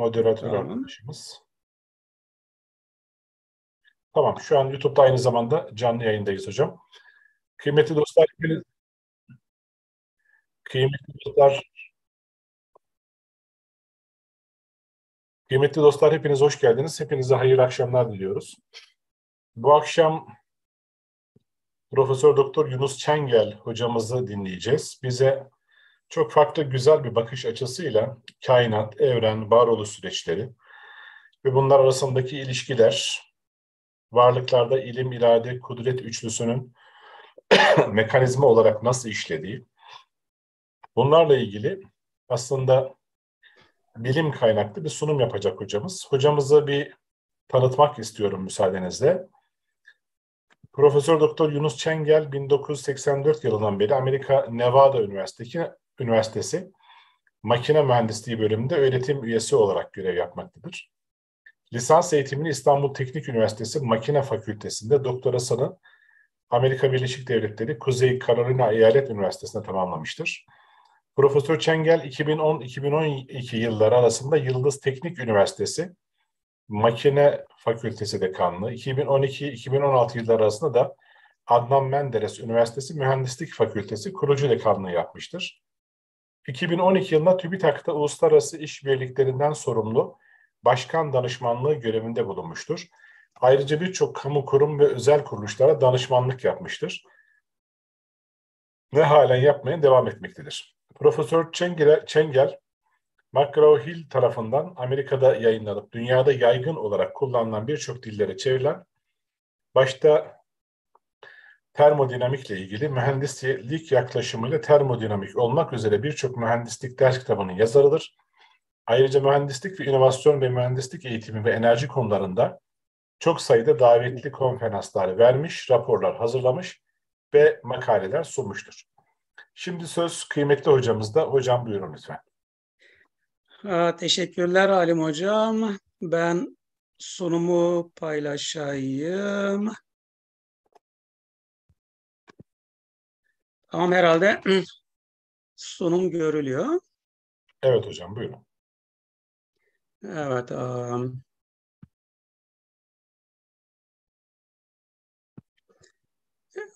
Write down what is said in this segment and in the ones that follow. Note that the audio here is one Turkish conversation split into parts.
moderatör tamam. arkadaşımız. Tamam, şu an YouTube'da aynı zamanda canlı yayındayız hocam. Kıymetli dostlar, kıymetli dostlar, kıymetli dostlar hepiniz hoş geldiniz. Hepinize hayırlı akşamlar diliyoruz. Bu akşam Profesör Doktor Yunus Çengel hocamızı dinleyeceğiz. Bize çok farklı güzel bir bakış açısıyla kainat, evren, varoluş süreçleri ve bunlar arasındaki ilişkiler, varlıklarda ilim, irade, kudret üçlüsünün mekanizma olarak nasıl işlediği, bunlarla ilgili aslında bilim kaynaklı bir sunum yapacak hocamız. Hocamızı bir tanıtmak istiyorum müsaadenizle. Profesör Doktor Yunus Çengel 1984 yılından beri Amerika Nevada Üniversitesi Üniversitesi Makine Mühendisliği bölümünde öğretim üyesi olarak görev yapmaktadır. Lisans eğitimini İstanbul Teknik Üniversitesi Makine Fakültesi'nde doktorasını Amerika Birleşik Devletleri Kuzey Carolina Eyalet Üniversitesi'nde tamamlamıştır. Profesör Çengel 2010-2012 yılları arasında Yıldız Teknik Üniversitesi Makine Fakültesi Dekanlığı, 2012-2016 yılları arasında da Adnan Menderes Üniversitesi Mühendislik Fakültesi kurucu dekanlığı yapmıştır. 2012 yılında TÜBİTAK'ta uluslararası işbirliklerinden sorumlu başkan danışmanlığı görevinde bulunmuştur. Ayrıca birçok kamu kurum ve özel kuruluşlara danışmanlık yapmıştır Ne halen yapmaya devam etmektedir. Profesör Çengel, Çengel McGraw-Hill tarafından Amerika'da yayınlanıp dünyada yaygın olarak kullanılan birçok dillere çevrilen başta termodinamikle ilgili mühendislik yaklaşımıyla termodinamik olmak üzere birçok mühendislik ders kitabının yazarıdır. Ayrıca mühendislik ve inovasyon ve mühendislik eğitimi ve enerji konularında çok sayıda davetli konferanslar vermiş, raporlar hazırlamış ve makaleler sunmuştur. Şimdi söz kıymetli hocamızda. Hocam buyurun lütfen. Teşekkürler alim Hocam. Ben sunumu paylaşayım. Tamam herhalde sunum görülüyor. Evet hocam buyurun. Evet. Um,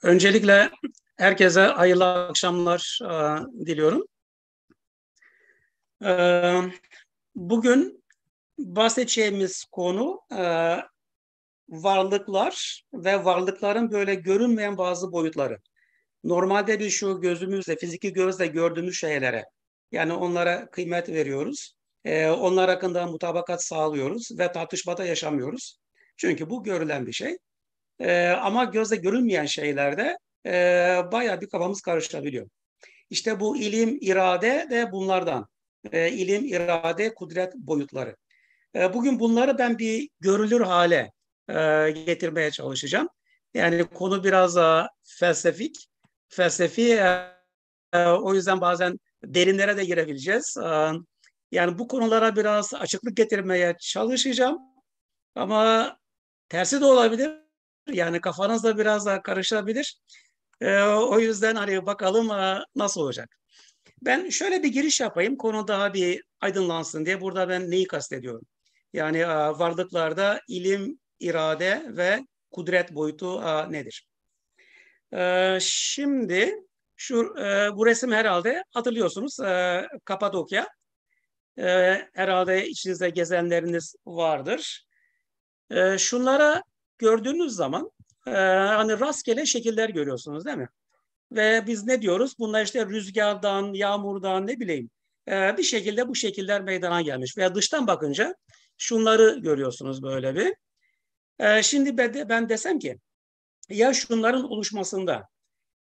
öncelikle herkese hayırlı akşamlar uh, diliyorum. Uh, bugün bahsedeceğimiz konu uh, varlıklar ve varlıkların böyle görünmeyen bazı boyutları. Normalde biz şu gözümüzle, fiziki gözle gördüğümüz şeylere yani onlara kıymet veriyoruz. E, onlar hakkında mutabakat sağlıyoruz ve tartışmada yaşamıyoruz. Çünkü bu görülen bir şey. E, ama gözle görünmeyen şeylerde e, bayağı bir kafamız karışabiliyor. İşte bu ilim, irade de bunlardan. E, ilim, irade, kudret boyutları. E, bugün bunları ben bir görülür hale e, getirmeye çalışacağım. Yani konu biraz daha felsefik felsefi. E, e, o yüzden bazen derinlere de girebileceğiz. E, yani bu konulara biraz açıklık getirmeye çalışacağım. Ama tersi de olabilir. Yani kafanız da biraz daha karışabilir. O yüzden hani bakalım nasıl olacak. Ben şöyle bir giriş yapayım. Konu daha bir aydınlansın diye. Burada ben neyi kastediyorum? Yani varlıklarda ilim, irade ve kudret boyutu nedir? Ee, şimdi şu e, bu resim herhalde hatırlıyorsunuz e, Kapadokya. E, herhalde içinizde gezenleriniz vardır. E, şunlara gördüğünüz zaman e, hani rastgele şekiller görüyorsunuz değil mi? Ve biz ne diyoruz? Bunlar işte rüzgardan, yağmurdan ne bileyim e, bir şekilde bu şekiller meydana gelmiş. Veya dıştan bakınca şunları görüyorsunuz böyle bir. E, şimdi ben, de, ben desem ki ya şunların oluşmasında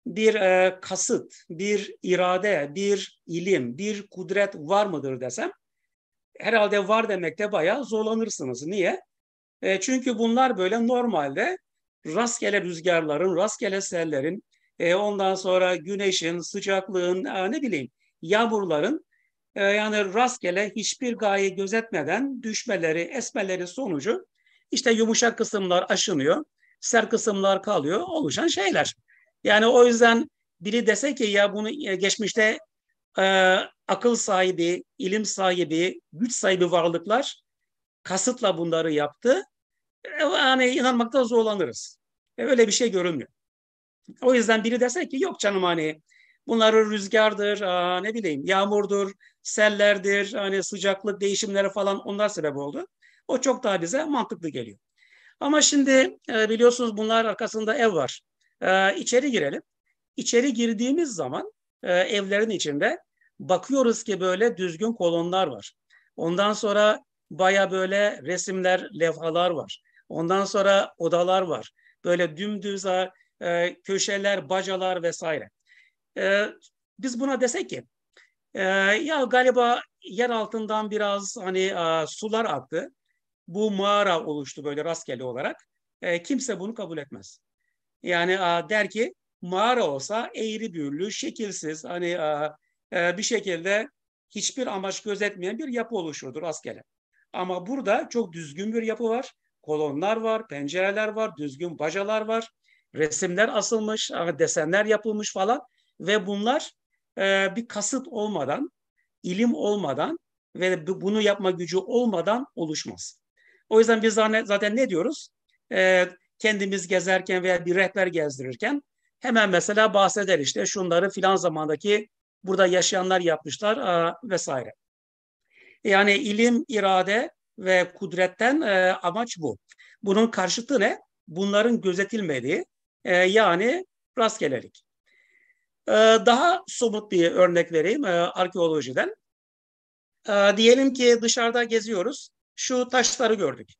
bir e, kasıt, bir irade, bir ilim, bir kudret var mıdır desem herhalde var demekte bayağı zorlanırsınız. Niye? E, çünkü bunlar böyle normalde rastgele rüzgarların, rastgele sellerin, e, ondan sonra güneşin, sıcaklığın, e, ne bileyim yağmurların e, yani rastgele hiçbir gaye gözetmeden düşmeleri, esmeleri sonucu işte yumuşak kısımlar aşınıyor. Ser kısımlar kalıyor. Oluşan şeyler. Yani o yüzden biri dese ki ya bunu e, geçmişte e, akıl sahibi, ilim sahibi, güç sahibi varlıklar kasıtla bunları yaptı. E, yani inanmakta zorlanırız. E, öyle bir şey görünmüyor. O yüzden biri dese ki yok canım hani bunları rüzgardır, aa, ne bileyim yağmurdur, sellerdir, hani sıcaklık değişimleri falan onlar sebep oldu. O çok daha bize mantıklı geliyor. Ama şimdi e, biliyorsunuz bunlar arkasında ev var. E, içeri girelim. İçeri girdiğimiz zaman e, evlerin içinde bakıyoruz ki böyle düzgün kolonlar var. Ondan sonra baya böyle resimler, levhalar var. Ondan sonra odalar var. Böyle dümdüz köşeler, bacalar vesaire. biz buna desek ki ya galiba yer altından biraz hani sular aktı bu mağara oluştu böyle rastgele olarak. E, kimse bunu kabul etmez. Yani e, der ki mağara olsa eğri büğrülü, şekilsiz, hani e, e, bir şekilde hiçbir amaç gözetmeyen bir yapı oluşurdur rastgele. Ama burada çok düzgün bir yapı var. Kolonlar var, pencereler var, düzgün bacalar var. Resimler asılmış, desenler yapılmış falan. Ve bunlar e, bir kasıt olmadan, ilim olmadan ve bunu yapma gücü olmadan oluşmaz. O yüzden biz zaten ne diyoruz? E, kendimiz gezerken veya bir rehber gezdirirken hemen mesela bahseder işte şunları filan zamandaki burada yaşayanlar yapmışlar e, vesaire. Yani ilim, irade ve kudretten e, amaç bu. Bunun karşıtı ne? Bunların gözetilmediği e, yani rastgelelik. E, daha somut bir örnek vereyim e, arkeolojiden. E, diyelim ki dışarıda geziyoruz şu taşları gördük.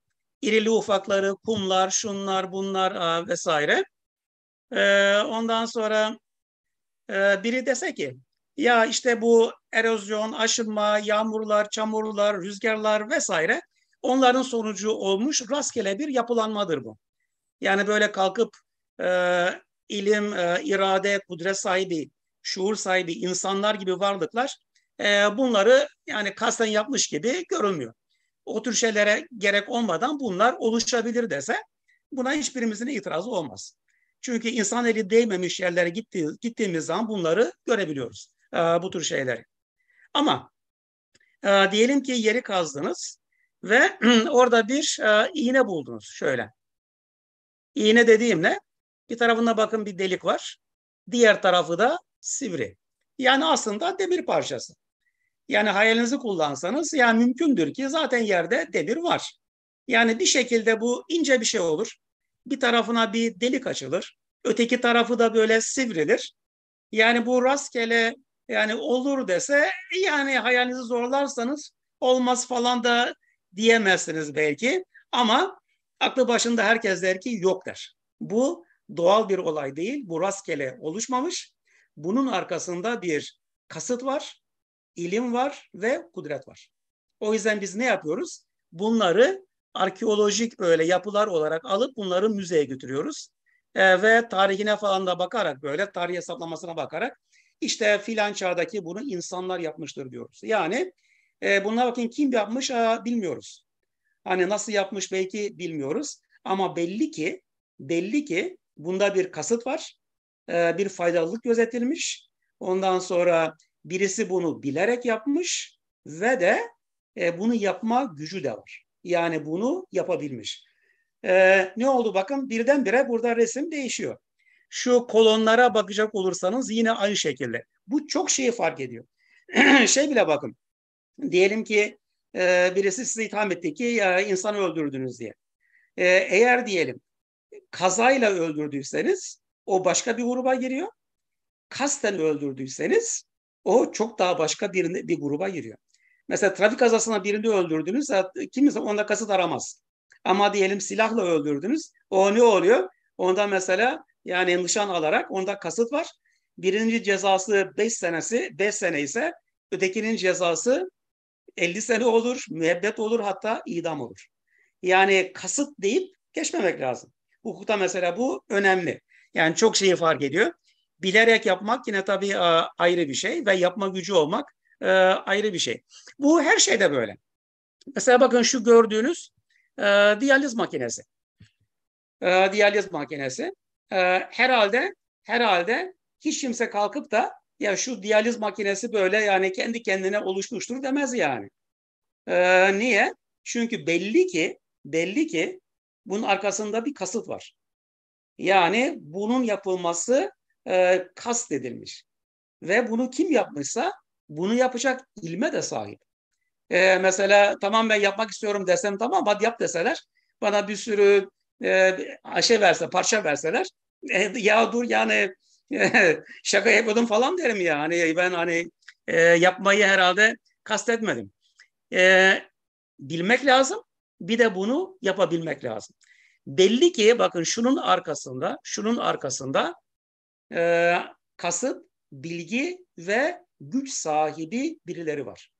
İrili ufakları, kumlar, şunlar, bunlar e, vesaire. E, ondan sonra e, biri dese ki ya işte bu erozyon, aşınma, yağmurlar, çamurlar, rüzgarlar vesaire onların sonucu olmuş rastgele bir yapılanmadır bu. Yani böyle kalkıp e, ilim, e, irade, kudret sahibi, şuur sahibi insanlar gibi varlıklar e, bunları yani kasten yapmış gibi görünmüyor o tür şeylere gerek olmadan bunlar oluşabilir dese buna hiçbirimizin itirazı olmaz. Çünkü insan eli değmemiş yerlere gitti, gittiğimiz zaman bunları görebiliyoruz. E, bu tür şeyleri. Ama e, diyelim ki yeri kazdınız ve orada bir e, iğne buldunuz şöyle. İğne dediğimle bir tarafına bakın bir delik var. Diğer tarafı da sivri. Yani aslında demir parçası. Yani hayalinizi kullansanız yani mümkündür ki zaten yerde demir var. Yani bir şekilde bu ince bir şey olur. Bir tarafına bir delik açılır. Öteki tarafı da böyle sivrilir. Yani bu rastgele yani olur dese yani hayalinizi zorlarsanız olmaz falan da diyemezsiniz belki. Ama aklı başında herkes der ki yok der. Bu doğal bir olay değil. Bu rastgele oluşmamış. Bunun arkasında bir kasıt var ilim var ve kudret var. O yüzden biz ne yapıyoruz? Bunları arkeolojik böyle yapılar olarak alıp bunları müzeye götürüyoruz. E, ve tarihine falan da bakarak böyle tarih hesaplamasına bakarak işte filan çağdaki bunu insanlar yapmıştır diyoruz. Yani e, bunlar bakın kim yapmış aa, e, bilmiyoruz. Hani nasıl yapmış belki bilmiyoruz ama belli ki belli ki bunda bir kasıt var. E, bir faydalılık gözetilmiş. Ondan sonra Birisi bunu bilerek yapmış ve de e, bunu yapma gücü de var. Yani bunu yapabilmiş. E, ne oldu bakın birdenbire burada resim değişiyor. Şu kolonlara bakacak olursanız yine aynı şekilde. Bu çok şeyi fark ediyor. şey bile bakın. Diyelim ki e, birisi size itham etti ki e, insanı öldürdünüz diye. E, eğer diyelim kazayla öldürdüyseniz o başka bir gruba giriyor. Kasten öldürdüyseniz o çok daha başka birine, bir gruba giriyor. Mesela trafik kazasına birini öldürdünüz, e, kimse onda kasıt aramaz. Ama diyelim silahla öldürdünüz, o ne oluyor? Onda mesela yani nişan alarak onda kasıt var. Birinci cezası 5 senesi, 5 sene ise ötekinin cezası 50 sene olur, müebbet olur hatta idam olur. Yani kasıt deyip geçmemek lazım. Hukukta mesela bu önemli. Yani çok şeyi fark ediyor bilerek yapmak yine tabii e, ayrı bir şey ve yapma gücü olmak e, ayrı bir şey. Bu her şeyde böyle. Mesela bakın şu gördüğünüz e, diyaliz makinesi. Diyaliz makinesi. Herhalde herhalde hiç kimse kalkıp da ya şu diyaliz makinesi böyle yani kendi kendine oluşmuştur demez yani. Ee, niye? Çünkü belli ki belli ki bunun arkasında bir kasıt var. Yani bunun yapılması e, kast edilmiş. Ve bunu kim yapmışsa bunu yapacak ilme de sahip. E, mesela tamam ben yapmak istiyorum desem tamam hadi yap deseler bana bir sürü e, şey verse parça verseler e, ya dur yani şaka yapıyordum falan derim ya. Hani ben hani e, yapmayı herhalde kastetmedim. E, bilmek lazım. Bir de bunu yapabilmek lazım. Belli ki bakın şunun arkasında, şunun arkasında e, kasıt, bilgi ve güç sahibi birileri var.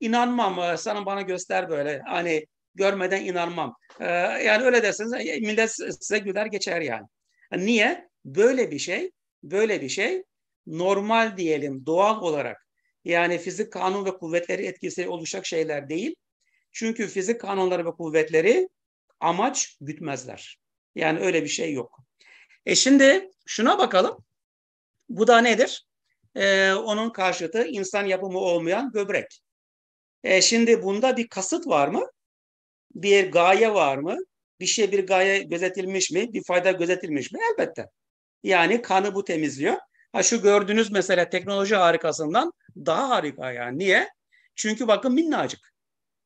İnanmam, e, sana bana göster böyle. Hani görmeden inanmam. E, yani öyle derseniz e, millet size güler geçer yani. E, niye? Böyle bir şey, böyle bir şey normal diyelim doğal olarak yani fizik kanun ve kuvvetleri etkisiyle oluşacak şeyler değil. Çünkü fizik kanunları ve kuvvetleri amaç gütmezler. Yani öyle bir şey yok. E şimdi şuna bakalım. Bu da nedir? E, onun karşıtı insan yapımı olmayan böbrek. E, şimdi bunda bir kasıt var mı? Bir gaye var mı? Bir şey bir gaye gözetilmiş mi? Bir fayda gözetilmiş mi? Elbette. Yani kanı bu temizliyor. Ha şu gördüğünüz mesela teknoloji harikasından daha harika yani. Niye? Çünkü bakın minnacık.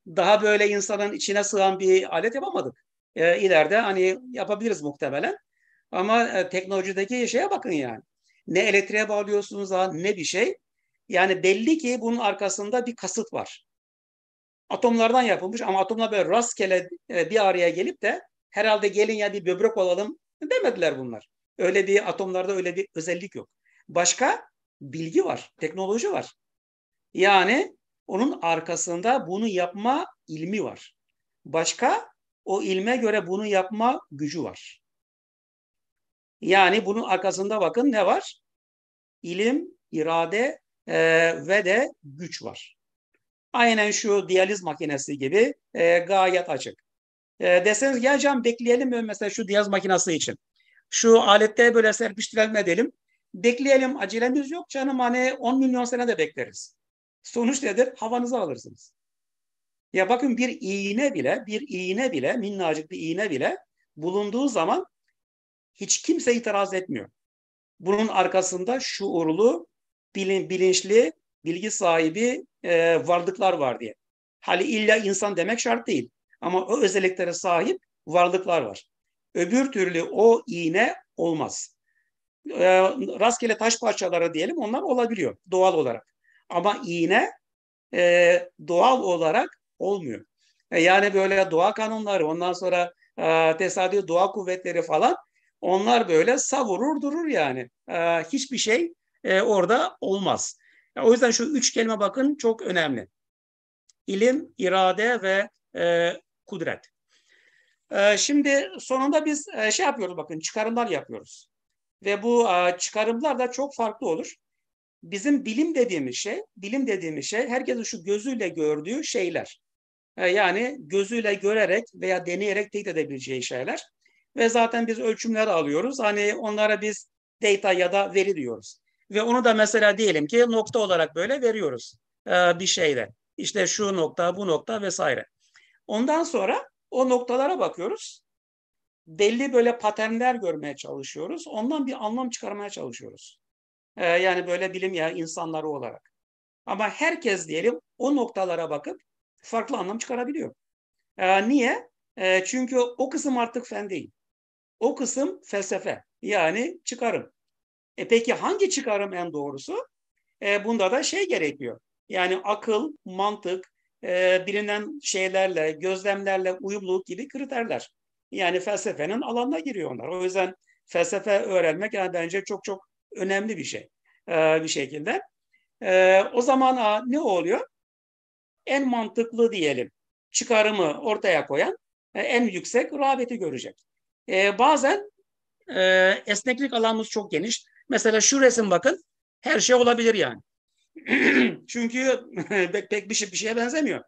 Daha böyle insanın içine sığan bir alet yapamadık. E, ileride hani yapabiliriz muhtemelen. Ama e, teknolojideki şeye bakın yani. Ne elektriğe bağlıyorsunuz da ne bir şey. Yani belli ki bunun arkasında bir kasıt var. Atomlardan yapılmış ama atomlar böyle rastgele e, bir araya gelip de herhalde gelin ya bir böbrek olalım demediler bunlar. Öyle bir atomlarda öyle bir özellik yok. Başka bilgi var, teknoloji var. Yani onun arkasında bunu yapma ilmi var. Başka o ilme göre bunu yapma gücü var. Yani bunun arkasında bakın ne var? İlim, irade e, ve de güç var. Aynen şu diyaliz makinesi gibi e, gayet açık. E, deseniz ya can bekleyelim mi mesela şu diyaliz makinesi için? Şu alette böyle serpiştirilme edelim. Bekleyelim acelemiz yok canım hani 10 milyon sene de bekleriz. Sonuç nedir? Havanızı alırsınız. Ya bakın bir iğne bile, bir iğne bile, minnacık bir iğne bile bulunduğu zaman hiç kimse itiraz etmiyor. Bunun arkasında şuurlu, bilin, bilinçli, bilgi sahibi e, varlıklar var diye. Hali illa insan demek şart değil. Ama o özelliklere sahip varlıklar var. Öbür türlü o iğne olmaz. E, rastgele taş parçaları diyelim onlar olabiliyor doğal olarak. Ama iğne e, doğal olarak olmuyor. E, yani böyle doğa kanunları ondan sonra e, tesadüf doğa kuvvetleri falan onlar böyle savurur durur yani. E, hiçbir şey e, orada olmaz. Yani o yüzden şu üç kelime bakın çok önemli. İlim, irade ve e, kudret. E, şimdi sonunda biz e, şey yapıyoruz bakın çıkarımlar yapıyoruz. Ve bu e, çıkarımlar da çok farklı olur. Bizim bilim dediğimiz şey, bilim dediğimiz şey herkesin şu gözüyle gördüğü şeyler. E, yani gözüyle görerek veya deneyerek teyit edebileceği şeyler ve zaten biz ölçümler alıyoruz. Hani onlara biz data ya da veri diyoruz. Ve onu da mesela diyelim ki nokta olarak böyle veriyoruz ee, bir şeyle. İşte şu nokta, bu nokta vesaire. Ondan sonra o noktalara bakıyoruz. Belli böyle paternler görmeye çalışıyoruz. Ondan bir anlam çıkarmaya çalışıyoruz. Ee, yani böyle bilim ya insanları olarak. Ama herkes diyelim o noktalara bakıp farklı anlam çıkarabiliyor. Ee, niye? Ee, çünkü o kısım artık fen değil. O kısım felsefe yani çıkarım. E peki hangi çıkarım en doğrusu? E bunda da şey gerekiyor. Yani akıl, mantık, e, bilinen şeylerle, gözlemlerle uyumluluk gibi kriterler. Yani felsefenin alanına giriyor onlar. O yüzden felsefe öğrenmek yani bence çok çok önemli bir şey e, bir şekilde. E, o zaman a, ne oluyor? En mantıklı diyelim çıkarımı ortaya koyan e, en yüksek rağbeti görecek. E, bazen e, esneklik alanımız çok geniş. Mesela şu resim bakın. Her şey olabilir yani. Çünkü pek, pek bir, şey, bir şeye benzemiyor.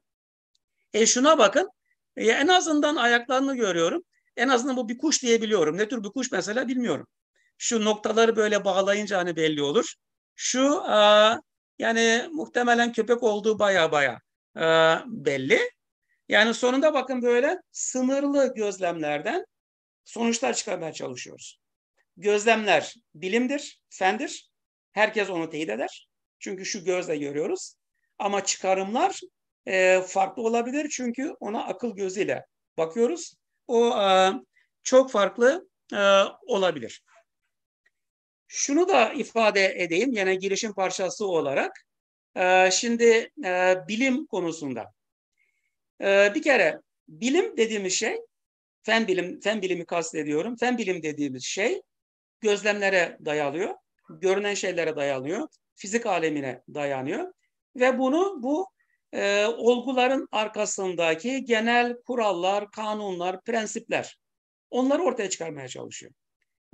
E şuna bakın. E, en azından ayaklarını görüyorum. En azından bu bir kuş diyebiliyorum. Ne tür bir kuş mesela bilmiyorum. Şu noktaları böyle bağlayınca hani belli olur. Şu a, e, yani muhtemelen köpek olduğu baya baya a, e, belli. Yani sonunda bakın böyle sınırlı gözlemlerden sonuçlar çıkarmaya çalışıyoruz. Gözlemler bilimdir, fendir. Herkes onu teyit eder. Çünkü şu gözle görüyoruz. Ama çıkarımlar e, farklı olabilir çünkü ona akıl gözüyle bakıyoruz. O e, çok farklı e, olabilir. Şunu da ifade edeyim yine girişim parçası olarak. E, şimdi e, bilim konusunda. E, bir kere bilim dediğimiz şey fen bilim fen bilimi kastediyorum. Fen bilim dediğimiz şey gözlemlere dayalıyor, görünen şeylere dayanıyor, fizik alemine dayanıyor ve bunu bu e, olguların arkasındaki genel kurallar, kanunlar, prensipler onları ortaya çıkarmaya çalışıyor.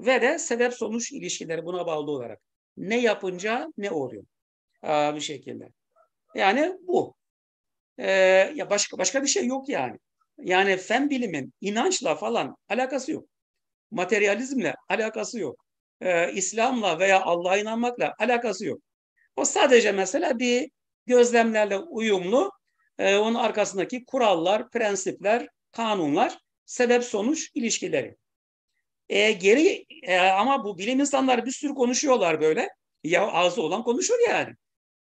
Ve de sebep sonuç ilişkileri buna bağlı olarak ne yapınca ne oluyor e, bir şekilde. Yani bu. E, ya başka başka bir şey yok yani. Yani fen bilimin inançla falan alakası yok. Materyalizmle alakası yok. Ee, İslam'la veya Allah'a inanmakla alakası yok. O sadece mesela bir gözlemlerle uyumlu e, onun arkasındaki kurallar, prensipler, kanunlar, sebep sonuç ilişkileri. E, geri e, ama bu bilim insanları bir sürü konuşuyorlar böyle. Ya ağzı olan konuşur yani.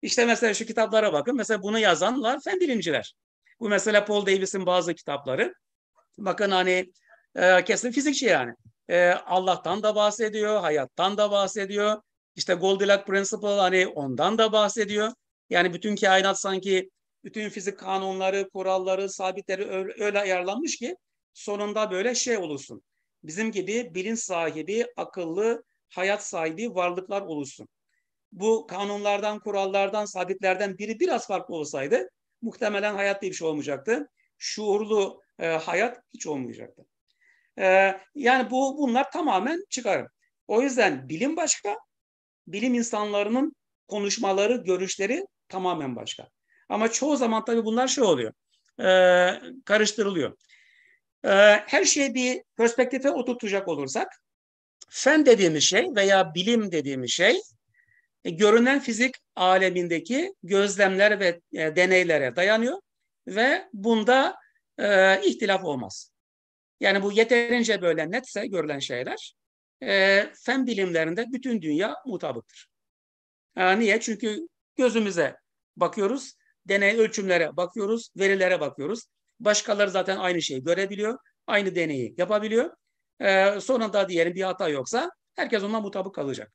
İşte mesela şu kitaplara bakın. Mesela bunu yazanlar fen bilimciler. Bu mesela Paul Davis'in bazı kitapları. Bakın hani e, kesin fizikçi yani. E, Allah'tan da bahsediyor, hayattan da bahsediyor. İşte Goldilocks Principle hani ondan da bahsediyor. Yani bütün kainat sanki bütün fizik kanunları, kuralları, sabitleri öyle ayarlanmış ki sonunda böyle şey olursun. Bizim gibi bilin sahibi, akıllı, hayat sahibi varlıklar olursun. Bu kanunlardan, kurallardan, sabitlerden biri biraz farklı olsaydı muhtemelen hayat diye bir şey olmayacaktı. Şuurlu e, hayat hiç olmayacaktı. E, yani bu bunlar tamamen çıkarım. O yüzden bilim başka, bilim insanlarının konuşmaları, görüşleri tamamen başka. Ama çoğu zaman tabii bunlar şey oluyor, e, karıştırılıyor. E, her şeyi bir perspektife oturtacak olursak, fen dediğimiz şey veya bilim dediğimiz şey e, görünen fizik alemindeki gözlemler ve e, deneylere dayanıyor ve bunda e, ihtilaf olmaz. Yani bu yeterince böyle netse görülen şeyler e, fen bilimlerinde bütün dünya mutabıktır. E, niye? Çünkü gözümüze bakıyoruz, deney ölçümlere bakıyoruz, verilere bakıyoruz. Başkaları zaten aynı şeyi görebiliyor, aynı deneyi yapabiliyor. E, sonunda diyelim bir hata yoksa herkes ondan mutabık kalacak.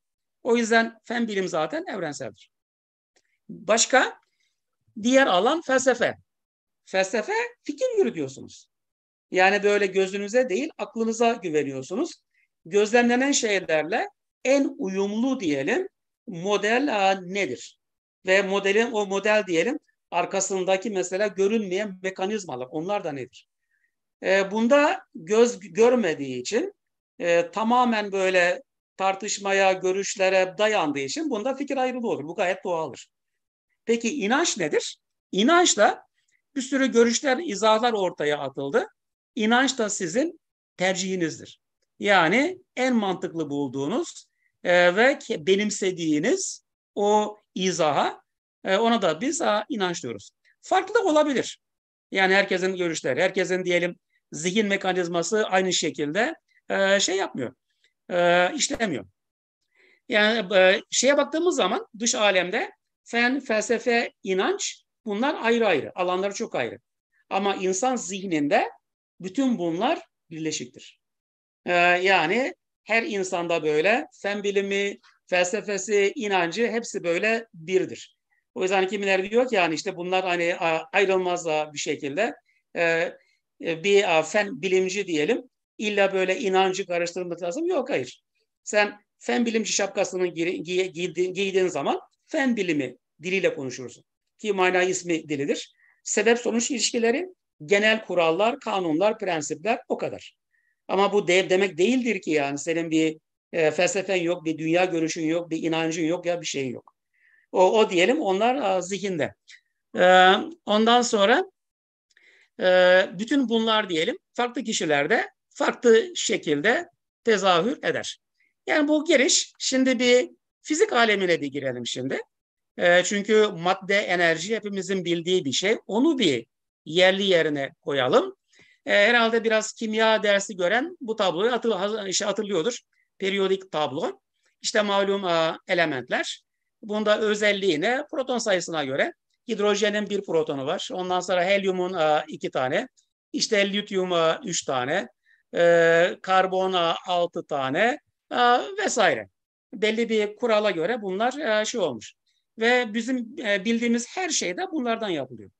O yüzden fen bilimi zaten evrenseldir. Başka? Diğer alan felsefe. Felsefe fikir yürütüyorsunuz. Yani böyle gözünüze değil aklınıza güveniyorsunuz. Gözlemlenen şeylerle en uyumlu diyelim model nedir? Ve modelin o model diyelim arkasındaki mesela görünmeyen mekanizmalar onlar da nedir? E, bunda göz görmediği için e, tamamen böyle tartışmaya, görüşlere dayandığı için bunda fikir ayrılığı olur. Bu gayet doğaldır. Peki inanç nedir? İnançla bir sürü görüşler, izahlar ortaya atıldı. İnanç da sizin tercihinizdir. Yani en mantıklı bulduğunuz e, ve benimsediğiniz o izaha e, ona da biz a, inanç diyoruz. Farklı da olabilir. Yani herkesin görüşleri, herkesin diyelim zihin mekanizması aynı şekilde e, şey yapmıyor e, işlemiyor. Yani e, şeye baktığımız zaman dış alemde fen, felsefe, inanç bunlar ayrı ayrı. Alanları çok ayrı. Ama insan zihninde bütün bunlar birleşiktir. E, yani her insanda böyle fen bilimi, felsefesi, inancı hepsi böyle birdir. O yüzden kimiler diyor ki yani işte bunlar hani ayrılmaz bir şekilde. E, e bir fen bilimci diyelim illa böyle inancı karıştırmak lazım. Yok hayır. Sen fen bilimci şapkasını giy, giy, giydiğin, giydiğin zaman fen bilimi diliyle konuşursun. Ki mana ismi dilidir. Sebep sonuç ilişkileri, genel kurallar, kanunlar, prensipler o kadar. Ama bu dev demek değildir ki yani senin bir e, felsefen yok, bir dünya görüşün yok, bir inancın yok ya bir şey yok. O, o diyelim onlar e, zihinde. E, ondan sonra e, bütün bunlar diyelim farklı kişilerde farklı şekilde tezahür eder. Yani bu giriş şimdi bir fizik alemine bir girelim şimdi. E, çünkü madde, enerji hepimizin bildiği bir şey. Onu bir yerli yerine koyalım. E, herhalde biraz kimya dersi gören bu tabloyu hatır, işte hatırlıyordur. Periyodik tablo. İşte malum e, elementler. Bunda özelliğine proton sayısına göre hidrojenin bir protonu var. Ondan sonra helyumun e, iki tane. İşte lityum e, üç tane e, karbona 6 tane e, vesaire. Belli bir kurala göre bunlar e, şey olmuş. Ve bizim e, bildiğimiz her şey de bunlardan yapılıyor.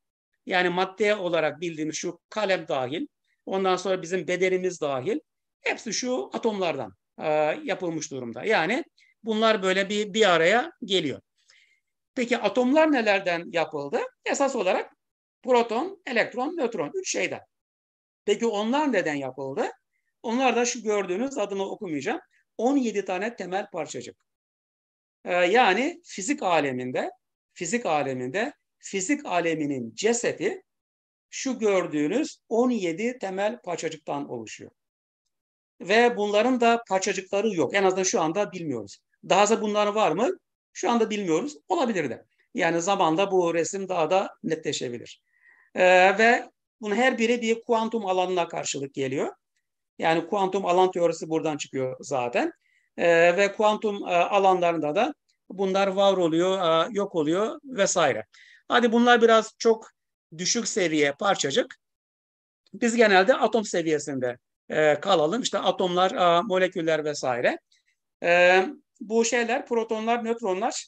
Yani madde olarak bildiğimiz şu kalem dahil, ondan sonra bizim bedenimiz dahil, hepsi şu atomlardan e, yapılmış durumda. Yani bunlar böyle bir, bir araya geliyor. Peki atomlar nelerden yapıldı? Esas olarak proton, elektron, nötron. Üç şeyden. Peki onlar neden yapıldı? Onlar da şu gördüğünüz adını okumayacağım. 17 tane temel parçacık. Ee, yani fizik aleminde, fizik aleminde fizik aleminin cesedi şu gördüğünüz 17 temel parçacıktan oluşuyor. Ve bunların da parçacıkları yok. En azından şu anda bilmiyoruz. Daha da bunların var mı? Şu anda bilmiyoruz. Olabilir de. Yani zamanda bu resim daha da netleşebilir. Ee, ve bunun her biri bir kuantum alanına karşılık geliyor. Yani kuantum alan teorisi buradan çıkıyor zaten. E, ve kuantum e, alanlarında da bunlar var oluyor, e, yok oluyor vesaire. Hadi bunlar biraz çok düşük seviye parçacık. Biz genelde atom seviyesinde e, kalalım. İşte atomlar, e, moleküller vesaire. E, bu şeyler, protonlar, nötronlar,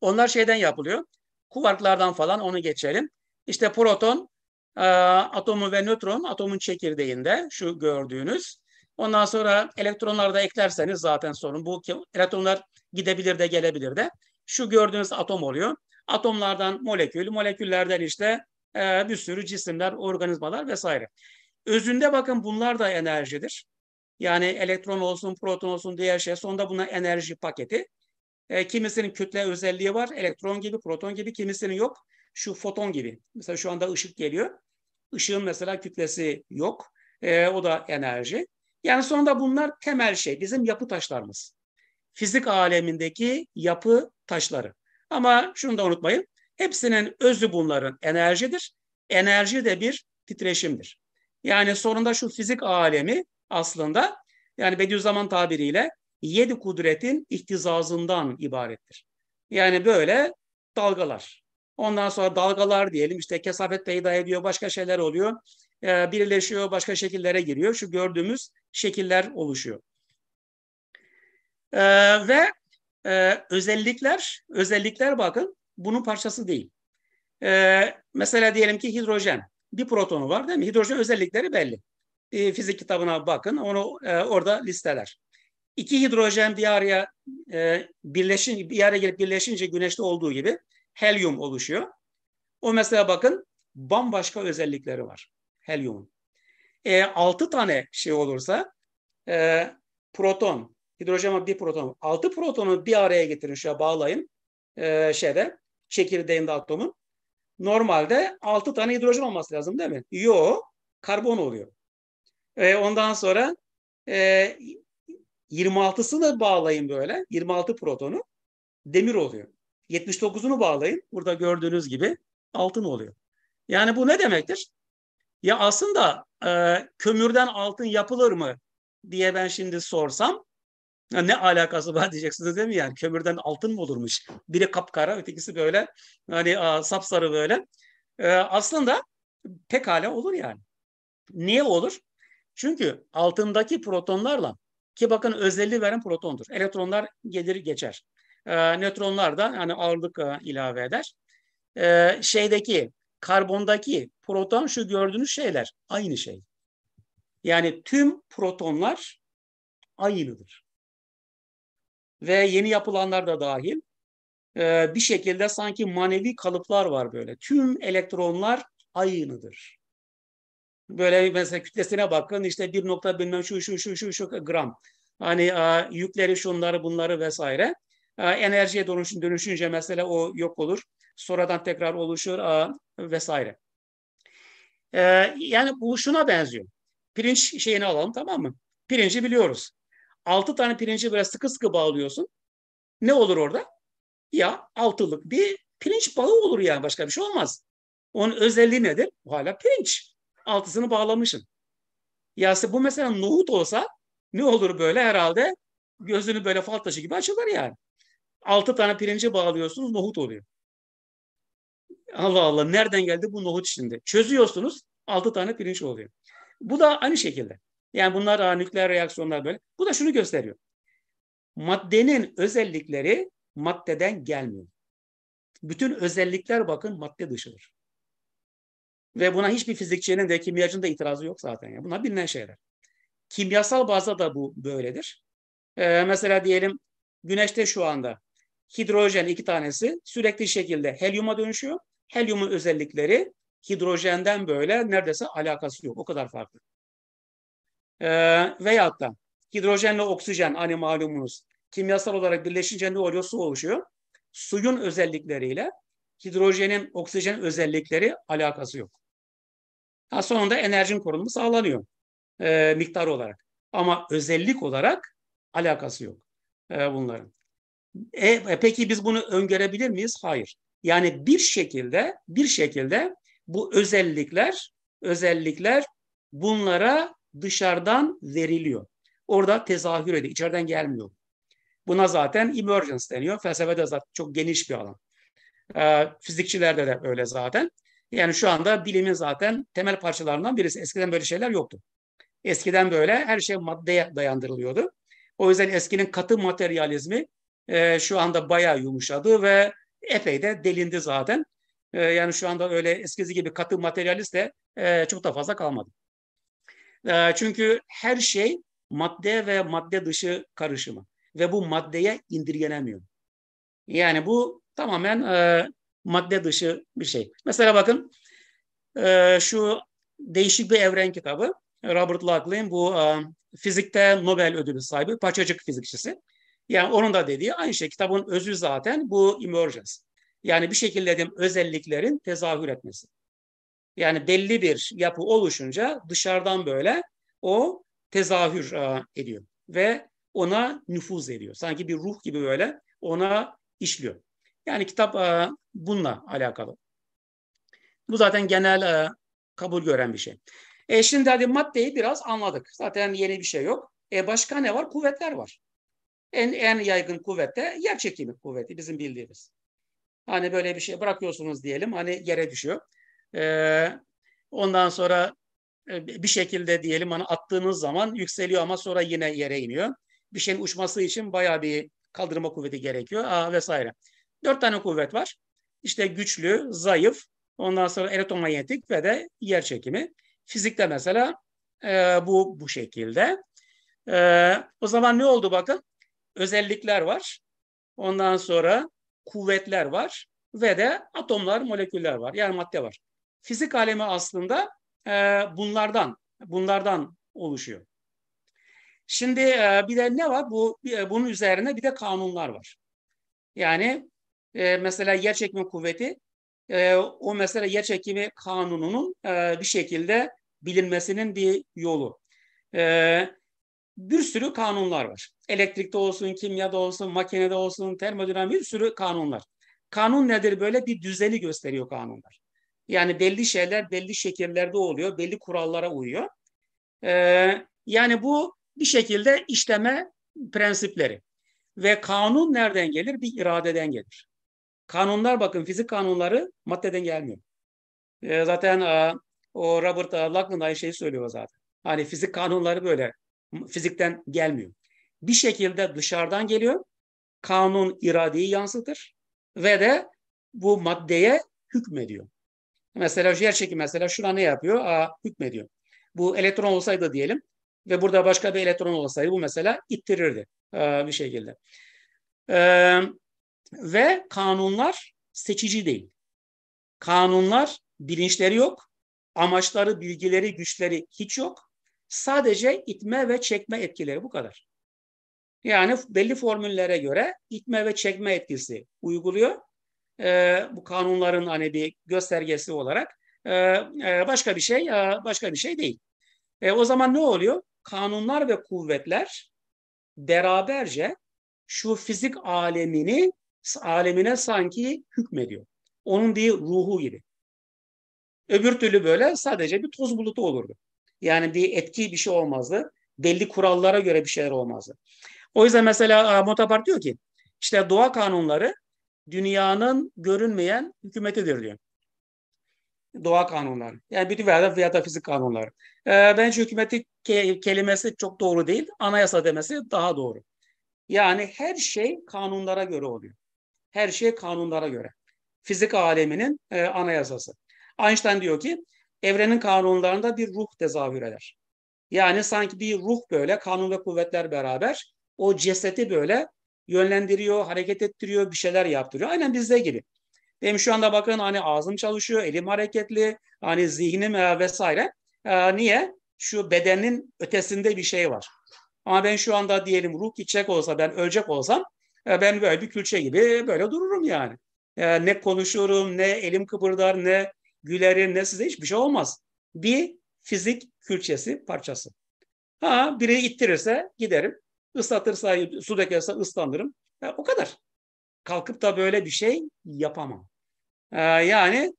onlar şeyden yapılıyor. Kuvarklardan falan onu geçelim. İşte proton e, atomu ve nötron atomun çekirdeğinde şu gördüğünüz. Ondan sonra elektronları da eklerseniz zaten sorun. Bu elektronlar gidebilir de gelebilir de. Şu gördüğünüz atom oluyor. Atomlardan molekül, moleküllerden işte e, bir sürü cisimler, organizmalar vesaire. Özünde bakın bunlar da enerjidir. Yani elektron olsun, proton olsun diğer şey. Sonunda buna enerji paketi. E, kimisinin kütle özelliği var. Elektron gibi, proton gibi. Kimisinin yok şu foton gibi. Mesela şu anda ışık geliyor. Işığın mesela kütlesi yok. E, o da enerji. Yani sonunda bunlar temel şey. Bizim yapı taşlarımız. Fizik alemindeki yapı taşları. Ama şunu da unutmayın. Hepsinin özü bunların enerjidir. Enerji de bir titreşimdir. Yani sonunda şu fizik alemi aslında yani Bediüzzaman tabiriyle yedi kudretin ihtizazından ibarettir. Yani böyle dalgalar. Ondan sonra dalgalar diyelim işte kesafet peyda ediyor, başka şeyler oluyor. E, birleşiyor, başka şekillere giriyor. Şu gördüğümüz şekiller oluşuyor. E, ve e, özellikler, özellikler bakın bunun parçası değil. E, mesela diyelim ki hidrojen. Bir protonu var değil mi? Hidrojen özellikleri belli. E, fizik kitabına bakın. Onu e, orada listeler. İki hidrojen bir araya e, birleşin, bir araya gelip birleşince güneşte olduğu gibi helyum oluşuyor. O mesela bakın bambaşka özellikleri var helyumun. E, 6 tane şey olursa e, proton, hidrojen bir proton. Altı protonu bir araya getirin şöyle bağlayın e, şeyde çekirdeğinde atomun. Normalde altı tane hidrojen olması lazım değil mi? Yo, karbon oluyor. E, ondan sonra e, 26'sını bağlayın böyle. 26 protonu demir oluyor. 79'unu bağlayın. Burada gördüğünüz gibi altın oluyor. Yani bu ne demektir? Ya aslında e, kömürden altın yapılır mı diye ben şimdi sorsam ya ne alakası var diyeceksiniz değil mi? Yani kömürden altın mı olurmuş? Biri kapkara, ötekisi böyle hani a, sapsarı böyle. E, aslında pekala olur yani. Niye olur? Çünkü altındaki protonlarla ki bakın özelliği veren protondur. Elektronlar gelir geçer. E, nötronlar da yani ağırlık e, ilave eder. E, şeydeki karbondaki proton şu gördüğünüz şeyler aynı şey. Yani tüm protonlar aynıdır. Ve yeni yapılanlar da dahil e, bir şekilde sanki manevi kalıplar var böyle. Tüm elektronlar aynıdır. Böyle mesela kütlesine bakın işte bir nokta bilmem şu şu şu şu şu gram. Hani e, yükleri şunları bunları vesaire. Ee, enerjiye dönüşün, dönüşünce mesela o yok olur. Sonradan tekrar oluşur e, vesaire. Ee, yani bu şuna benziyor. Pirinç şeyini alalım tamam mı? Pirinci biliyoruz. Altı tane pirinci böyle sıkı sıkı bağlıyorsun. Ne olur orada? Ya altılık bir pirinç bağı olur yani başka bir şey olmaz. Onun özelliği nedir? O hala pirinç. Altısını bağlamışsın. Ya bu mesela nohut olsa ne olur böyle herhalde gözünü böyle fal taşı gibi açılır yani. Altı tane pirince bağlıyorsunuz nohut oluyor. Allah Allah nereden geldi bu nohut içinde? Çözüyorsunuz altı tane pirinç oluyor. Bu da aynı şekilde. Yani bunlar aa, nükleer reaksiyonlar böyle. Bu da şunu gösteriyor. Maddenin özellikleri maddeden gelmiyor. Bütün özellikler bakın madde dışıdır. Ve buna hiçbir fizikçinin de kimyacının da itirazı yok zaten. Yani bunlar bilinen şeyler. Kimyasal bazda da bu böyledir. Ee, mesela diyelim güneşte şu anda hidrojen iki tanesi sürekli şekilde helyuma dönüşüyor. Helyumun özellikleri hidrojenden böyle neredeyse alakası yok. O kadar farklı. Ee, veyahut da hidrojenle oksijen hani malumunuz kimyasal olarak birleşince ne oluyor? Su oluşuyor. Suyun özellikleriyle hidrojenin, oksijen özellikleri alakası yok. Ha, sonunda enerjinin korunumu sağlanıyor e, miktar olarak. Ama özellik olarak alakası yok e, bunların. E, e peki biz bunu öngörebilir miyiz? Hayır. Yani bir şekilde bir şekilde bu özellikler özellikler bunlara dışarıdan veriliyor. Orada tezahür ediyor. İçeriden gelmiyor. Buna zaten emergence deniyor. Felsefede zaten çok geniş bir alan. Ee, fizikçilerde de öyle zaten. Yani şu anda bilimin zaten temel parçalarından birisi. Eskiden böyle şeyler yoktu. Eskiden böyle her şey maddeye dayandırılıyordu. O yüzden eskinin katı materyalizmi e, şu anda bayağı yumuşadı ve epey de delindi zaten. E, yani şu anda öyle eskisi gibi katı materyalist de e, çok da fazla kalmadı. E, çünkü her şey madde ve madde dışı karışımı ve bu maddeye indirgenemiyor. Yani bu tamamen e, madde dışı bir şey. Mesela bakın e, şu değişik bir evren kitabı. Robert Lachlan bu e, fizikte Nobel ödülü sahibi, parçacık fizikçisi. Yani onun da dediği aynı şey. Kitabın özü zaten bu emergence. Yani bir şekilde dedim özelliklerin tezahür etmesi. Yani belli bir yapı oluşunca dışarıdan böyle o tezahür e, ediyor. Ve ona nüfuz ediyor. Sanki bir ruh gibi böyle ona işliyor. Yani kitap e, bununla alakalı. Bu zaten genel e, kabul gören bir şey. E şimdi hadi maddeyi biraz anladık. Zaten yeni bir şey yok. E başka ne var? Kuvvetler var en, en yaygın kuvvet de yer çekimi kuvveti bizim bildiğimiz. Hani böyle bir şey bırakıyorsunuz diyelim hani yere düşüyor. Ee, ondan sonra e, bir şekilde diyelim hani attığınız zaman yükseliyor ama sonra yine yere iniyor. Bir şeyin uçması için bayağı bir kaldırma kuvveti gerekiyor Aa, vesaire. Dört tane kuvvet var. İşte güçlü, zayıf, ondan sonra elektromanyetik ve de yer çekimi. Fizikte mesela e, bu bu şekilde. E, o zaman ne oldu bakın? özellikler var. Ondan sonra kuvvetler var ve de atomlar, moleküller var. Yani madde var. Fizik alemi aslında e, bunlardan, bunlardan oluşuyor. Şimdi e, bir de ne var? Bu e, bunun üzerine bir de kanunlar var. Yani e, mesela yer çekme kuvveti e, o mesela yer çekimi kanununun e, bir şekilde bilinmesinin bir yolu. E, bir sürü kanunlar var. Elektrikte olsun, kimyada olsun, makinede olsun, termodinamik bir sürü kanunlar. Kanun nedir böyle? Bir düzeni gösteriyor kanunlar. Yani belli şeyler belli şekillerde oluyor, belli kurallara uyuyor. Ee, yani bu bir şekilde işleme prensipleri. Ve kanun nereden gelir? Bir iradeden gelir. Kanunlar bakın fizik kanunları maddeden gelmiyor. Ee, zaten a, o Robert Lachlan aynı şeyi söylüyor zaten. Hani fizik kanunları böyle fizikten gelmiyor. Bir şekilde dışarıdan geliyor. Kanun iradeyi yansıtır ve de bu maddeye hükmediyor. Mesela yer çekim mesela şuna ne yapıyor? Aa, hükmediyor. Bu elektron olsaydı diyelim ve burada başka bir elektron olsaydı bu mesela ittirirdi ee, bir şekilde. Ee, ve kanunlar seçici değil. Kanunlar bilinçleri yok, amaçları, bilgileri, güçleri hiç yok Sadece itme ve çekme etkileri bu kadar. Yani belli formüllere göre itme ve çekme etkisi uyguluyor. E, bu kanunların hani bir göstergesi olarak e, e, başka bir şey e, başka bir şey değil. E, o zaman ne oluyor? Kanunlar ve kuvvetler beraberce şu fizik alemini alemine sanki hükmediyor. Onun diye ruhu gibi. Öbür türlü böyle sadece bir toz bulutu olurdu. Yani bir etki bir şey olmazdı. Belli kurallara göre bir şeyler olmazdı. O yüzden mesela e, Motapart diyor ki işte doğa kanunları dünyanın görünmeyen hükümetidir diyor. Doğa kanunları. Yani bütün veya fiyata fizik kanunları. Ee, bence hükümeti ke- kelimesi çok doğru değil. Anayasa demesi daha doğru. Yani her şey kanunlara göre oluyor. Her şey kanunlara göre. Fizik aleminin e, anayasası. Einstein diyor ki evrenin kanunlarında bir ruh tezahür eder. Yani sanki bir ruh böyle kanun ve kuvvetler beraber o ceseti böyle yönlendiriyor, hareket ettiriyor, bir şeyler yaptırıyor. Aynen bizde gibi. Benim şu anda bakın hani ağzım çalışıyor, elim hareketli, hani zihnim e, vesaire. E, niye? Şu bedenin ötesinde bir şey var. Ama ben şu anda diyelim ruh gidecek olsa, ben ölecek olsam e, ben böyle bir külçe gibi böyle dururum yani. E, ne konuşurum, ne elim kıpırdar, ne gülerin ne size hiçbir şey olmaz. Bir fizik külçesi parçası. Ha biri ittirirse giderim. Islatırsa, su dökerse ıslanırım. Yani o kadar. Kalkıp da böyle bir şey yapamam. Ee, yani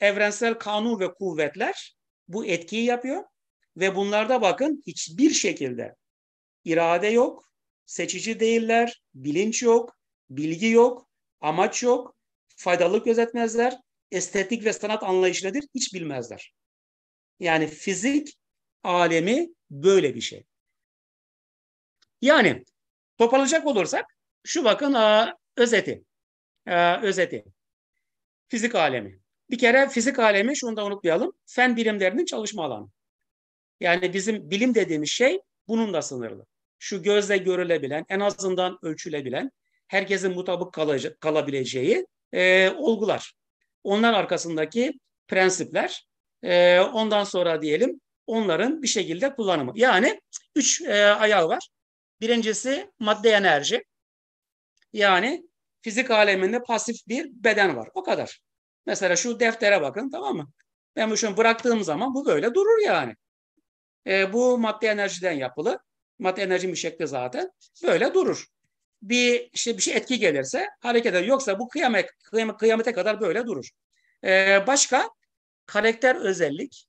evrensel kanun ve kuvvetler bu etkiyi yapıyor. Ve bunlarda bakın hiçbir şekilde irade yok, seçici değiller, bilinç yok, bilgi yok, amaç yok, faydalık gözetmezler, estetik ve sanat anlayışı nedir hiç bilmezler. Yani fizik alemi böyle bir şey. Yani toparlayacak olursak şu bakın a, özeti. A, özeti. Fizik alemi. Bir kere fizik alemi şunu da unutmayalım. Fen bilimlerinin çalışma alanı. Yani bizim bilim dediğimiz şey bunun da sınırlı. Şu gözle görülebilen, en azından ölçülebilen, herkesin mutabık kalacak, kalabileceği e, olgular. Onlar arkasındaki prensipler. E, ondan sonra diyelim onların bir şekilde kullanımı. Yani üç e, ayağı var. Birincisi madde enerji. Yani fizik aleminde pasif bir beden var. O kadar. Mesela şu deftere bakın tamam mı? Ben bu şunu bıraktığım zaman bu böyle durur yani. E, bu madde enerjiden yapılı. Madde enerji bir şekli zaten. Böyle durur bir işte bir şey etki gelirse hareket eder. Yoksa bu kıyamet, kıyamet kıyamete kadar böyle durur. Ee, başka karakter özellik.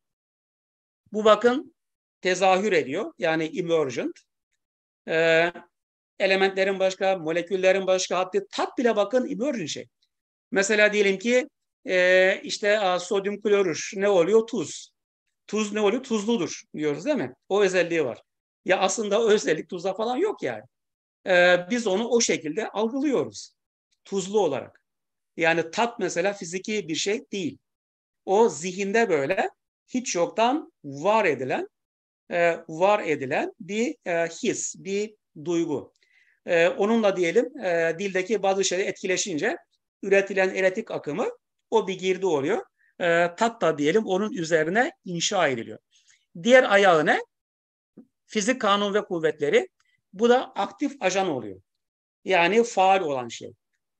Bu bakın tezahür ediyor. Yani emergent. Ee, elementlerin başka, moleküllerin başka, hatta tat bile bakın emergent şey. Mesela diyelim ki e, işte a, sodyum klorür ne oluyor? Tuz. Tuz ne oluyor? Tuzludur diyoruz değil mi? O özelliği var. Ya aslında o özellik tuzda falan yok yani e, biz onu o şekilde algılıyoruz. Tuzlu olarak. Yani tat mesela fiziki bir şey değil. O zihinde böyle hiç yoktan var edilen e, var edilen bir e, his, bir duygu. E, onunla diyelim e, dildeki bazı şeyler etkileşince üretilen eretik akımı o bir girdi oluyor. E, tat da diyelim onun üzerine inşa ediliyor. Diğer ayağı ne? Fizik kanun ve kuvvetleri bu da aktif ajan oluyor. Yani faal olan şey.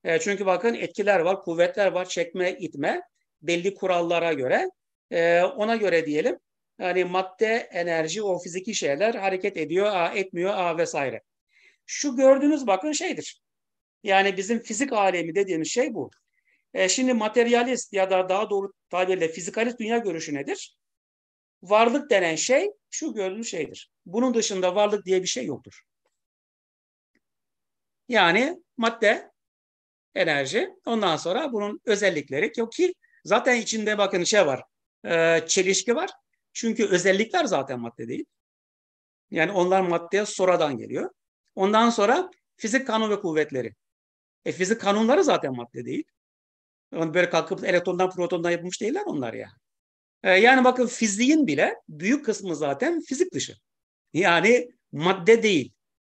E, çünkü bakın etkiler var, kuvvetler var, çekme, itme belli kurallara göre. E, ona göre diyelim yani madde, enerji, o fiziki şeyler hareket ediyor, a, etmiyor a, vesaire. Şu gördüğünüz bakın şeydir. Yani bizim fizik alemi dediğimiz şey bu. E, şimdi materyalist ya da daha doğru tabirle fizikalist dünya görüşü nedir? Varlık denen şey şu gördüğünüz şeydir. Bunun dışında varlık diye bir şey yoktur. Yani madde, enerji. Ondan sonra bunun özellikleri yok ki zaten içinde bakın şey var, e, çelişki var. Çünkü özellikler zaten madde değil. Yani onlar maddeye sonradan geliyor. Ondan sonra fizik kanun ve kuvvetleri. E fizik kanunları zaten madde değil. Yani böyle kalkıp elektrondan protondan yapmış değiller onlar ya. Yani. E, yani bakın fiziğin bile büyük kısmı zaten fizik dışı. Yani madde değil.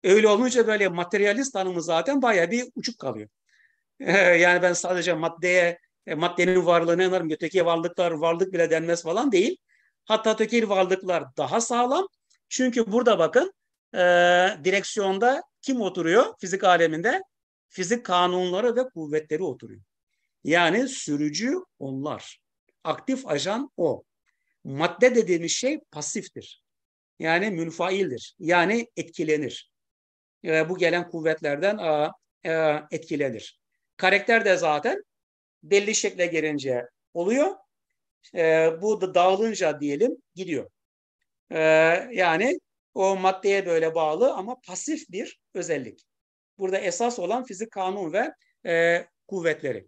Öyle olunca böyle materyalist tanımı zaten bayağı bir uçuk kalıyor. Ee, yani ben sadece maddeye, e, maddenin varlığına inanırım. Öteki varlıklar varlık bile denmez falan değil. Hatta öteki varlıklar daha sağlam. Çünkü burada bakın e, direksiyonda kim oturuyor fizik aleminde? Fizik kanunları ve kuvvetleri oturuyor. Yani sürücü onlar. Aktif ajan o. Madde dediğimiz şey pasiftir. Yani münfaildir. Yani etkilenir e, bu gelen kuvvetlerden e, e, etkilenir. Karakter de zaten belli şekle gelince oluyor. E, bu da dağılınca diyelim gidiyor. E, yani o maddeye böyle bağlı ama pasif bir özellik. Burada esas olan fizik kanun ve e, kuvvetleri.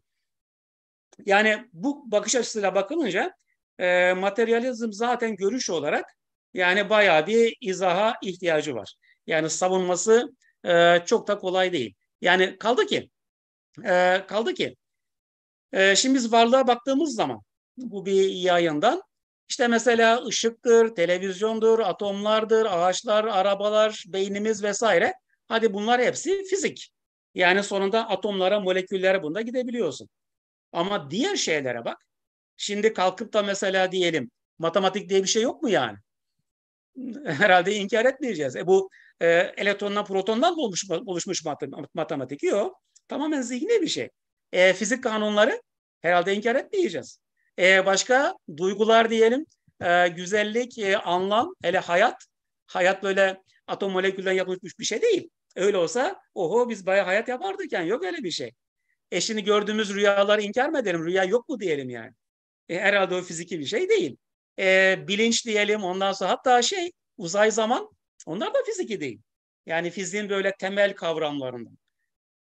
Yani bu bakış açısıyla bakılınca e, materyalizm zaten görüş olarak yani bayağı bir izaha ihtiyacı var. Yani savunması e, çok da kolay değil. Yani kaldı ki e, kaldı ki e, şimdi biz varlığa baktığımız zaman bu bir yayından işte mesela ışıktır, televizyondur, atomlardır, ağaçlar, arabalar, beynimiz vesaire. Hadi bunlar hepsi fizik. Yani sonunda atomlara, moleküllere bunda gidebiliyorsun. Ama diğer şeylere bak. Şimdi kalkıp da mesela diyelim matematik diye bir şey yok mu yani? Herhalde inkar etmeyeceğiz. E bu e, elektrondan protondan olmuş, oluşmuş matematik. Yok. Tamamen zihni bir şey. E, fizik kanunları herhalde inkar etmeyeceğiz. E, başka duygular diyelim. E, güzellik, e, anlam, hele hayat. Hayat böyle atom molekülden yapılmış bir şey değil. Öyle olsa oho biz bayağı hayat yapardık yani yok öyle bir şey. E şimdi gördüğümüz rüyaları inkar mı edelim? Rüya yok mu diyelim yani? E, herhalde o fiziki bir şey değil. E, bilinç diyelim ondan sonra hatta şey uzay zaman onlar da fiziki değil. Yani fiziğin böyle temel kavramlarından.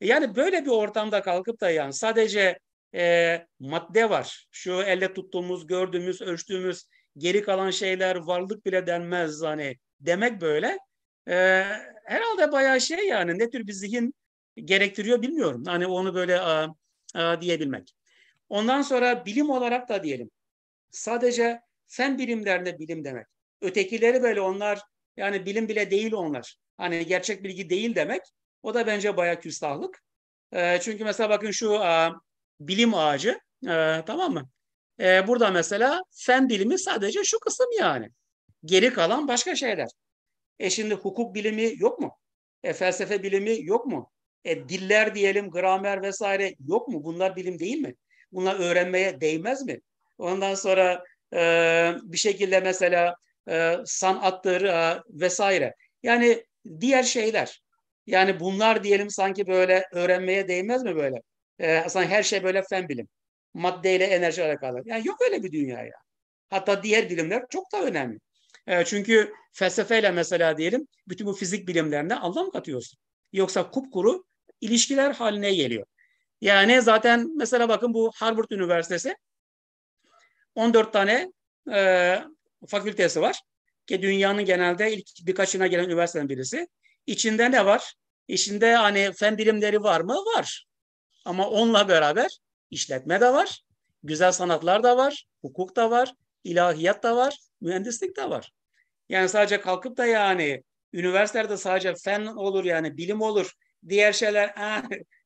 E, yani böyle bir ortamda kalkıp da yani sadece e, madde var. Şu elle tuttuğumuz, gördüğümüz, ölçtüğümüz geri kalan şeyler varlık bile denmez hani demek böyle. E, herhalde bayağı şey yani ne tür bir zihin gerektiriyor bilmiyorum. Hani onu böyle a, a, diyebilmek. Ondan sonra bilim olarak da diyelim. Sadece fen bilimlerine bilim demek. Ötekileri böyle onlar yani bilim bile değil onlar. Hani gerçek bilgi değil demek. O da bence bayağı küstahlık. E, çünkü mesela bakın şu e, bilim ağacı e, tamam mı? E, burada mesela fen bilimi sadece şu kısım yani. Geri kalan başka şeyler. E şimdi hukuk bilimi yok mu? E, felsefe bilimi yok mu? E, diller diyelim, gramer vesaire yok mu? Bunlar bilim değil mi? Bunlar öğrenmeye değmez mi? Ondan sonra e, bir şekilde mesela e, sanatları e, vesaire. Yani diğer şeyler. Yani bunlar diyelim sanki böyle öğrenmeye değmez mi böyle? E, aslında her şey böyle fen bilim. Maddeyle enerji alakalı. Yani yok öyle bir dünya ya. Hatta diğer bilimler çok da önemli. çünkü felsefeyle mesela diyelim bütün bu fizik bilimlerine anlam katıyorsun. Yoksa kupkuru ilişkiler haline geliyor. Yani zaten mesela bakın bu Harvard Üniversitesi 14 tane e, fakültesi var. Ki dünyanın genelde ilk birkaçına gelen üniversiteden birisi. İçinde ne var? İçinde hani fen bilimleri var mı? Var. Ama onunla beraber işletme de var, güzel sanatlar da var, hukuk da var, ilahiyat da var, mühendislik de var. Yani sadece kalkıp da yani üniversitelerde sadece fen olur yani bilim olur, diğer şeyler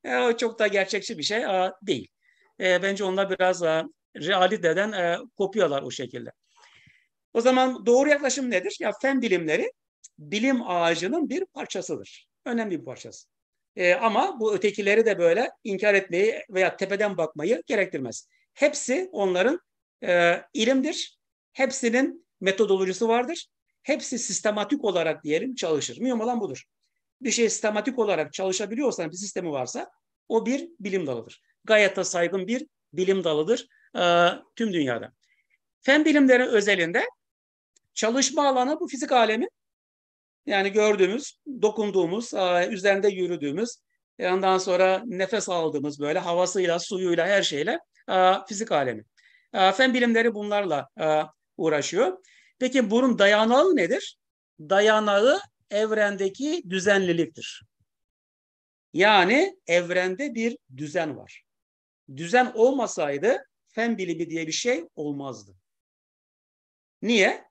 e, çok da gerçekçi bir şey a, ah, değil. E, bence onlar biraz a, ah, realiteden e, kopuyorlar o şekilde. O zaman doğru yaklaşım nedir? Ya fen bilimleri bilim ağacının bir parçasıdır. Önemli bir parçası. E, ama bu ötekileri de böyle inkar etmeyi veya tepeden bakmayı gerektirmez. Hepsi onların e, ilimdir. Hepsinin metodolojisi vardır. Hepsi sistematik olarak diyelim çalışır. Mühim olan budur. Bir şey sistematik olarak çalışabiliyorsan bir sistemi varsa o bir bilim dalıdır. Gayet de saygın bir bilim dalıdır e, tüm dünyada. Fen bilimleri özelinde çalışma alanı bu fizik alemi. Yani gördüğümüz, dokunduğumuz, e, üzerinde yürüdüğümüz, e, ondan sonra nefes aldığımız böyle havasıyla, suyuyla, her şeyle e, fizik alemi. Fen bilimleri bunlarla uğraşıyor. Peki bunun dayanağı nedir? Dayanağı evrendeki düzenliliktir. Yani evrende bir düzen var. Düzen olmasaydı fen bilimi diye bir şey olmazdı. Niye?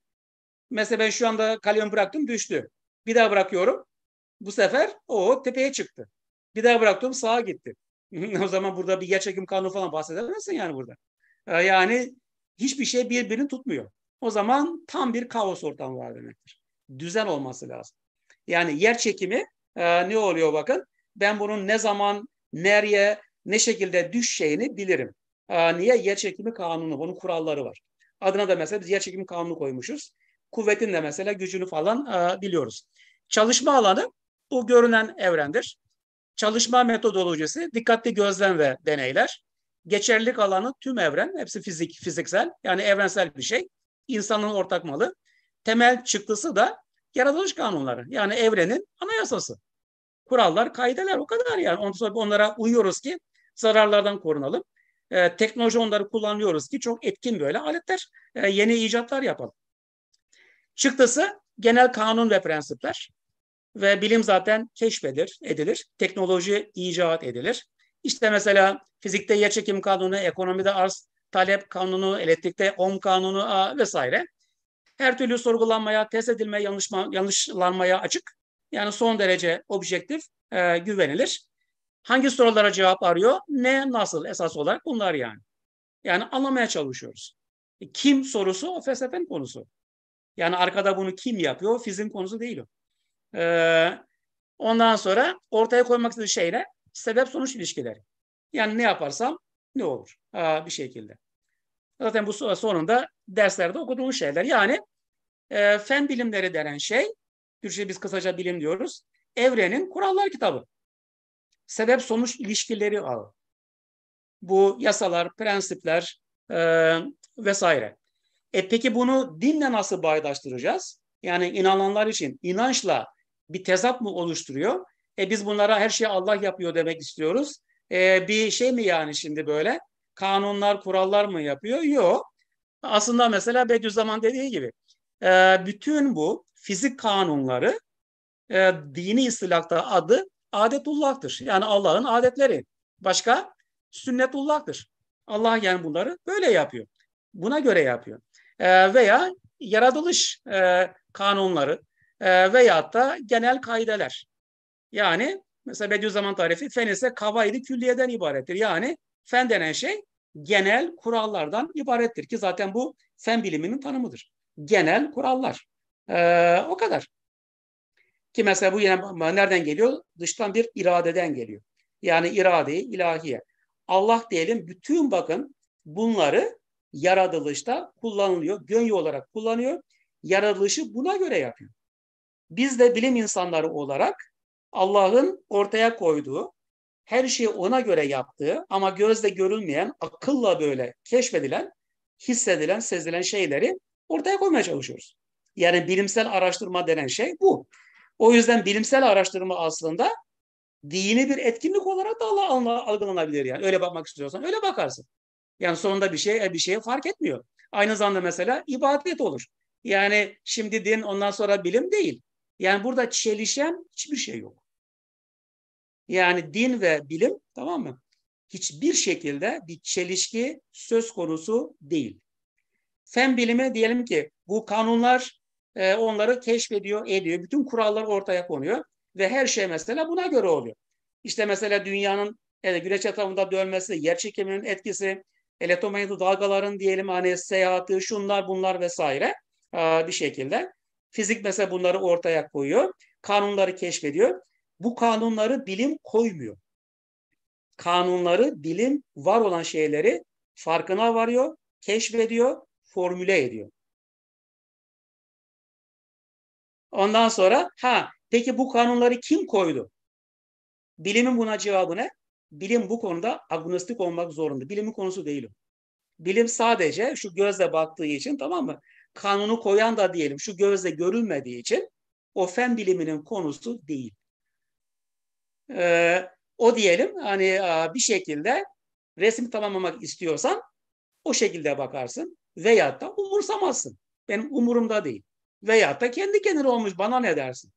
Mesela ben şu anda kalyonu bıraktım düştü. Bir daha bırakıyorum. Bu sefer o tepeye çıktı. Bir daha bıraktım sağa gitti. o zaman burada bir yerçekim kanunu falan bahsedemezsin yani burada. Ee, yani hiçbir şey birbirini tutmuyor. O zaman tam bir kaos ortamı var demektir. Düzen olması lazım. Yani yer çekimi e, ne oluyor bakın. Ben bunun ne zaman, nereye, ne şekilde düşeceğini bilirim. E, niye? Yer çekimi kanunu, Onun kuralları var. Adına da mesela biz yer çekimi kanunu koymuşuz kuvvetin de mesela gücünü falan e, biliyoruz. Çalışma alanı bu görünen evrendir. Çalışma metodolojisi dikkatli gözlem ve deneyler. Geçerlilik alanı tüm evren, hepsi fizik, fiziksel yani evrensel bir şey. İnsanın ortak malı. Temel çıktısı da yaratılış kanunları yani evrenin anayasası. Kurallar, kaideler o kadar yani. Ondan sonra onlara uyuyoruz ki zararlardan korunalım. Ee, teknoloji onları kullanıyoruz ki çok etkin böyle aletler, e, yeni icatlar yapalım. Çıktısı genel kanun ve prensipler. Ve bilim zaten keşfedilir, edilir. Teknoloji icat edilir. İşte mesela fizikte yerçekim kanunu, ekonomide arz talep kanunu, elektrikte ohm kanunu a, vesaire. Her türlü sorgulanmaya, test edilmeye, yanlışma, yanlışlanmaya açık. Yani son derece objektif, e, güvenilir. Hangi sorulara cevap arıyor? Ne, nasıl esas olarak bunlar yani. Yani anlamaya çalışıyoruz. E, kim sorusu o felsefenin konusu. Yani arkada bunu kim yapıyor? Fizin konusu değil o. Ee, ondan sonra ortaya koymak istediği şeyle sebep sonuç ilişkileri. Yani ne yaparsam ne olur Aa, ee, bir şekilde. Zaten bu sonunda derslerde okuduğumuz şeyler. Yani e, fen bilimleri denen şey, Türkçe biz kısaca bilim diyoruz, evrenin kurallar kitabı. Sebep sonuç ilişkileri ağı. Bu yasalar, prensipler e, vesaire. E peki bunu dinle nasıl bağdaştıracağız? Yani inananlar için inançla bir tezat mı oluşturuyor? E biz bunlara her şeyi Allah yapıyor demek istiyoruz. E bir şey mi yani şimdi böyle? Kanunlar, kurallar mı yapıyor? Yok. Aslında mesela Bediüzzaman dediği gibi e, bütün bu fizik kanunları e, dini istilakta adı adetullah'tır. Yani Allah'ın adetleri. Başka sünnetullah'tır. Allah yani bunları böyle yapıyor. Buna göre yapıyor. E, veya yaratılış e, kanunları e, veyahut da genel kaideler. Yani mesela Bediüzzaman tarifi fen ise kavaydı külliyeden ibarettir. Yani fen denen şey genel kurallardan ibarettir ki zaten bu fen biliminin tanımıdır. Genel kurallar. E, o kadar. Ki mesela bu yine nereden geliyor? Dıştan bir iradeden geliyor. Yani irade ilahiye. Allah diyelim bütün bakın bunları yaratılışta kullanılıyor. Gönye olarak kullanıyor. Yaratılışı buna göre yapıyor. Biz de bilim insanları olarak Allah'ın ortaya koyduğu, her şeyi ona göre yaptığı ama gözle görülmeyen, akılla böyle keşfedilen, hissedilen, sezilen şeyleri ortaya koymaya çalışıyoruz. Yani bilimsel araştırma denen şey bu. O yüzden bilimsel araştırma aslında dini bir etkinlik olarak da Allah algılanabilir yani. Öyle bakmak istiyorsan öyle bakarsın. Yani sonunda bir şey e, bir şey fark etmiyor. Aynı zamanda mesela ibadet olur. Yani şimdi din ondan sonra bilim değil. Yani burada çelişen hiçbir şey yok. Yani din ve bilim tamam mı? Hiçbir şekilde bir çelişki söz konusu değil. Fen bilimi diyelim ki bu kanunlar e, onları keşfediyor, ediyor. Bütün kurallar ortaya konuyor ve her şey mesela buna göre oluyor. İşte mesela dünyanın e, güneş etrafında dönmesi, yer çekiminin etkisi, elektromanyetik dalgaların diyelim hani seyahati, şunlar bunlar vesaire e, bir şekilde. Fizik mesela bunları ortaya koyuyor. Kanunları keşfediyor. Bu kanunları bilim koymuyor. Kanunları bilim var olan şeyleri farkına varıyor, keşfediyor, formüle ediyor. Ondan sonra ha peki bu kanunları kim koydu? Bilimin buna cevabı ne? bilim bu konuda agnostik olmak zorunda. Bilimin konusu değil o. Bilim sadece şu gözle baktığı için tamam mı? Kanunu koyan da diyelim şu gözle görülmediği için o fen biliminin konusu değil. Ee, o diyelim hani bir şekilde resmi tamamlamak istiyorsan o şekilde bakarsın veya da umursamazsın. Benim umurumda değil. Veya da kendi kendine olmuş bana ne dersin?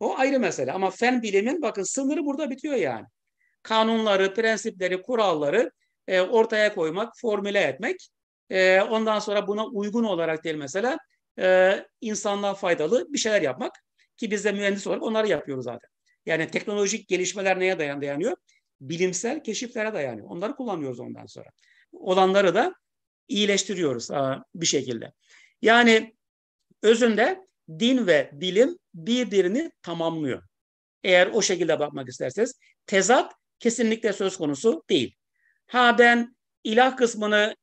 O ayrı mesele ama fen bilimin bakın sınırı burada bitiyor yani kanunları, prensipleri, kuralları e, ortaya koymak, formüle etmek. E, ondan sonra buna uygun olarak değil mesela e, insanlığa faydalı bir şeyler yapmak. Ki biz de mühendis olarak onları yapıyoruz zaten. Yani teknolojik gelişmeler neye dayan dayanıyor? Bilimsel keşiflere dayanıyor. Onları kullanıyoruz ondan sonra. Olanları da iyileştiriyoruz e, bir şekilde. Yani özünde din ve bilim birbirini tamamlıyor. Eğer o şekilde bakmak isterseniz tezat kesinlikle söz konusu değil. Ha ben ilah kısmını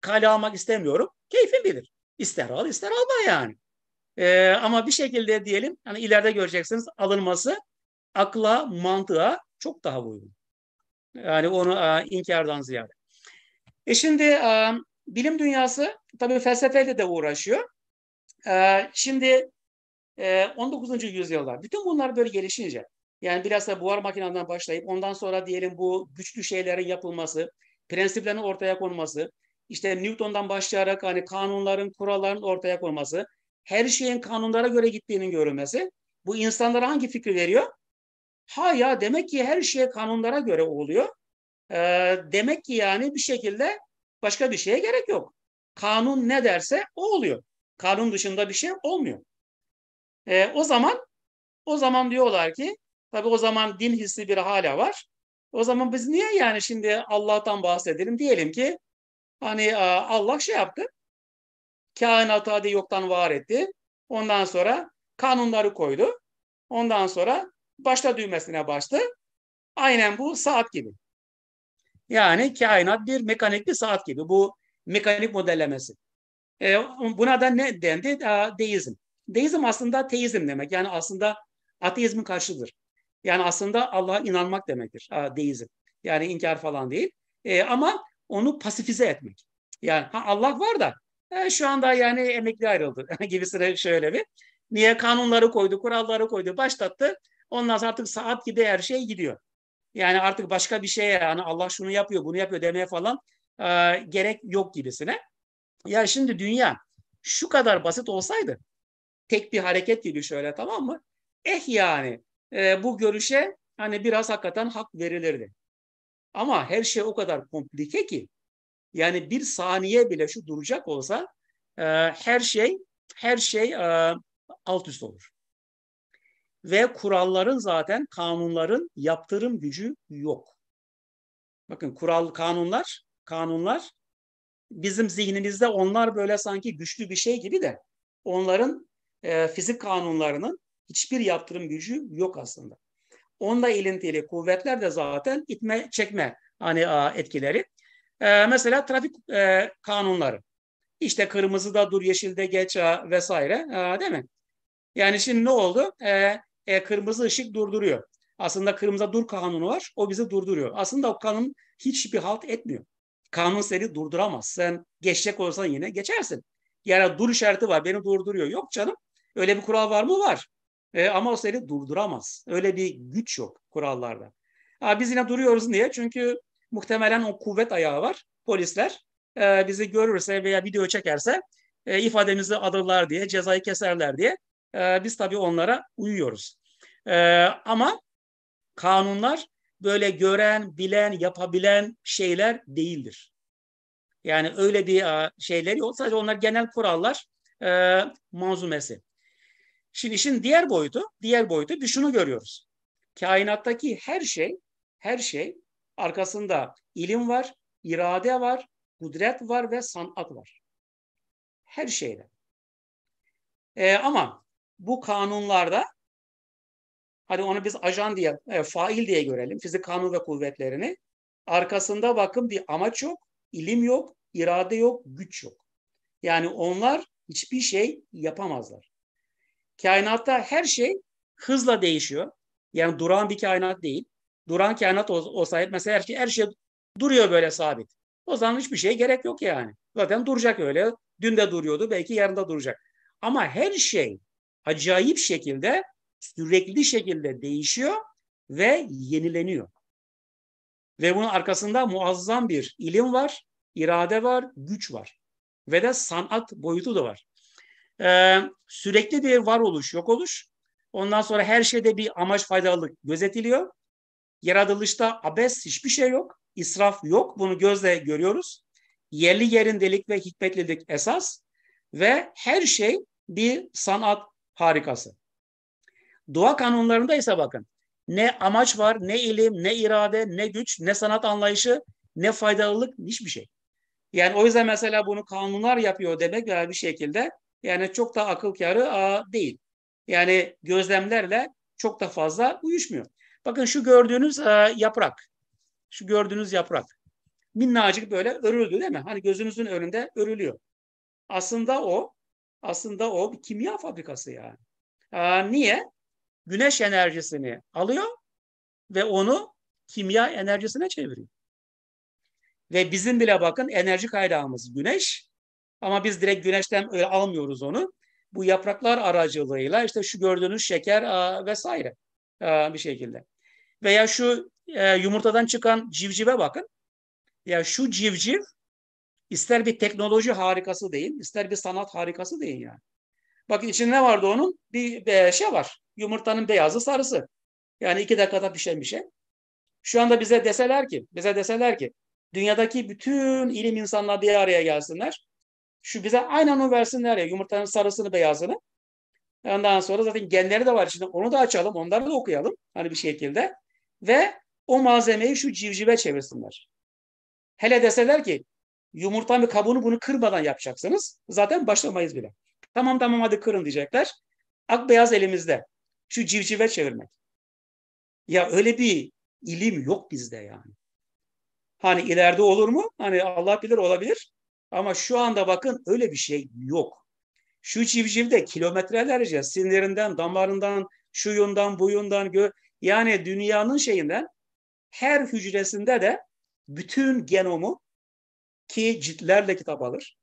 kale almak istemiyorum. Keyfin bilir. İster al ister alma yani. Ee, ama bir şekilde diyelim hani ileride göreceksiniz alınması akla, mantığa çok daha uygun. Yani onu a, e, inkardan ziyade. E şimdi a, e, bilim dünyası tabii felsefeyle de uğraşıyor. E, şimdi e, 19. yüzyılda bütün bunlar böyle gelişince yani biraz da buhar makinenden başlayıp ondan sonra diyelim bu güçlü şeylerin yapılması, prensiplerin ortaya konması, işte Newton'dan başlayarak hani kanunların, kuralların ortaya konması, her şeyin kanunlara göre gittiğinin görülmesi bu insanlara hangi fikri veriyor? Ha ya demek ki her şey kanunlara göre oluyor. E, demek ki yani bir şekilde başka bir şeye gerek yok. Kanun ne derse o oluyor. Kanun dışında bir şey olmuyor. E, o zaman o zaman diyorlar ki Tabi o zaman din hissi bir hala var. O zaman biz niye yani şimdi Allah'tan bahsedelim? Diyelim ki hani e, Allah şey yaptı. Kainatı hadi yoktan var etti. Ondan sonra kanunları koydu. Ondan sonra başla düğmesine bastı. Aynen bu saat gibi. Yani kainat bir mekanik bir saat gibi. Bu mekanik modellemesi. E, buna da ne dendi? E, deizm. Deizm aslında teizm demek. Yani aslında ateizmin karşıdır. Yani aslında Allah'a inanmak demektir deizm. Yani inkar falan değil. E, ama onu pasifize etmek. Yani ha, Allah var da e, şu anda yani emekli ayrıldı gibisine şöyle bir. Niye kanunları koydu, kuralları koydu, başlattı. Ondan sonra artık saat gibi her şey gidiyor. Yani artık başka bir şeye yani Allah şunu yapıyor, bunu yapıyor demeye falan e, gerek yok gibisine. Ya şimdi dünya şu kadar basit olsaydı tek bir hareket gibi şöyle tamam mı? Eh yani e, bu görüşe hani biraz hakikaten hak verilirdi. Ama her şey o kadar komplike ki yani bir saniye bile şu duracak olsa e, her şey her şey e, alt üst olur. Ve kuralların zaten kanunların yaptırım gücü yok. Bakın kural kanunlar kanunlar bizim zihnimizde onlar böyle sanki güçlü bir şey gibi de onların e, fizik kanunlarının hiçbir yaptırım gücü yok aslında. Onda ilintili kuvvetler de zaten itme çekme hani etkileri. Ee, mesela trafik e, kanunları. İşte kırmızıda dur, yeşilde geç a, vesaire e, değil mi? Yani şimdi ne oldu? E, e, kırmızı ışık durduruyor. Aslında kırmızıda dur kanunu var. O bizi durduruyor. Aslında o kanun hiçbir halt etmiyor. Kanun seni durduramaz. Sen geçecek olsan yine geçersin. Yani dur işareti var. Beni durduruyor. Yok canım. Öyle bir kural var mı? Var. E, ama o seni durduramaz. Öyle bir güç yok kurallarda. Ha, biz yine duruyoruz niye? Çünkü muhtemelen o kuvvet ayağı var. Polisler e, bizi görürse veya video çekerse e, ifademizi alırlar diye, cezayı keserler diye. E, biz tabii onlara uyuyoruz. E, ama kanunlar böyle gören, bilen, yapabilen şeyler değildir. Yani öyle bir şeyler yok. Sadece onlar genel kurallar e, manzumesi. Şimdi işin diğer boyutu, diğer boyutu biz şunu görüyoruz. Kainattaki her şey, her şey arkasında ilim var, irade var, kudret var ve sanat var. Her şeyde. Ee, ama bu kanunlarda hadi onu biz ajan diye, e, fail diye görelim. Fizik kanun ve kuvvetlerini. Arkasında bakın bir amaç yok, ilim yok, irade yok, güç yok. Yani onlar hiçbir şey yapamazlar. Kainatta her şey hızla değişiyor. Yani duran bir kainat değil. Duran kainat olsaydı mesela her şey, her şey duruyor böyle sabit. O zaman hiçbir şeye gerek yok yani. Zaten duracak öyle. Dün de duruyordu belki yarın da duracak. Ama her şey acayip şekilde sürekli şekilde değişiyor ve yenileniyor. Ve bunun arkasında muazzam bir ilim var, irade var, güç var. Ve de sanat boyutu da var e, sürekli bir varoluş, yok oluş. Ondan sonra her şeyde bir amaç faydalılık gözetiliyor. Yaratılışta abes hiçbir şey yok. İsraf yok. Bunu gözle görüyoruz. Yerli yerindelik ve hikmetlilik esas. Ve her şey bir sanat harikası. Doğa kanunlarında ise bakın ne amaç var, ne ilim, ne irade, ne güç, ne sanat anlayışı, ne faydalılık, hiçbir şey. Yani o yüzden mesela bunu kanunlar yapıyor demek veya bir şekilde yani çok da akıl kârı değil. Yani gözlemlerle çok da fazla uyuşmuyor. Bakın şu gördüğünüz yaprak. Şu gördüğünüz yaprak. Minnacık böyle örüldü değil mi? Hani gözünüzün önünde örülüyor. Aslında o aslında o bir kimya fabrikası yani. niye? Güneş enerjisini alıyor ve onu kimya enerjisine çeviriyor. Ve bizim bile bakın enerji kaynağımız güneş ama biz direkt güneşten öyle almıyoruz onu. Bu yapraklar aracılığıyla işte şu gördüğünüz şeker e, vesaire e, bir şekilde. Veya şu e, yumurtadan çıkan civcive bakın. Ya şu civciv ister bir teknoloji harikası değil, ister bir sanat harikası değil yani. Bakın içinde ne vardı onun? Bir, bir e, şey var. Yumurtanın beyazı sarısı. Yani iki dakikada pişen bir şey. Şu anda bize deseler ki, bize deseler ki dünyadaki bütün ilim insanlar bir araya gelsinler. Şu bize aynen onu versinler ya yumurtanın sarısını beyazını. Ondan sonra zaten genleri de var içinde. Onu da açalım. Onları da okuyalım. Hani bir şekilde. Ve o malzemeyi şu civcive çevirsinler. Hele deseler ki yumurtanın bir kabuğunu bunu kırmadan yapacaksınız. Zaten başlamayız bile. Tamam tamam hadi kırın diyecekler. Ak beyaz elimizde. Şu civcive çevirmek. Ya öyle bir ilim yok bizde yani. Hani ileride olur mu? Hani Allah bilir olabilir. Ama şu anda bakın öyle bir şey yok. Şu civcivde kilometrelerce sinirinden, damarından, şu yundan, bu yundan, gö yani dünyanın şeyinden her hücresinde de bütün genomu ki ciltlerle kitap alır.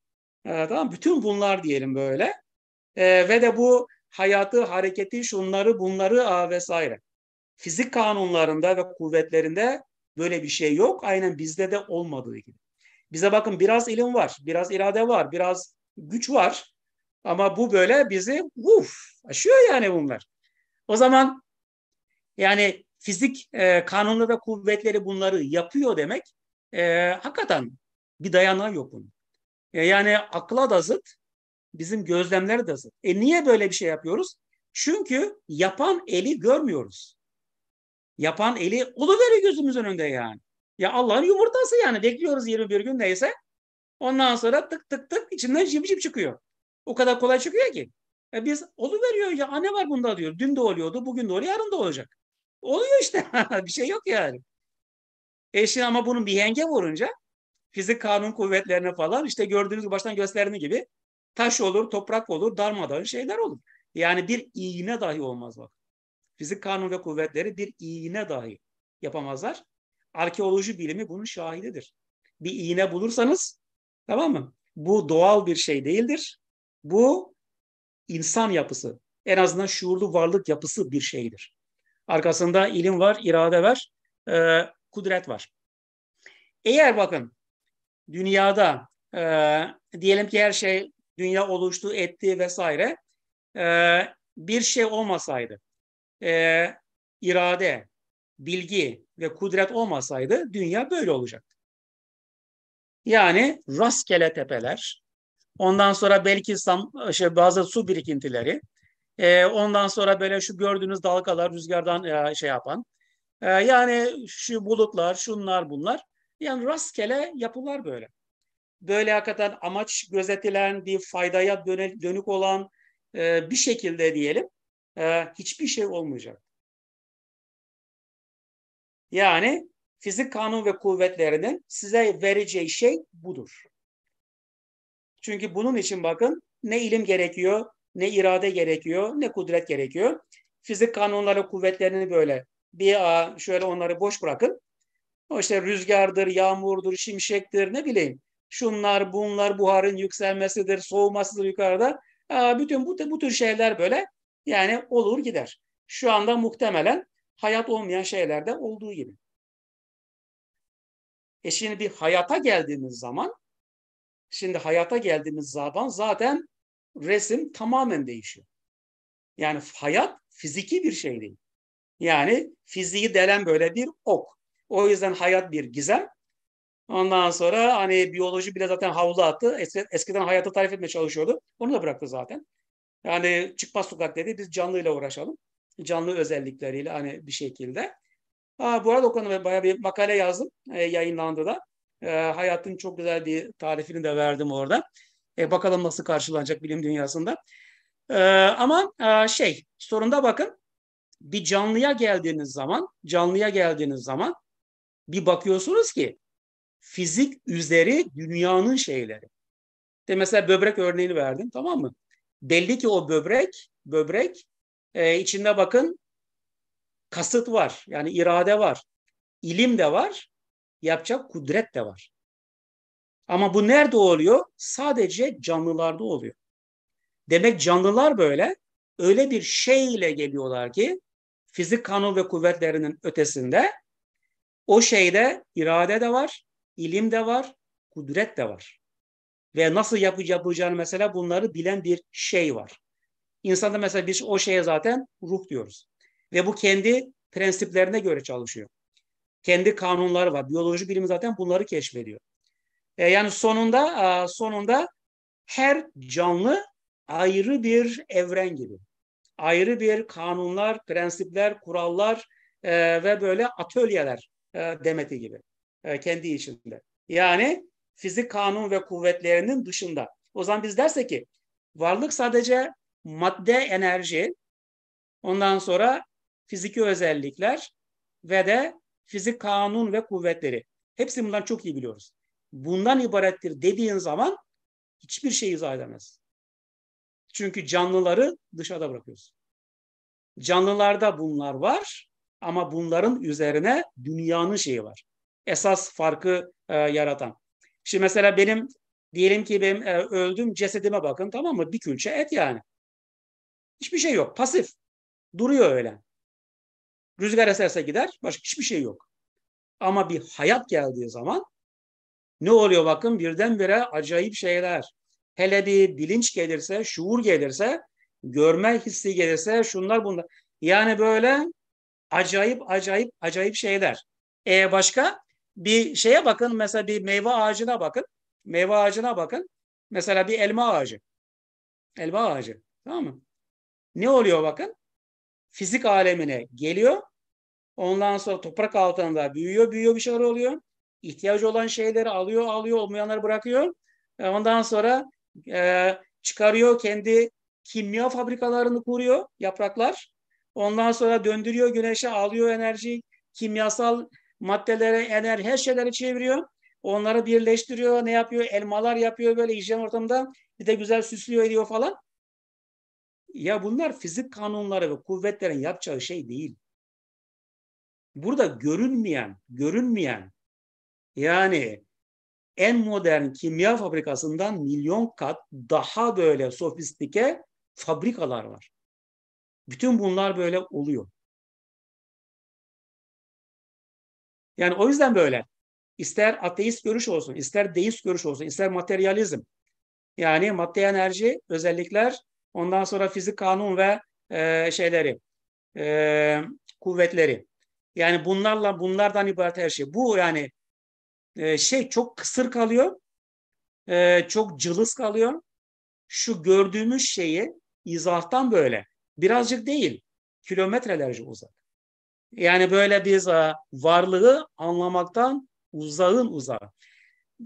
E, tamam Bütün bunlar diyelim böyle. E, ve de bu hayatı, hareketi, şunları, bunları a, vesaire. Fizik kanunlarında ve kuvvetlerinde böyle bir şey yok. Aynen bizde de olmadığı gibi. Bize bakın biraz ilim var, biraz irade var, biraz güç var. Ama bu böyle bizi uf, aşıyor yani bunlar. O zaman yani fizik e, kanunları ve kuvvetleri bunları yapıyor demek e, hakikaten bir dayanağı yok bunun. E, yani akla da zıt, bizim gözlemlere de zıt. E niye böyle bir şey yapıyoruz? Çünkü yapan eli görmüyoruz. Yapan eli oluveri gözümüzün önünde yani. Ya Allah'ın yumurtası yani. Bekliyoruz 21 gün neyse. Ondan sonra tık tık tık içinden cimcim çıkıyor. O kadar kolay çıkıyor ki. E biz veriyor ya anne var bunda diyor. Dün de oluyordu, bugün de oluyor, yarın da olacak. Oluyor işte. bir şey yok yani. E şimdi ama bunun bir yenge vurunca fizik kanun kuvvetlerine falan işte gördüğünüz baştan gösterdiğim gibi taş olur, toprak olur, darmadağın şeyler olur. Yani bir iğne dahi olmaz bak. Fizik kanun ve kuvvetleri bir iğne dahi yapamazlar. Arkeoloji bilimi bunun şahididir. Bir iğne bulursanız tamam mı? Bu doğal bir şey değildir. Bu insan yapısı. En azından şuurlu varlık yapısı bir şeydir. Arkasında ilim var, irade var, e, kudret var. Eğer bakın dünyada e, diyelim ki her şey dünya oluştu, etti vesaire e, bir şey olmasaydı e, irade, bilgi, ve kudret olmasaydı dünya böyle olacaktı. Yani rastgele tepeler, ondan sonra belki sam, şey, bazı su birikintileri, e, ondan sonra böyle şu gördüğünüz dalgalar rüzgardan e, şey yapan, e, yani şu bulutlar, şunlar bunlar, yani rastgele yapılar böyle. Böyle hakikaten amaç gözetilen, bir faydaya dönük olan e, bir şekilde diyelim e, hiçbir şey olmayacak. Yani fizik kanun ve kuvvetlerinin size vereceği şey budur. Çünkü bunun için bakın ne ilim gerekiyor, ne irade gerekiyor, ne kudret gerekiyor. Fizik kanunları kuvvetlerini böyle bir a şöyle onları boş bırakın. O işte rüzgardır, yağmurdur, şimşektir ne bileyim. Şunlar, bunlar, buharın yükselmesidir, soğumasıdır yukarıda. Aa, bütün bu, bu tür şeyler böyle yani olur gider. Şu anda muhtemelen hayat olmayan şeylerde olduğu gibi. E şimdi bir hayata geldiğimiz zaman, şimdi hayata geldiğimiz zaman zaten resim tamamen değişiyor. Yani hayat fiziki bir şey değil. Yani fiziği delen böyle bir ok. O yüzden hayat bir gizem. Ondan sonra hani biyoloji bile zaten havlu attı. Eskiden hayatı tarif etmeye çalışıyordu. Onu da bıraktı zaten. Yani çıkmaz sokak dedi biz canlıyla uğraşalım canlı özellikleriyle hani bir şekilde. Aa, bu arada o konuda bayağı bir makale yazdım. E, yayınlandı da. E, hayatın çok güzel bir tarifini de verdim orada. E, bakalım nasıl karşılanacak bilim dünyasında. E, ama e, şey sorunda bakın bir canlıya geldiğiniz zaman canlıya geldiğiniz zaman bir bakıyorsunuz ki fizik üzeri dünyanın şeyleri. De mesela böbrek örneğini verdim tamam mı? Belli ki o böbrek böbrek e, içinde bakın kasıt var. Yani irade var. ilim de var. Yapacak kudret de var. Ama bu nerede oluyor? Sadece canlılarda oluyor. Demek canlılar böyle öyle bir şeyle geliyorlar ki fizik kanun ve kuvvetlerinin ötesinde o şeyde irade de var, ilim de var, kudret de var. Ve nasıl yapacağını mesela bunları bilen bir şey var. İnsanda mesela bir o şeye zaten ruh diyoruz. Ve bu kendi prensiplerine göre çalışıyor. Kendi kanunları var. Biyoloji bilimi zaten bunları keşfediyor. E, yani sonunda e, sonunda her canlı ayrı bir evren gibi. Ayrı bir kanunlar, prensipler, kurallar e, ve böyle atölyeler e, demeti gibi e, kendi içinde. Yani fizik kanun ve kuvvetlerinin dışında. O zaman biz dersek ki varlık sadece madde enerji, ondan sonra fiziki özellikler ve de fizik kanun ve kuvvetleri. Hepsini bundan çok iyi biliyoruz. Bundan ibarettir dediğin zaman hiçbir şey izah edemez. Çünkü canlıları dışarıda bırakıyoruz. Canlılarda bunlar var ama bunların üzerine dünyanın şeyi var. Esas farkı e, yaratan. Şimdi mesela benim diyelim ki benim e, öldüm cesedime bakın tamam mı? Bir külçe et yani. Hiçbir şey yok. Pasif. Duruyor öyle. Rüzgar eserse gider. Başka hiçbir şey yok. Ama bir hayat geldiği zaman ne oluyor bakın birdenbire acayip şeyler. Hele bir bilinç gelirse, şuur gelirse, görme hissi gelirse şunlar bunlar. Yani böyle acayip acayip acayip şeyler. E başka bir şeye bakın mesela bir meyve ağacına bakın. Meyve ağacına bakın. Mesela bir elma ağacı. Elma ağacı. Tamam mı? Ne oluyor bakın? Fizik alemine geliyor. Ondan sonra toprak altında büyüyor, büyüyor bir şeyler oluyor. İhtiyacı olan şeyleri alıyor, alıyor, olmayanları bırakıyor. Ondan sonra e, çıkarıyor kendi kimya fabrikalarını kuruyor yapraklar. Ondan sonra döndürüyor güneşe, alıyor enerji, kimyasal maddelere, enerji, her şeyleri çeviriyor. Onları birleştiriyor, ne yapıyor? Elmalar yapıyor böyle hijyen ortamda Bir de güzel süslüyor ediyor falan. Ya bunlar fizik kanunları ve kuvvetlerin yapacağı şey değil. Burada görünmeyen, görünmeyen yani en modern kimya fabrikasından milyon kat daha böyle sofistike fabrikalar var. Bütün bunlar böyle oluyor. Yani o yüzden böyle. İster ateist görüş olsun, ister deist görüş olsun, ister materyalizm. Yani madde enerji özellikler Ondan sonra fizik kanun ve e, şeyleri, e, kuvvetleri. Yani bunlarla bunlardan ibaret her şey. Bu yani e, şey çok kısır kalıyor, e, çok cılız kalıyor. Şu gördüğümüz şeyi izahtan böyle. Birazcık değil, kilometrelerce uzak. Yani böyle biz e, varlığı anlamaktan uzağın uzağı.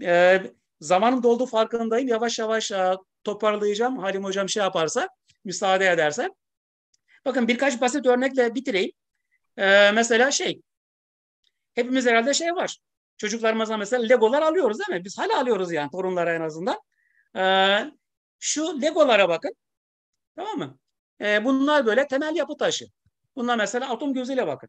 E, zamanım doldu farkındayım. Yavaş yavaş e, toparlayacağım. Halim Hocam şey yaparsa, müsaade ederse. Bakın birkaç basit örnekle bitireyim. Ee, mesela şey, hepimiz herhalde şey var. Çocuklarımıza mesela legolar alıyoruz değil mi? Biz hala alıyoruz yani torunlara en azından. Ee, şu legolara bakın. Tamam mı? Ee, bunlar böyle temel yapı taşı. Bunlar mesela atom gözüyle bakın.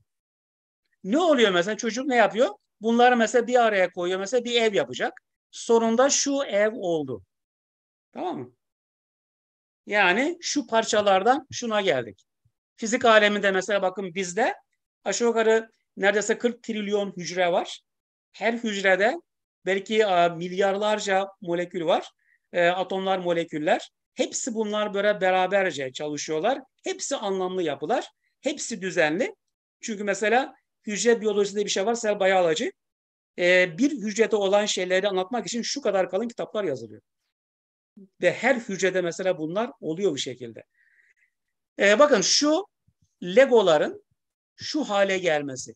Ne oluyor mesela? Çocuk ne yapıyor? Bunları mesela bir araya koyuyor. Mesela bir ev yapacak. Sonunda şu ev oldu. Tamam mı? Yani şu parçalardan şuna geldik. Fizik aleminde mesela bakın bizde aşağı yukarı neredeyse 40 trilyon hücre var. Her hücrede belki e, milyarlarca molekül var. E, atomlar, moleküller. Hepsi bunlar böyle beraberce çalışıyorlar. Hepsi anlamlı yapılar. Hepsi düzenli. Çünkü mesela hücre biyolojisinde bir şey var. Sel bayalacı. E, bir hücrede olan şeyleri anlatmak için şu kadar kalın kitaplar yazılıyor ve her hücrede mesela bunlar oluyor bir şekilde. Ee, bakın şu legoların şu hale gelmesi.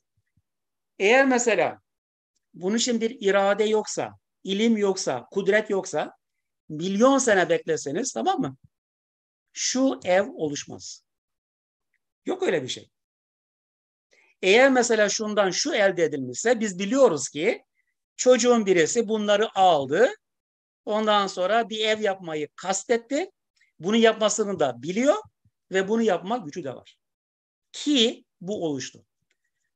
Eğer mesela bunun için bir irade yoksa, ilim yoksa, kudret yoksa milyon sene bekleseniz tamam mı? Şu ev oluşmaz. Yok öyle bir şey. Eğer mesela şundan şu elde edilmişse biz biliyoruz ki çocuğun birisi bunları aldı, Ondan sonra bir ev yapmayı kastetti. Bunu yapmasını da biliyor ve bunu yapma gücü de var. Ki bu oluştu.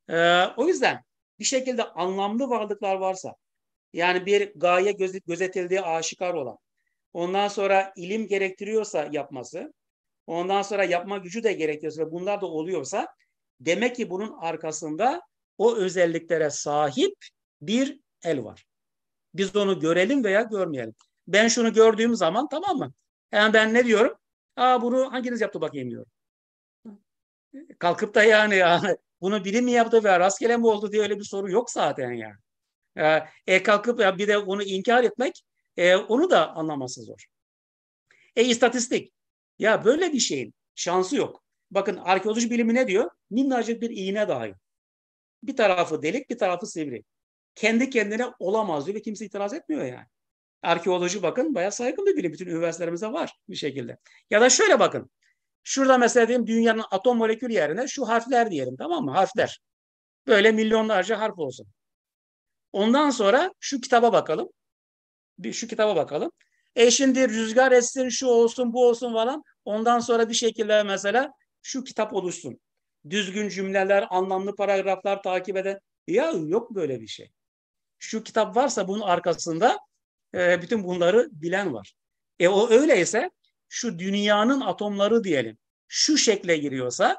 Ee, o yüzden bir şekilde anlamlı varlıklar varsa, yani bir gaye gözet, gözetildiği aşikar olan, ondan sonra ilim gerektiriyorsa yapması, ondan sonra yapma gücü de gerekiyorsa ve bunlar da oluyorsa, demek ki bunun arkasında o özelliklere sahip bir el var. Biz onu görelim veya görmeyelim. Ben şunu gördüğüm zaman tamam mı? Yani ben ne diyorum? Aa bunu hanginiz yaptı bakayım diyorum. Kalkıp da yani, yani bunu bilim mi yaptı veya rastgele mi oldu diye öyle bir soru yok zaten yani. Ee, e kalkıp ya bir de onu inkar etmek e, onu da anlaması zor. E istatistik. Ya böyle bir şeyin şansı yok. Bakın arkeoloji bilimi ne diyor? Minnacık bir iğne dahi. Bir tarafı delik, bir tarafı sivri kendi kendine olamaz diyor ve kimse itiraz etmiyor yani. Arkeoloji bakın bayağı saygın bir Bütün üniversitelerimizde var bir şekilde. Ya da şöyle bakın. Şurada mesela diyelim dünyanın atom molekül yerine şu harfler diyelim tamam mı? Harfler. Böyle milyonlarca harf olsun. Ondan sonra şu kitaba bakalım. Bir şu kitaba bakalım. E şimdi rüzgar etsin, şu olsun, bu olsun falan. Ondan sonra bir şekilde mesela şu kitap oluşsun. Düzgün cümleler, anlamlı paragraflar takip eden. Ya yok böyle bir şey şu kitap varsa bunun arkasında e, bütün bunları bilen var. E o öyleyse şu dünyanın atomları diyelim şu şekle giriyorsa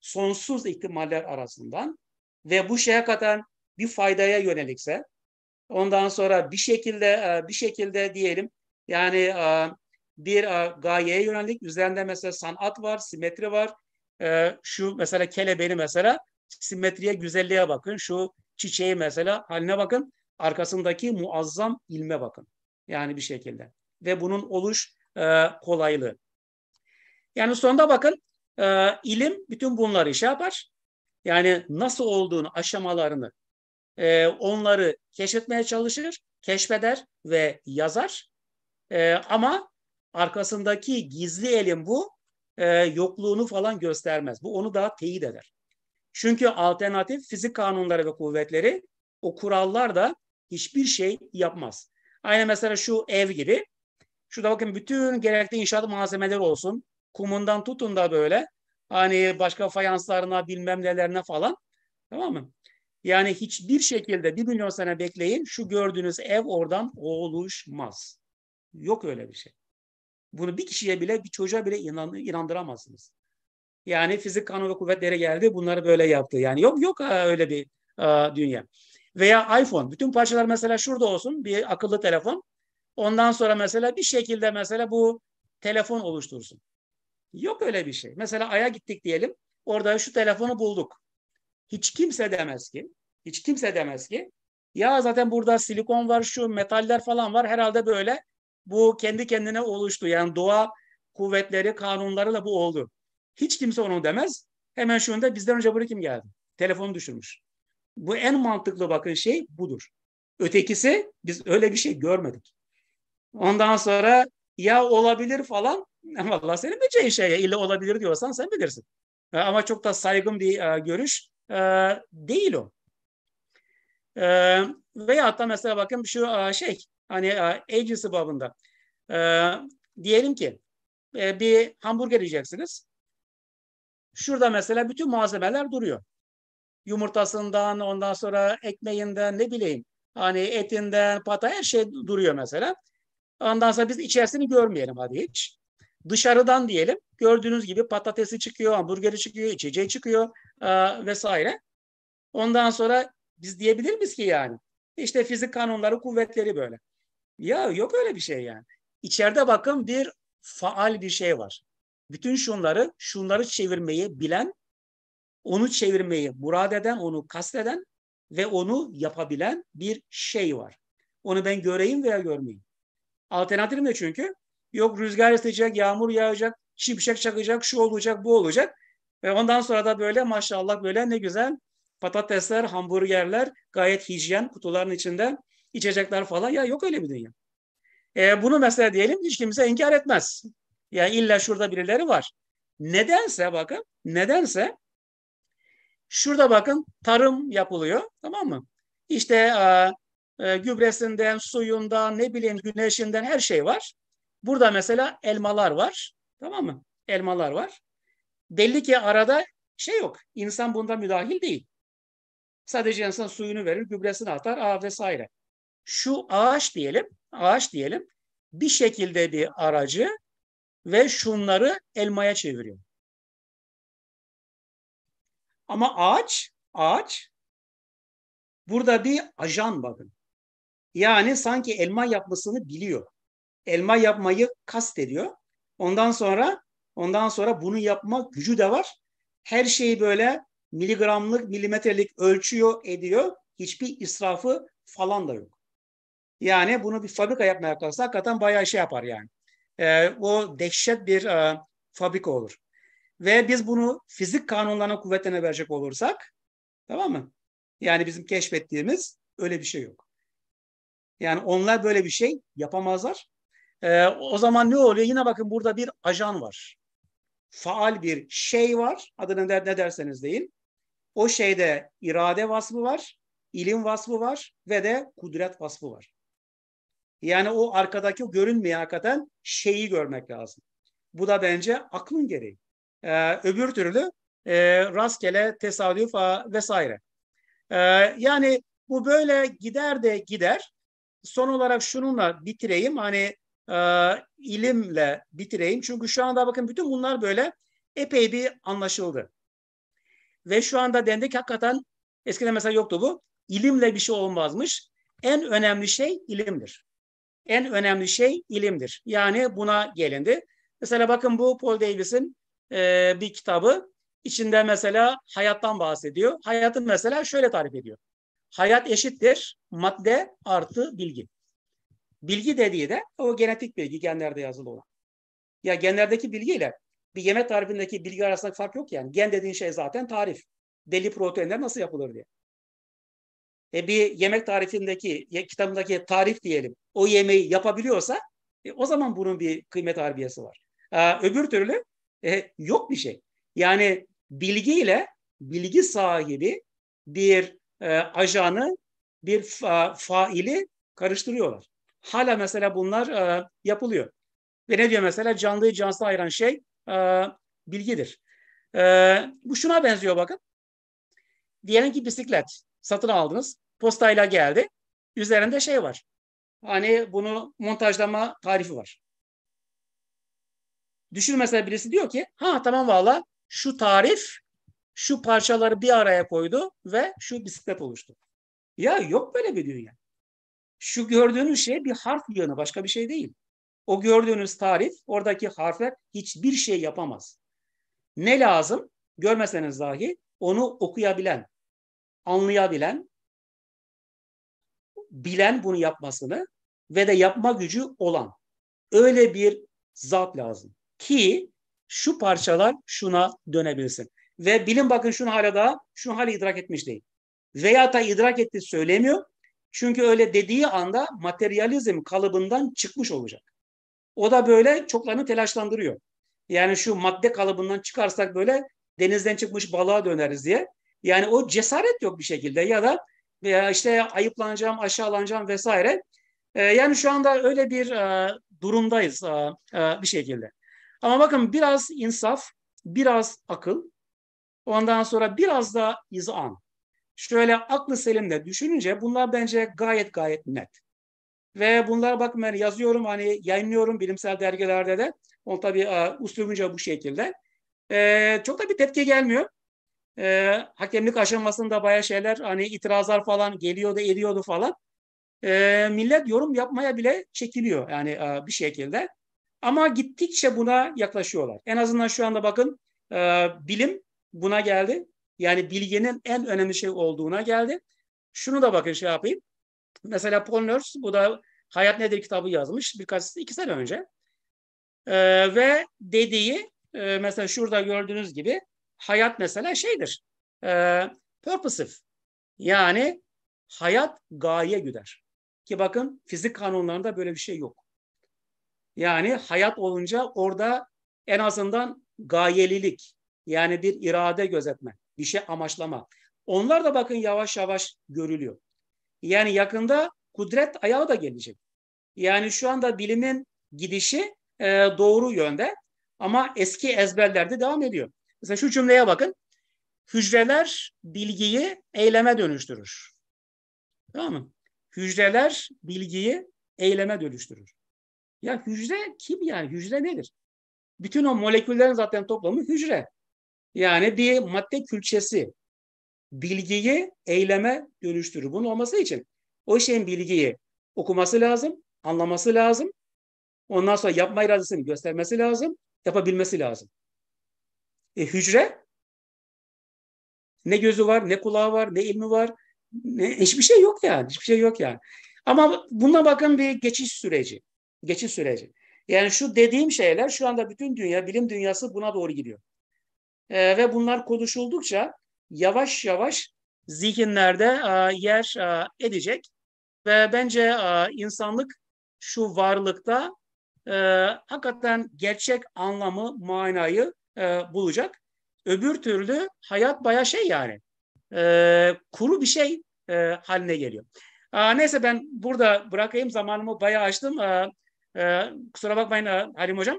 sonsuz ihtimaller arasından ve bu şeye katan bir faydaya yönelikse ondan sonra bir şekilde e, bir şekilde diyelim yani e, bir e, gayeye yönelik üzerinde mesela sanat var, simetri var. Şu mesela kelebeğini mesela simetriye, güzelliğe bakın. Şu çiçeği mesela haline bakın arkasındaki muazzam ilme bakın. Yani bir şekilde. Ve bunun oluş e, kolaylığı. Yani sonunda bakın e, ilim bütün bunları şey yapar. Yani nasıl olduğunu, aşamalarını, e, onları keşfetmeye çalışır, keşfeder ve yazar. E, ama arkasındaki gizli elim bu e, yokluğunu falan göstermez. Bu onu daha teyit eder. Çünkü alternatif fizik kanunları ve kuvvetleri o kurallar da hiçbir şey yapmaz. Aynı mesela şu ev gibi. Şurada bakın bütün gerekli inşaat malzemeleri olsun. Kumundan tutun da böyle. Hani başka fayanslarına bilmem nelerine falan. Tamam mı? Yani hiçbir şekilde bir milyon sene bekleyin şu gördüğünüz ev oradan oluşmaz. Yok öyle bir şey. Bunu bir kişiye bile bir çocuğa bile inan, inandıramazsınız. Yani fizik kanunu ve kuvvetlere geldi bunları böyle yaptı. Yani yok yok öyle bir a, dünya. Veya iPhone. Bütün parçalar mesela şurada olsun bir akıllı telefon. Ondan sonra mesela bir şekilde mesela bu telefon oluştursun. Yok öyle bir şey. Mesela Ay'a gittik diyelim. Orada şu telefonu bulduk. Hiç kimse demez ki, hiç kimse demez ki ya zaten burada silikon var, şu metaller falan var. Herhalde böyle bu kendi kendine oluştu. Yani doğa kuvvetleri, kanunları da bu oldu. Hiç kimse onu demez. Hemen şu anda bizden önce buraya kim geldi? Telefonu düşürmüş. Bu en mantıklı bakın şey budur. Ötekisi biz öyle bir şey görmedik. Ondan sonra ya olabilir falan ama Allah senin bileceğin şey ile olabilir diyorsan sen bilirsin. E, ama çok da saygım bir e, görüş e, değil o. Veya da mesela bakın şu şey hani agency babında diyelim ki bir hamburger yiyeceksiniz. Şurada mesela bütün malzemeler duruyor yumurtasından ondan sonra ekmeğinden ne bileyim hani etinden pata her şey duruyor mesela. Ondan sonra biz içerisini görmeyelim hadi hiç. Dışarıdan diyelim gördüğünüz gibi patatesi çıkıyor, hamburgeri çıkıyor, içeceği çıkıyor e, vesaire. Ondan sonra biz diyebilir miyiz ki yani? İşte fizik kanunları kuvvetleri böyle. Ya yok öyle bir şey yani. İçeride bakın bir faal bir şey var. Bütün şunları, şunları çevirmeyi bilen onu çevirmeyi murad eden, onu kasteden ve onu yapabilen bir şey var. Onu ben göreyim veya görmeyeyim. Alternatif ne çünkü? Yok rüzgar esecek, yağmur yağacak, şimşek çakacak, şu olacak, bu olacak. Ve ondan sonra da böyle maşallah böyle ne güzel patatesler, hamburgerler gayet hijyen kutuların içinde içecekler falan. Ya yok öyle bir dünya. E, bunu mesela diyelim hiç kimse inkar etmez. Yani illa şurada birileri var. Nedense bakın, nedense Şurada bakın tarım yapılıyor tamam mı? İşte e, e, gübresinden, suyundan, ne bileyim güneşinden her şey var. Burada mesela elmalar var tamam mı? Elmalar var. Belli ki arada şey yok. İnsan bunda müdahil değil. Sadece insan suyunu verir, gübresini atar a vesaire. Şu ağaç diyelim, ağaç diyelim bir şekilde bir aracı ve şunları elmaya çeviriyor. Ama ağaç, ağaç burada bir ajan bakın. Yani sanki elma yapmasını biliyor. Elma yapmayı kastediyor. Ondan sonra ondan sonra bunu yapma gücü de var. Her şeyi böyle miligramlık, milimetrelik ölçüyor, ediyor. Hiçbir israfı falan da yok. Yani bunu bir fabrika yapmaya kalksa hakikaten bayağı şey yapar yani. E, o dehşet bir e, fabrika olur. Ve biz bunu fizik kanunlarına kuvvetlerine verecek olursak tamam mı? Yani bizim keşfettiğimiz öyle bir şey yok. Yani onlar böyle bir şey yapamazlar. Ee, o zaman ne oluyor? Yine bakın burada bir ajan var. Faal bir şey var. Adını der, ne derseniz deyin. O şeyde irade vasfı var, ilim vasfı var ve de kudret vasfı var. Yani o arkadaki o görünmeyen hakikaten şeyi görmek lazım. Bu da bence aklın gereği. E, öbür türlü e, rastgele tesadüf a, vesaire. E, yani bu böyle gider de gider. Son olarak şununla bitireyim. Hani e, ilimle bitireyim. Çünkü şu anda bakın bütün bunlar böyle epey bir anlaşıldı. Ve şu anda dendik hakikaten eskiden mesela yoktu bu. İlimle bir şey olmazmış. En önemli şey ilimdir. En önemli şey ilimdir. Yani buna gelindi. Mesela bakın bu Paul Davis'in e, bir kitabı. İçinde mesela hayattan bahsediyor. Hayatı mesela şöyle tarif ediyor. Hayat eşittir madde artı bilgi. Bilgi dediği de o genetik bilgi genlerde yazılı olan. Ya genlerdeki bilgiyle bir yemek tarifindeki bilgi arasında fark yok yani. Gen dediğin şey zaten tarif. Deli proteinler nasıl yapılır diye. E bir yemek tarifindeki, kitabındaki tarif diyelim, o yemeği yapabiliyorsa e o zaman bunun bir kıymet harbiyesi var. E, öbür türlü e, yok bir şey. Yani bilgiyle bilgi sahibi bir e, ajanı, bir fa, faili karıştırıyorlar. Hala mesela bunlar e, yapılıyor. Ve ne diyor mesela? Canlıyı cansız ayıran şey e, bilgidir. E, bu şuna benziyor bakın. Diyelim ki bisiklet satın aldınız. Postayla geldi. Üzerinde şey var. Hani bunu montajlama tarifi var. Düşün mesela birisi diyor ki ha tamam valla şu tarif şu parçaları bir araya koydu ve şu bisiklet oluştu. Ya yok böyle bir dünya. Şu gördüğünüz şey bir harf yığını başka bir şey değil. O gördüğünüz tarif oradaki harfler hiçbir şey yapamaz. Ne lazım? Görmeseniz dahi onu okuyabilen, anlayabilen, bilen bunu yapmasını ve de yapma gücü olan öyle bir zat lazım ki şu parçalar şuna dönebilsin. Ve bilim bakın şunu hala daha, şunu hala idrak etmiş değil. Veya da idrak etti söylemiyor. Çünkü öyle dediği anda materyalizm kalıbından çıkmış olacak. O da böyle çoklarını telaşlandırıyor. Yani şu madde kalıbından çıkarsak böyle denizden çıkmış balığa döneriz diye. Yani o cesaret yok bir şekilde ya da veya işte ayıplanacağım, aşağılanacağım vesaire. Ee, yani şu anda öyle bir e, durumdayız e, e, bir şekilde. Ama bakın biraz insaf, biraz akıl, ondan sonra biraz da izan. Şöyle aklı selimle düşününce bunlar bence gayet gayet net. Ve bunlar bakın ben yazıyorum hani yayınlıyorum bilimsel dergilerde de. O tabii e, uh, usulünce bu şekilde. Ee, çok da bir tepki gelmiyor. Ee, hakemlik aşamasında bayağı şeyler hani itirazlar falan geliyordu ediyordu falan. Ee, millet yorum yapmaya bile çekiliyor yani uh, bir şekilde. Ama gittikçe buna yaklaşıyorlar. En azından şu anda bakın e, bilim buna geldi. Yani bilginin en önemli şey olduğuna geldi. Şunu da bakın şey yapayım. Mesela Paul Nurse bu da Hayat Nedir kitabı yazmış birkaç iki sene önce. E, ve dediği e, mesela şurada gördüğünüz gibi hayat mesela şeydir. E, purposive. Yani hayat gaye güder. Ki bakın fizik kanunlarında böyle bir şey yok. Yani hayat olunca orada en azından gayelilik yani bir irade gözetme, bir şey amaçlama. Onlar da bakın yavaş yavaş görülüyor. Yani yakında kudret ayağı da gelecek. Yani şu anda bilimin gidişi e, doğru yönde ama eski ezberlerde devam ediyor. Mesela şu cümleye bakın. Hücreler bilgiyi eyleme dönüştürür. Tamam mı? Hücreler bilgiyi eyleme dönüştürür. Ya hücre kim yani? Hücre nedir? Bütün o moleküllerin zaten toplamı hücre. Yani bir madde külçesi bilgiyi eyleme dönüştürür. Bunun olması için o şeyin bilgiyi okuması lazım, anlaması lazım. Ondan sonra yapma iradesini göstermesi lazım, yapabilmesi lazım. E, hücre ne gözü var, ne kulağı var, ne ilmi var, ne, hiçbir şey yok yani, hiçbir şey yok yani. Ama buna bakın bir geçiş süreci geçiş süreci. Yani şu dediğim şeyler şu anda bütün dünya, bilim dünyası buna doğru gidiyor. E, ve bunlar konuşuldukça yavaş yavaş zihinlerde e, yer e, edecek. Ve bence e, insanlık şu varlıkta e, hakikaten gerçek anlamı, manayı e, bulacak. Öbür türlü hayat baya şey yani e, kuru bir şey e, haline geliyor. E, neyse ben burada bırakayım zamanımı bayağı açtım. E, ee, kusura bakmayın e, Halim Hocam.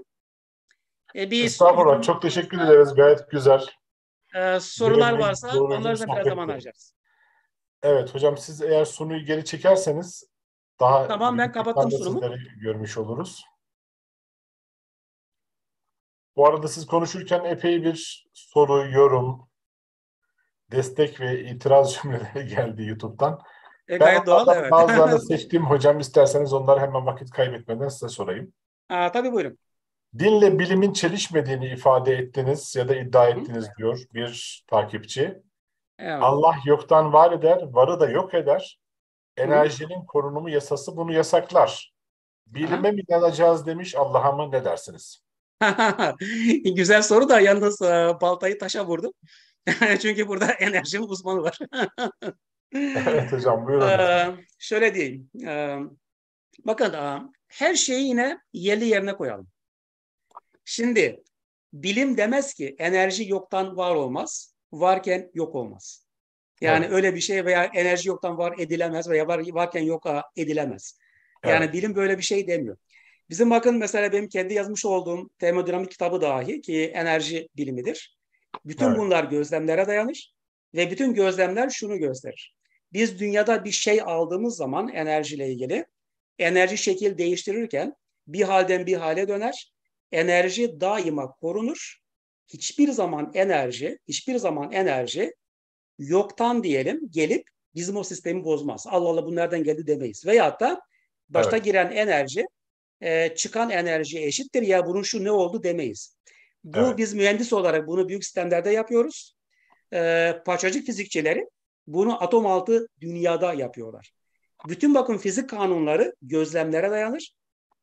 E, bir Estağfurullah. Çok teşekkür ederiz. Gayet güzel. E, sorular Bilelim, varsa onları da biraz zaman harcarız. Evet hocam siz eğer sunuyu geri çekerseniz daha Tamam ben kapattım sunumu. Görmüş oluruz. Bu arada siz konuşurken epey bir soru, yorum, destek ve itiraz cümleleri geldi YouTube'dan. E, gayet ben doğal evet. Bazılarını seçtim hocam isterseniz onları hemen vakit kaybetmeden size sorayım. Aa, tabii buyurun. Dinle bilimin çelişmediğini ifade ettiniz ya da iddia ettiniz Hı? diyor bir takipçi. Evet. Allah yoktan var eder, varı da yok eder. Enerjinin Hı? korunumu yasası bunu yasaklar. Bilime Aha. mi inanacağız demiş Allah'a mı ne dersiniz? Güzel soru da yalnız e, baltayı taşa vurdum. Çünkü burada enerjinin uzmanı var evet hocam buyurun. Ee, şöyle diyeyim. Ee, bakın ee, her şeyi yine yerli yerine koyalım. Şimdi bilim demez ki enerji yoktan var olmaz, varken yok olmaz. Yani evet. öyle bir şey veya enerji yoktan var edilemez veya var, varken yok edilemez. Yani evet. bilim böyle bir şey demiyor. Bizim bakın mesela benim kendi yazmış olduğum termodinamik kitabı dahi ki enerji bilimidir. Bütün evet. bunlar gözlemlere dayanır ve bütün gözlemler şunu gösterir biz dünyada bir şey aldığımız zaman enerjiyle ilgili enerji şekil değiştirirken bir halden bir hale döner. Enerji daima korunur. Hiçbir zaman enerji, hiçbir zaman enerji yoktan diyelim gelip bizim o sistemi bozmaz. Allah Allah bu nereden geldi demeyiz. Veyahut da başta evet. giren enerji e, çıkan enerji eşittir ya bunun şu ne oldu demeyiz. Bu evet. biz mühendis olarak bunu büyük sistemlerde yapıyoruz. E, parçacık fizikçileri bunu atom altı dünyada yapıyorlar. Bütün bakın fizik kanunları gözlemlere dayanır.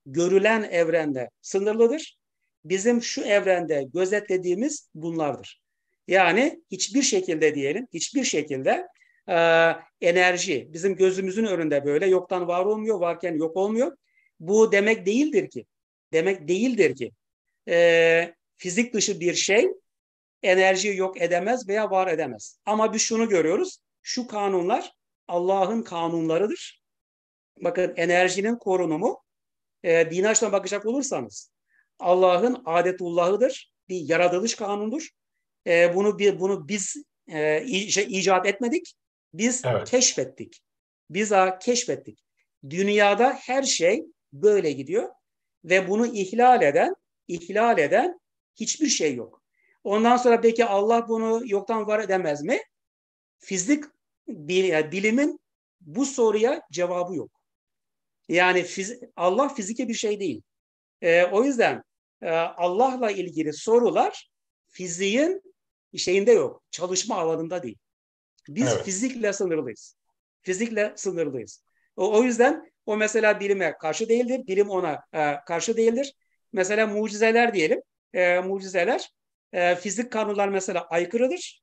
Görülen evrende sınırlıdır. Bizim şu evrende gözetlediğimiz bunlardır. Yani hiçbir şekilde diyelim, hiçbir şekilde e, enerji bizim gözümüzün önünde böyle yoktan var olmuyor, varken yok olmuyor. Bu demek değildir ki, demek değildir ki e, fizik dışı bir şey enerjiyi yok edemez veya var edemez. Ama biz şunu görüyoruz, şu kanunlar Allah'ın kanunlarıdır. Bakın enerjinin korunumu e, dini açıdan bakacak olursanız Allah'ın adetullahıdır. Bir yaratılış kanundur. E, bunu bir bunu biz e, şey, icat etmedik. Biz evet. keşfettik. Biz a, keşfettik. Dünyada her şey böyle gidiyor ve bunu ihlal eden, ihlal eden hiçbir şey yok. Ondan sonra peki Allah bunu yoktan var edemez mi? Fizik bil, yani bilimin bu soruya cevabı yok. Yani fiz, Allah fizike bir şey değil. E, o yüzden e, Allah'la ilgili sorular fiziğin şeyinde yok. Çalışma alanında değil. Biz evet. fizikle sınırlıyız. Fizikle sınırlıyız. O, o yüzden o mesela bilime karşı değildir. Bilim ona e, karşı değildir. Mesela mucizeler diyelim. E, mucizeler e, fizik kanunlar mesela aykırıdır.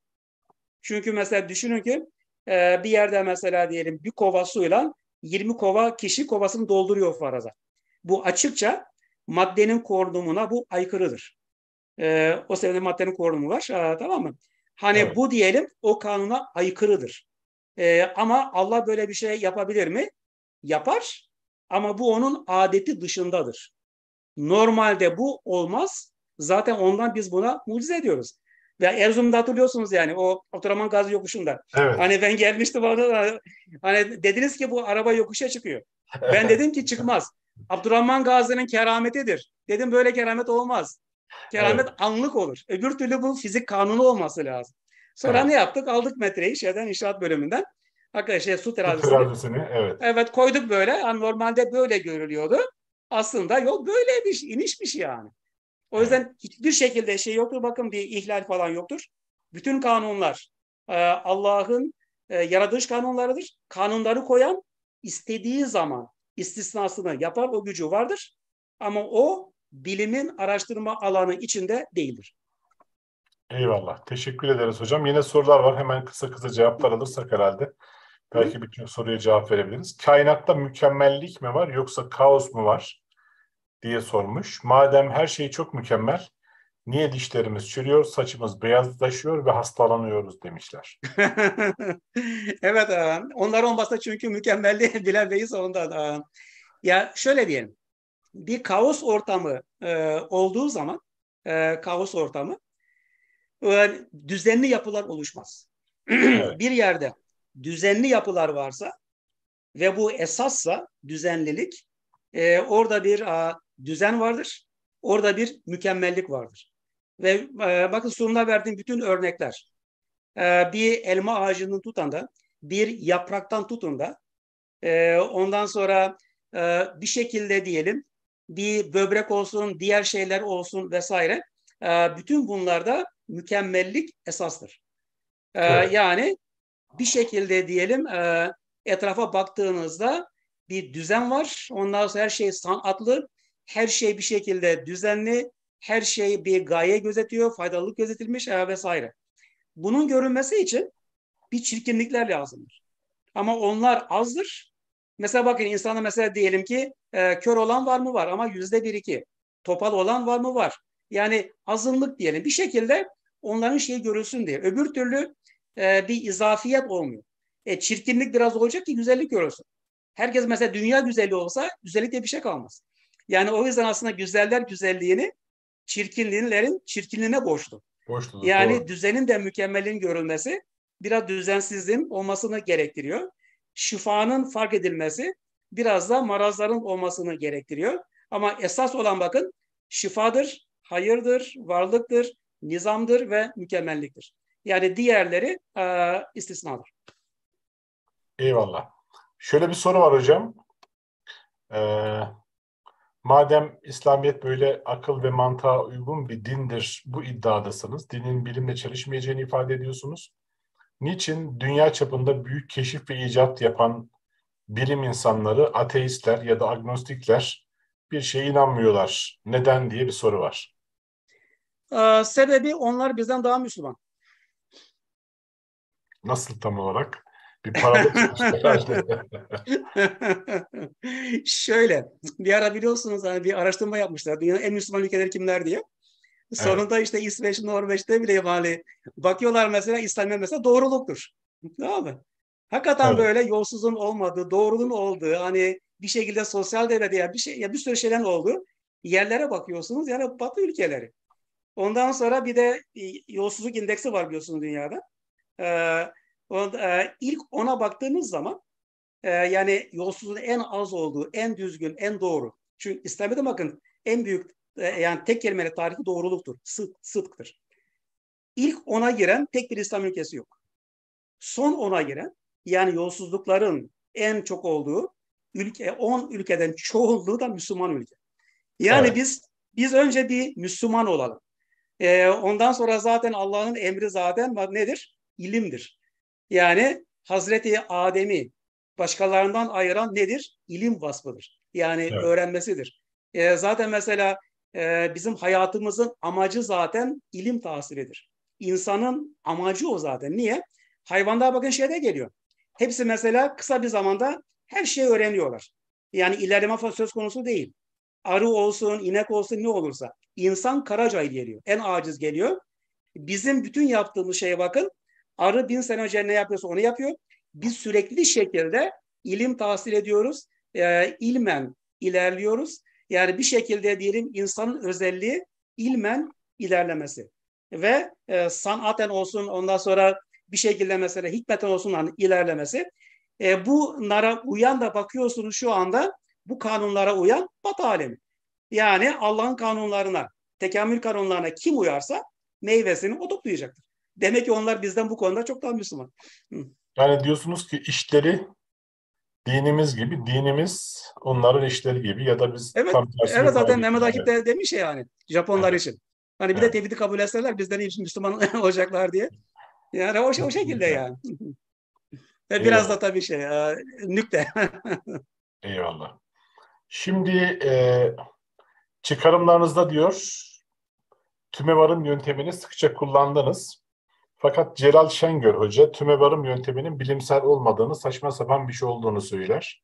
Çünkü mesela düşünün ki e, bir yerde mesela diyelim bir kova suyla 20 kova kişi kovasını dolduruyor faraza. Bu açıkça maddenin korunumuna bu aykırıdır. E, o sebeple maddenin korunumu var. E, tamam mı? Hani evet. bu diyelim o kanuna aykırıdır. E, ama Allah böyle bir şey yapabilir mi? Yapar ama bu onun adeti dışındadır. Normalde bu olmaz. Zaten ondan biz buna mucize diyoruz. Ve Erzurum'da hatırlıyorsunuz yani o Ottoman Gazi yokuşunda. Evet. Hani ben gelmiştim orada hani dediniz ki bu araba yokuşa çıkıyor. Ben dedim ki çıkmaz. Abdurrahman Gazi'nin kerametidir. Dedim böyle keramet olmaz. Keramet evet. anlık olur. Öbür türlü bu fizik kanunu olması lazım. Sonra evet. ne yaptık? Aldık metreyi şeyden inşaat bölümünden. Hakikaten şey su terazisini. terazisini evet. Evet koyduk böyle. Hani normalde böyle görülüyordu. Aslında yol böyleymiş, inişmiş şey yani. O yüzden hiçbir şekilde şey yoktur. Bakın bir ihlal falan yoktur. Bütün kanunlar e, Allah'ın e, yaratış kanunlarıdır. Kanunları koyan istediği zaman istisnasını yapar. O gücü vardır. Ama o bilimin araştırma alanı içinde değildir. Eyvallah. Teşekkür ederiz hocam. Yine sorular var. Hemen kısa kısa cevaplar alırsak herhalde. Belki bütün soruya cevap verebiliriz. Kainatta mükemmellik mi var yoksa kaos mu var? diye sormuş. Madem her şey çok mükemmel, niye dişlerimiz çürüyor, saçımız beyazlaşıyor ve hastalanıyoruz demişler. evet ağam. Onlar olmasa çünkü mükemmelliği bilen beyiz ondan ağam. Ya şöyle diyelim. Bir kaos ortamı e, olduğu zaman e, kaos ortamı e, düzenli yapılar oluşmaz. Bir yerde düzenli yapılar varsa ve bu esassa düzenlilik e, orada bir a, düzen vardır. Orada bir mükemmellik vardır. Ve e, bakın sunumda verdiğim bütün örnekler. E, bir elma ağacının tutan bir yapraktan tutun e, ondan sonra e, bir şekilde diyelim bir böbrek olsun, diğer şeyler olsun vesaire. E, bütün bunlarda mükemmellik esastır. E, evet. Yani bir şekilde diyelim e, etrafa baktığınızda bir düzen var. Ondan sonra her şey sanatlı her şey bir şekilde düzenli, her şey bir gaye gözetiyor, faydalılık gözetilmiş e, vesaire. Bunun görünmesi için bir çirkinlikler lazımdır. Ama onlar azdır. Mesela bakın insana mesela diyelim ki e, kör olan var mı var ama yüzde bir iki. Topal olan var mı var. Yani azınlık diyelim. Bir şekilde onların şeyi görülsün diye. Öbür türlü e, bir izafiyet olmuyor. E, çirkinlik biraz olacak ki güzellik görülsün. Herkes mesela dünya güzeli olsa güzellikte bir şey kalmaz. Yani o yüzden aslında güzeller güzelliğini çirkinliklerin çirkinliğine borçlu. Borçlu. Yani doğru. düzenin de mükemmelin görülmesi biraz düzensizliğin olmasını gerektiriyor. Şifanın fark edilmesi biraz da marazların olmasını gerektiriyor. Ama esas olan bakın şifadır, hayırdır, varlıktır, nizamdır ve mükemmelliktir. Yani diğerleri e, istisnadır. Eyvallah. Şöyle bir soru var hocam. Ee, Madem İslamiyet böyle akıl ve mantığa uygun bir dindir bu iddiadasınız, dinin bilimle çelişmeyeceğini ifade ediyorsunuz. Niçin dünya çapında büyük keşif ve icat yapan bilim insanları, ateistler ya da agnostikler bir şeye inanmıyorlar? Neden diye bir soru var. Ee, sebebi onlar bizden daha Müslüman. Nasıl tam olarak? Bir paradoks. Şöyle bir ara biliyorsunuz hani bir araştırma yapmışlar. Dünyanın en Müslüman ülkeleri kimler diye. Sonunda evet. işte İsveç, Norveç'te bile hani bakıyorlar mesela İslam'da mesela doğruluktur. Tamam mı? Hakikaten evet. böyle yolsuzun olmadığı, doğruluğun olduğu, hani bir şekilde sosyal devlet ya bir şey ya bir sürü şeyler olduğu yerlere bakıyorsunuz. Yani Batı ülkeleri. Ondan sonra bir de yolsuzluk indeksi var biliyorsunuz dünyada. Ee, e, ilk ona baktığınız zaman e, yani yolsuzluğun en az olduğu, en düzgün, en doğru. Çünkü İslam'da bakın en büyük e, yani tek kelimeyle tarihi doğruluktur, sıd, sıdktır. İlk ona giren tek bir İslam ülkesi yok. Son ona giren yani yolsuzlukların en çok olduğu ülke 10 ülkeden çoğunluğu da Müslüman ülke. Yani evet. biz biz önce bir Müslüman olalım. Ee, ondan sonra zaten Allah'ın emri zaten nedir? İlimdir. Yani Hazreti Adem'i başkalarından ayıran nedir? İlim vasfıdır. Yani evet. öğrenmesidir. E, zaten mesela e, bizim hayatımızın amacı zaten ilim tahsilidir. İnsanın amacı o zaten. Niye? Hayvanda bakın şeyde geliyor. Hepsi mesela kısa bir zamanda her şeyi öğreniyorlar. Yani ilerleme söz konusu değil. Arı olsun, inek olsun ne olursa. İnsan karacay geliyor. En aciz geliyor. Bizim bütün yaptığımız şeye bakın Arı bin sene önce ne yapıyorsa onu yapıyor. Biz sürekli şekilde ilim tahsil ediyoruz. E, ilmen ilerliyoruz. Yani bir şekilde diyelim insanın özelliği ilmen ilerlemesi. Ve e, sanaten olsun ondan sonra bir şekilde mesela hikmeten olsun hani ilerlemesi. E, nara uyan da bakıyorsunuz şu anda bu kanunlara uyan batı alemi. Yani Allah'ın kanunlarına, tekamül kanunlarına kim uyarsa meyvesini o toplayacaktır. Demek ki onlar bizden bu konuda çok daha Müslüman. Yani diyorsunuz ki işleri dinimiz gibi, dinimiz onların işleri gibi ya da biz evet, tam tersine... Evet zaten Mehmet Akif de demiş ya yani Japonlar evet. için. Hani bir evet. de tevhidi kabul etseler bizden iyi Müslüman olacaklar diye. Yani o, o şekilde yani. biraz da tabii şey, e, nükte. Eyvallah. Şimdi e, çıkarımlarınızda diyor, tümevarın yöntemini sıkça kullandınız. Fakat Celal Şengör Hoca tüme varım yönteminin bilimsel olmadığını, saçma sapan bir şey olduğunu söyler.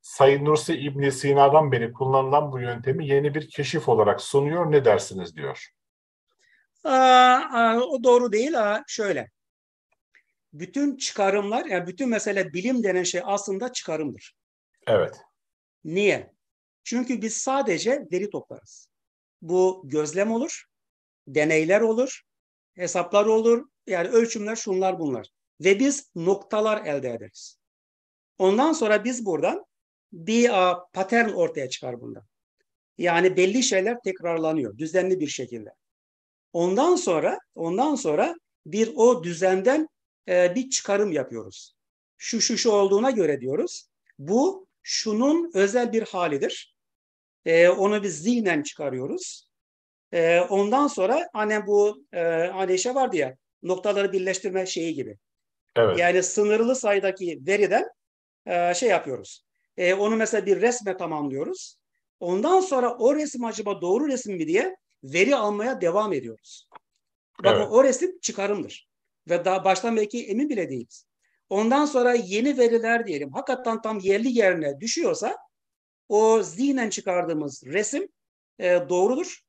Sayın Nursi İbn Sina'dan beri kullanılan bu yöntemi yeni bir keşif olarak sunuyor. Ne dersiniz diyor. Aa, aa, o doğru değil. Aa, şöyle. Bütün çıkarımlar, yani bütün mesele bilim denen şey aslında çıkarımdır. Evet. Niye? Çünkü biz sadece veri toplarız. Bu gözlem olur, deneyler olur, hesaplar olur, yani ölçümler şunlar bunlar. Ve biz noktalar elde ederiz. Ondan sonra biz buradan bir a, patern ortaya çıkar bundan. Yani belli şeyler tekrarlanıyor düzenli bir şekilde. Ondan sonra ondan sonra bir o düzenden e, bir çıkarım yapıyoruz. Şu şu şu olduğuna göre diyoruz. Bu şunun özel bir halidir. E, onu biz zihnen çıkarıyoruz. E, ondan sonra anne bu e, hani işe vardı ya noktaları birleştirme şeyi gibi. Evet. Yani sınırlı sayıdaki veriden e, şey yapıyoruz. E, onu mesela bir resme tamamlıyoruz. Ondan sonra o resim acaba doğru resim mi diye veri almaya devam ediyoruz. Bakın evet. o resim çıkarımdır. Ve daha baştan belki emin bile değiliz. Ondan sonra yeni veriler diyelim hakikaten tam yerli yerine düşüyorsa o zihnen çıkardığımız resim e, doğrudur.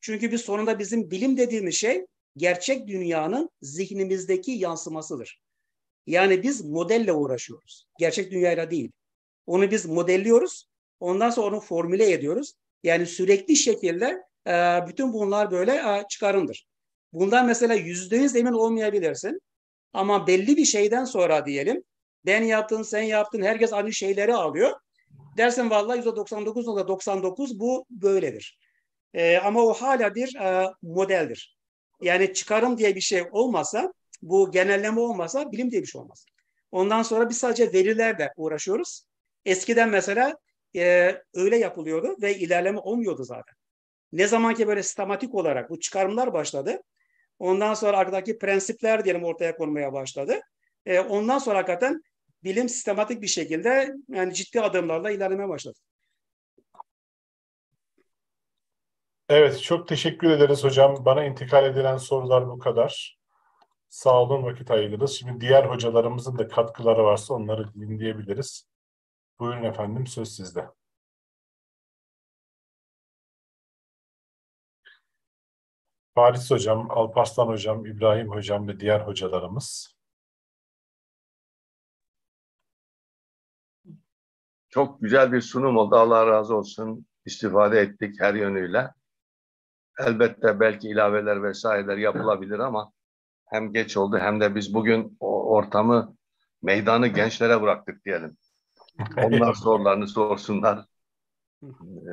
Çünkü bir sonunda bizim bilim dediğimiz şey gerçek dünyanın zihnimizdeki yansımasıdır. Yani biz modelle uğraşıyoruz. Gerçek dünyayla değil. Onu biz modelliyoruz. Ondan sonra onu formüle ediyoruz. Yani sürekli şekilde e, bütün bunlar böyle e, çıkarımdır. Bundan mesela yüzde yüz emin olmayabilirsin. Ama belli bir şeyden sonra diyelim ben yaptın, sen yaptın, herkes aynı şeyleri alıyor. Dersin vallahi yüzde 99.99 bu böyledir. E, ama o hala bir e, modeldir. Yani çıkarım diye bir şey olmasa, bu genelleme olmasa bilim diye bir şey olmaz. Ondan sonra biz sadece verilerle uğraşıyoruz. Eskiden mesela e, öyle yapılıyordu ve ilerleme olmuyordu zaten. Ne zaman ki böyle sistematik olarak bu çıkarımlar başladı, ondan sonra arkadaki prensipler diyelim ortaya konmaya başladı. E, ondan sonra hakikaten bilim sistematik bir şekilde yani ciddi adımlarla ilerlemeye başladı. Evet, çok teşekkür ederiz hocam. Bana intikal edilen sorular bu kadar. Sağ olun vakit ayırdınız. Şimdi diğer hocalarımızın da katkıları varsa onları dinleyebiliriz. Buyurun efendim, söz sizde. Paris Hocam, Alparslan Hocam, İbrahim Hocam ve diğer hocalarımız. Çok güzel bir sunum oldu. Allah razı olsun. İstifade ettik her yönüyle elbette belki ilaveler vesaireler yapılabilir ama hem geç oldu hem de biz bugün o ortamı meydanı gençlere bıraktık diyelim. Onlar sorularını sorsunlar, e,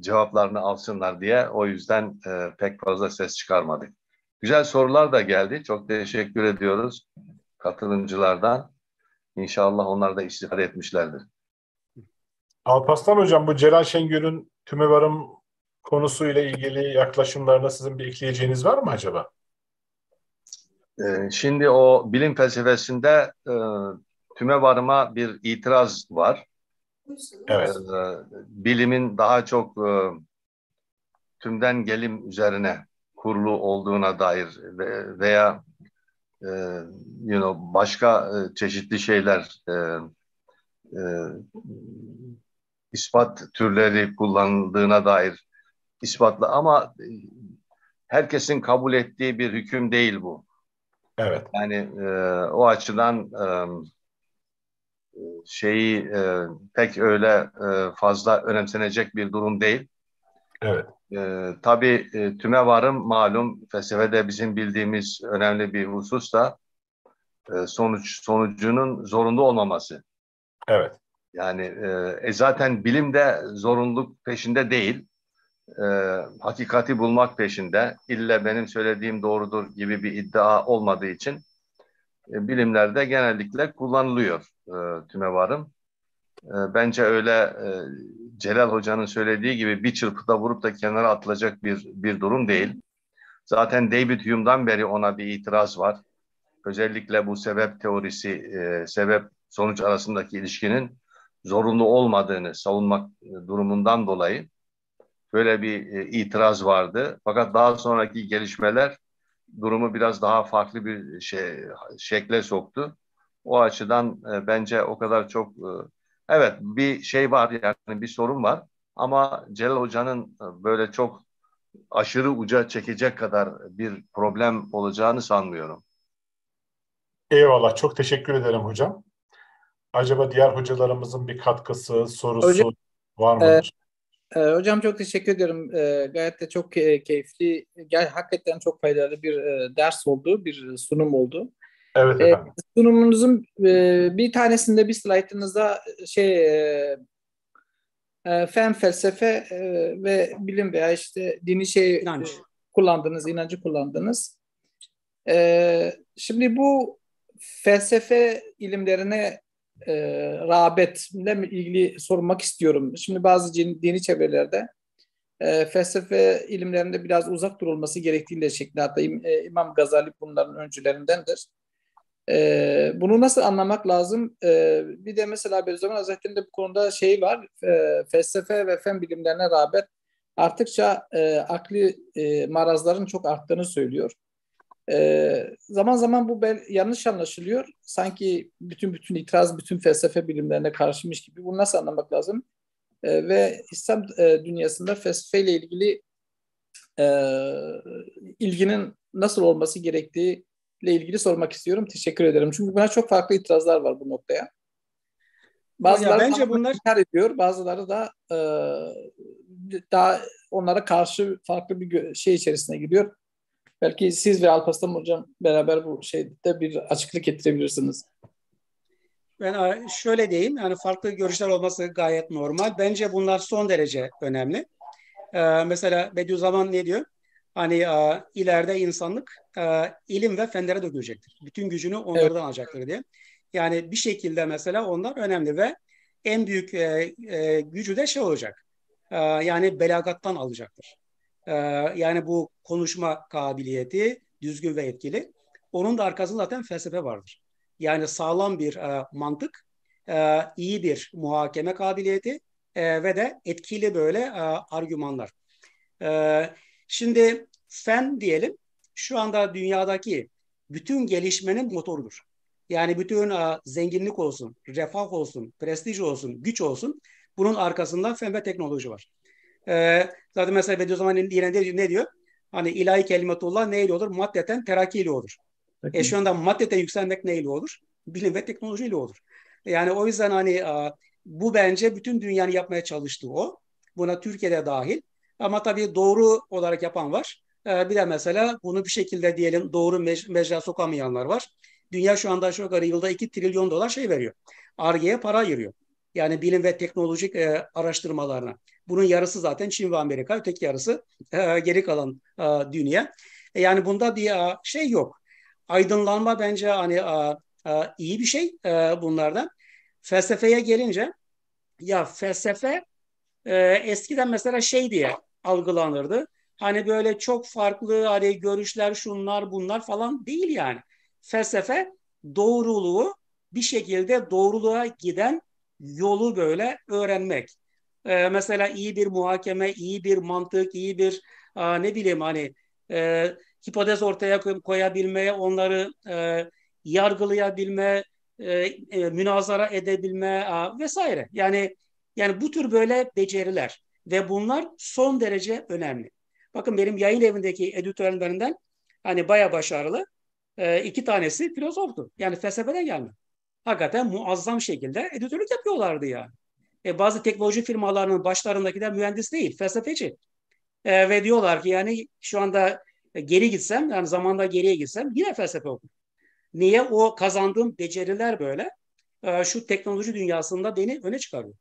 cevaplarını alsınlar diye o yüzden e, pek fazla ses çıkarmadık. Güzel sorular da geldi. Çok teşekkür ediyoruz katılımcılardan. İnşallah onlar da istifade etmişlerdir. Alpaslan Hocam bu Celal Şengör'ün tüme varım konusuyla ilgili yaklaşımlarına sizin bir ekleyeceğiniz var mı acaba? Ee, şimdi o bilim felsefesinde e, tüme varıma bir itiraz var. Evet. Ee, bilimin daha çok e, tümden gelim üzerine kurulu olduğuna dair veya e, you know başka çeşitli şeyler ispat türleri kullanıldığına dair ispatla ama e, herkesin kabul ettiği bir hüküm değil bu. Evet. Yani e, o açıdan e, e, şeyi e, pek öyle e, fazla önemsenecek bir durum değil. Evet. E, tabii e, tümevarım malum felsefede bizim bildiğimiz önemli bir husus da e, sonuç sonucunun zorunlu olmaması. Evet. Yani e, e zaten bilim de zorunluluk peşinde değil e, hakikati bulmak peşinde, ille benim söylediğim doğrudur gibi bir iddia olmadığı için e, bilimlerde genellikle kullanılıyor e, tümevarım. E, bence öyle e, Celal Hoca'nın söylediği gibi bir çırpıda vurup da kenara atılacak bir, bir durum değil. Zaten David Hume'dan beri ona bir itiraz var. Özellikle bu sebep teorisi, e, sebep sonuç arasındaki ilişkinin zorunlu olmadığını savunmak e, durumundan dolayı böyle bir e, itiraz vardı. Fakat daha sonraki gelişmeler durumu biraz daha farklı bir şey, şekle soktu. O açıdan e, bence o kadar çok e, evet bir şey var yani bir sorun var ama Celal Hoca'nın e, böyle çok aşırı uca çekecek kadar bir problem olacağını sanmıyorum. Eyvallah. Çok teşekkür ederim hocam. Acaba diğer hocalarımızın bir katkısı, sorusu hocam, var mı? E, e, hocam çok teşekkür ederim E, ee, gayet de çok e, keyifli, gel hakikaten çok faydalı bir e, ders oldu, bir sunum oldu. Evet ee, efendim. E, sunumunuzun e, bir tanesinde bir slaytınızda e, şey e, e, fen felsefe e, ve bilim veya işte dini şey e, İnanç. kullandınız, inancı kullandınız. E, şimdi bu felsefe ilimlerine e, rağbetle ilgili sormak istiyorum. Şimdi bazı dini çevrelerde e, felsefe ilimlerinde biraz uzak durulması gerektiğiyle şeklinde hatta İm, e, İmam Gazali bunların öncülerindendir. E, bunu nasıl anlamak lazım? E, bir de mesela zaman Hazretleri'nde bu konuda şey var, e, felsefe ve fen bilimlerine rağbet Artıkça e, akli e, marazların çok arttığını söylüyor. Ee, zaman zaman bu bel yanlış anlaşılıyor. Sanki bütün bütün itiraz bütün felsefe bilimlerine karşımış gibi. Bunu nasıl anlamak lazım? Ee, ve İslam e, dünyasında felsefeyle ilgili e, ilginin nasıl olması gerektiği ile ilgili sormak istiyorum. Teşekkür ederim. Çünkü buna çok farklı itirazlar var bu noktaya. Bazıları bence bunlar kar ediyor, bazıları da e, daha onlara karşı farklı bir şey içerisine gidiyor. Belki siz ve Alparslan Hocam beraber bu şeyde bir açıklık getirebilirsiniz. Ben e, şöyle diyeyim, yani farklı görüşler olması gayet normal. Bence bunlar son derece önemli. Ee, mesela Bediüzzaman ne diyor? Hani e, ileride insanlık e, ilim ve fenlere dökülecektir. Bütün gücünü onlardan evet. alacaktır diye. Yani bir şekilde mesela onlar önemli ve en büyük e, e, gücü de şey olacak. E, yani belagattan alacaktır. Ee, yani bu konuşma kabiliyeti düzgün ve etkili. Onun da arkasında zaten felsefe vardır. Yani sağlam bir e, mantık, e, iyi bir muhakeme kabiliyeti e, ve de etkili böyle e, argümanlar. E, şimdi fen diyelim şu anda dünyadaki bütün gelişmenin motorudur. Yani bütün e, zenginlik olsun, refah olsun, prestij olsun, güç olsun bunun arkasında fen ve teknoloji var. E, zaten mesela Bediüzzaman yine ne diyor? Ne diyor? Hani ilahi kelimetullah neyle olur? Maddeten terakkiyle olur. Peki. E şu anda maddeten yükselmek neyle olur? Bilim ve teknoloji ile olur. E, yani o yüzden hani a, bu bence bütün dünyanın yapmaya çalıştığı o. Buna Türkiye'de dahil. Ama tabii doğru olarak yapan var. E, bir de mesela bunu bir şekilde diyelim doğru mec- mecra sokamayanlar var. Dünya şu anda şu kadar yılda 2 trilyon dolar şey veriyor. Arge'ye para ayırıyor. Yani bilim ve teknolojik e, araştırmalarına. Bunun yarısı zaten Çin ve Amerika, öteki yarısı e, geri kalan e, dünya. E, yani bunda bir e, şey yok. Aydınlanma bence hani e, e, iyi bir şey e, bunlardan. Felsefeye gelince ya felsefe e, eskiden mesela şey diye algılanırdı. Hani böyle çok farklı hani görüşler şunlar bunlar falan değil yani. Felsefe doğruluğu bir şekilde doğruluğa giden yolu böyle öğrenmek. E, mesela iyi bir muhakeme, iyi bir mantık, iyi bir a, ne bileyim hani e, hipotez ortaya koyabilme, onları e, yargılayabilme, e, e, münazara edebilme a, vesaire. Yani yani bu tür böyle beceriler ve bunlar son derece önemli. Bakın benim yayın evindeki editörlerimden hani baya başarılı e, iki tanesi filozoftu. Yani felsefeden gelmiyor hakikaten muazzam şekilde editörlük yapıyorlardı yani. E, bazı teknoloji firmalarının başlarındakiler mühendis değil, felsefeci. E, ve diyorlar ki yani şu anda geri gitsem, yani zamanda geriye gitsem yine felsefe okurum. Niye o kazandığım beceriler böyle e, şu teknoloji dünyasında beni öne çıkarıyor.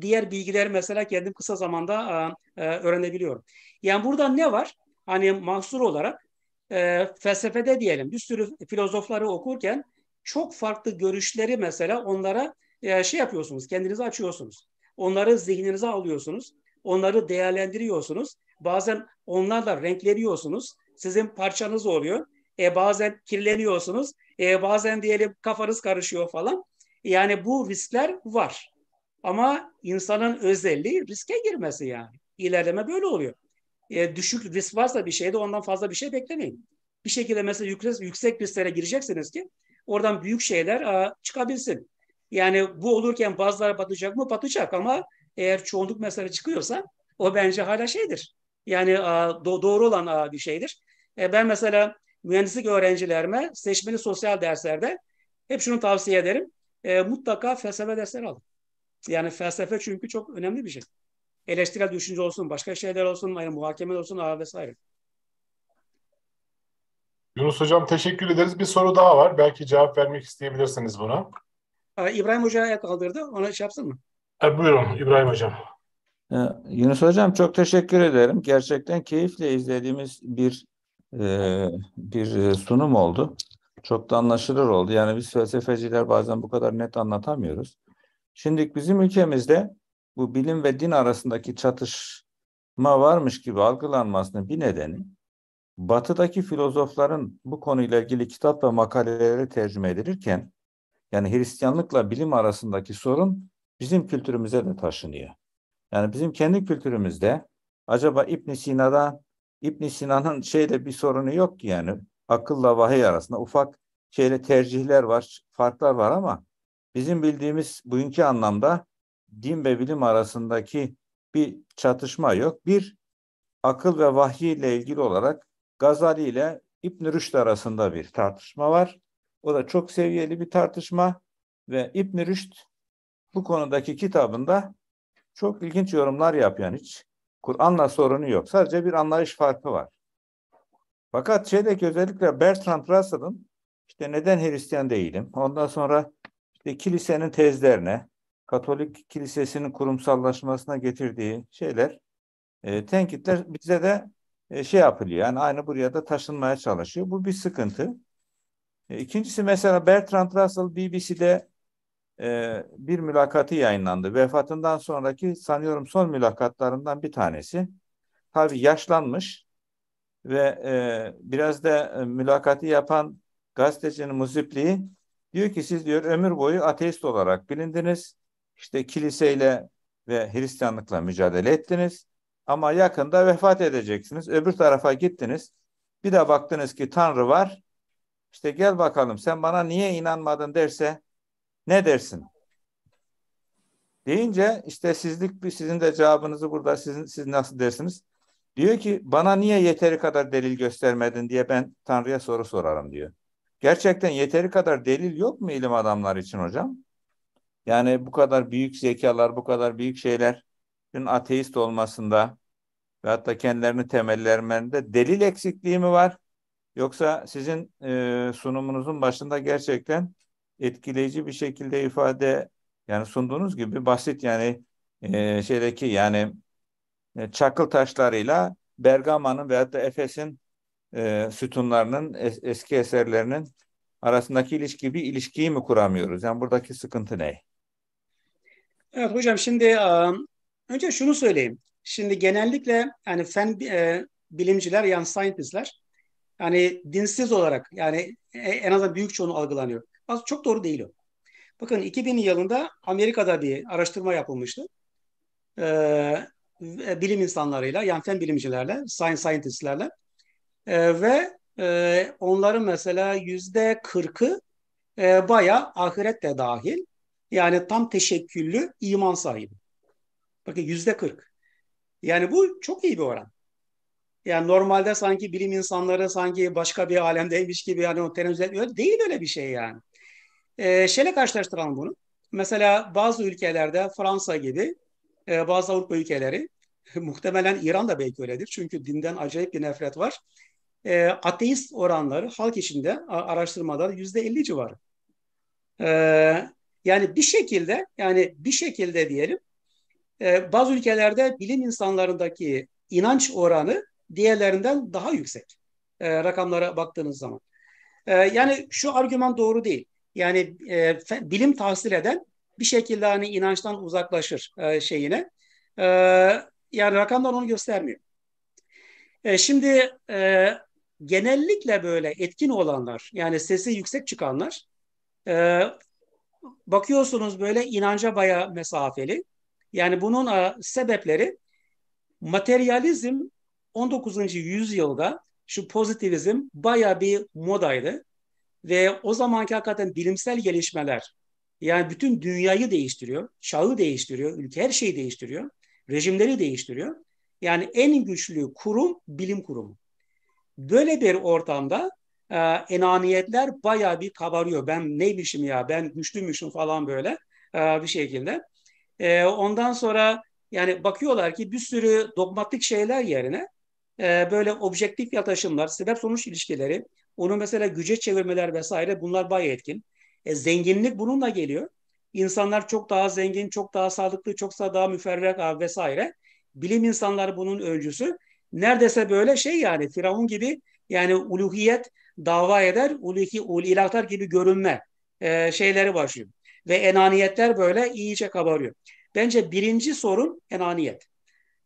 Diğer bilgiler mesela kendim kısa zamanda e, e, öğrenebiliyorum. Yani burada ne var? Hani mahsur olarak e, felsefede diyelim bir sürü filozofları okurken çok farklı görüşleri mesela onlara e, şey yapıyorsunuz, kendinizi açıyorsunuz. Onları zihninize alıyorsunuz, onları değerlendiriyorsunuz. Bazen onlarla renkleniyorsunuz, sizin parçanız oluyor. E bazen kirleniyorsunuz, e bazen diyelim kafanız karışıyor falan. Yani bu riskler var. Ama insanın özelliği riske girmesi yani. İlerleme böyle oluyor. E, düşük risk varsa bir şeyde ondan fazla bir şey beklemeyin. Bir şekilde mesela yüksek, yüksek risklere gireceksiniz ki Oradan büyük şeyler a, çıkabilsin. Yani bu olurken bazıları batacak mı? Batacak ama eğer çoğunluk mesela çıkıyorsa o bence hala şeydir. Yani doğru olan bir şeydir. E, ben mesela mühendislik öğrencilerime seçmeli sosyal derslerde hep şunu tavsiye ederim. E, mutlaka felsefe dersleri alın. Yani felsefe çünkü çok önemli bir şey. Eleştirel düşünce olsun, başka şeyler olsun, yani muhakeme olsun vesaire. Yunus Hocam teşekkür ederiz. Bir soru daha var. Belki cevap vermek isteyebilirsiniz buna. İbrahim Hoca ayağa kaldırdı. Ona şey yapsın mı? E, buyurun İbrahim Hocam. E, Yunus Hocam çok teşekkür ederim. Gerçekten keyifle izlediğimiz bir e, bir e, sunum oldu. Çok da anlaşılır oldu. Yani biz felsefeciler bazen bu kadar net anlatamıyoruz. Şimdi bizim ülkemizde bu bilim ve din arasındaki çatışma varmış gibi algılanmasının bir nedeni batıdaki filozofların bu konuyla ilgili kitap ve makaleleri tercüme edilirken yani Hristiyanlıkla bilim arasındaki sorun bizim kültürümüze de taşınıyor. Yani bizim kendi kültürümüzde acaba İbn Sina'da İbn Sina'nın şeyde bir sorunu yok ki yani akılla vahiy arasında ufak şeyle tercihler var, farklar var ama bizim bildiğimiz bugünkü anlamda din ve bilim arasındaki bir çatışma yok. Bir akıl ve vahiy ile ilgili olarak Gazali ile İbn Rüşd arasında bir tartışma var. O da çok seviyeli bir tartışma ve İbn Rüşd bu konudaki kitabında çok ilginç yorumlar yapıyor hiç. Kur'an'la sorunu yok. Sadece bir anlayış farkı var. Fakat şeydeki özellikle Bertrand Russell'ın işte neden Hristiyan değilim? Ondan sonra işte kilisenin tezlerine, Katolik kilisesinin kurumsallaşmasına getirdiği şeyler, e, tenkitler bize de e, şey yapılıyor. Yani aynı buraya da taşınmaya çalışıyor. Bu bir sıkıntı. E, ikincisi mesela Bertrand Russell BBC'de e, bir mülakatı yayınlandı. Vefatından sonraki sanıyorum son mülakatlarından bir tanesi. tabi yaşlanmış ve biraz da mülakatı yapan gazetecinin muzipliği diyor ki siz diyor ömür boyu ateist olarak bilindiniz. İşte kiliseyle ve Hristiyanlıkla mücadele ettiniz ama yakında vefat edeceksiniz. Öbür tarafa gittiniz. Bir de baktınız ki Tanrı var. İşte gel bakalım sen bana niye inanmadın derse ne dersin? Deyince işte sizlik bir sizin de cevabınızı burada sizin siz nasıl dersiniz? Diyor ki bana niye yeteri kadar delil göstermedin diye ben Tanrı'ya soru sorarım diyor. Gerçekten yeteri kadar delil yok mu ilim adamları için hocam? Yani bu kadar büyük zekalar, bu kadar büyük şeyler ateist olmasında ve hatta kendilerini temellerinde delil eksikliği mi var? Yoksa sizin e, sunumunuzun başında gerçekten etkileyici bir şekilde ifade yani sunduğunuz gibi basit yani e, şeydeki yani e, çakıl taşlarıyla Bergama'nın veyahut da Efes'in e, sütunlarının es, eski eserlerinin arasındaki ilişki bir ilişkiyi mi kuramıyoruz? Yani buradaki sıkıntı ne? Evet hocam şimdi ıı, Önce şunu söyleyeyim. Şimdi genellikle yani fen e, bilimciler yani scientistler yani dinsiz olarak yani e, en azından büyük çoğunu algılanıyor. Aslında çok doğru değil o. Bakın 2000 yılında Amerika'da bir araştırma yapılmıştı. Ee, bilim insanlarıyla, yani fen bilimcilerle, science scientistlerle ee, ve e, onların mesela yüzde kırkı e, bayağı ahiret dahil yani tam teşekküllü iman sahibi. Bakın yüzde kırk. Yani bu çok iyi bir oran. Yani normalde sanki bilim insanları sanki başka bir alemdeymiş gibi yani o tenezzül Değil öyle bir şey yani. E, şeyle karşılaştıralım bunu. Mesela bazı ülkelerde Fransa gibi e, bazı Avrupa ülkeleri muhtemelen İran da belki öyledir. Çünkü dinden acayip bir nefret var. E, ateist oranları halk içinde araştırmada yüzde elli civarı. E, yani bir şekilde yani bir şekilde diyelim ee, bazı ülkelerde bilim insanlarındaki inanç oranı diğerlerinden daha yüksek e, rakamlara baktığınız zaman. E, yani şu argüman doğru değil. Yani e, bilim tahsil eden bir şekilde hani inançtan uzaklaşır e, şeyine. E, yani rakamlar onu göstermiyor. E, şimdi e, genellikle böyle etkin olanlar yani sesi yüksek çıkanlar e, bakıyorsunuz böyle inanca baya mesafeli. Yani bunun e, sebepleri materyalizm 19. yüzyılda şu pozitivizm baya bir modaydı. Ve o zamanki hakikaten bilimsel gelişmeler yani bütün dünyayı değiştiriyor, çağı değiştiriyor, ülke her şeyi değiştiriyor, rejimleri değiştiriyor. Yani en güçlü kurum bilim kurumu. Böyle bir ortamda e, enaniyetler baya bir kabarıyor. Ben neymişim ya, ben güçlüymüşüm falan böyle e, bir şekilde. E, ondan sonra yani bakıyorlar ki bir sürü dogmatik şeyler yerine e, böyle objektif yaklaşımlar, sebep sonuç ilişkileri, onu mesela güce çevirmeler vesaire bunlar bayağı etkin. E, zenginlik bununla geliyor. İnsanlar çok daha zengin, çok daha sağlıklı, çok daha müferrek vesaire. Bilim insanları bunun öncüsü. Neredeyse böyle şey yani Firavun gibi yani uluhiyet dava eder, uluhi, ul ilahlar gibi görünme e, şeyleri başlıyor. Ve enaniyetler böyle iyice kabarıyor. Bence birinci sorun enaniyet.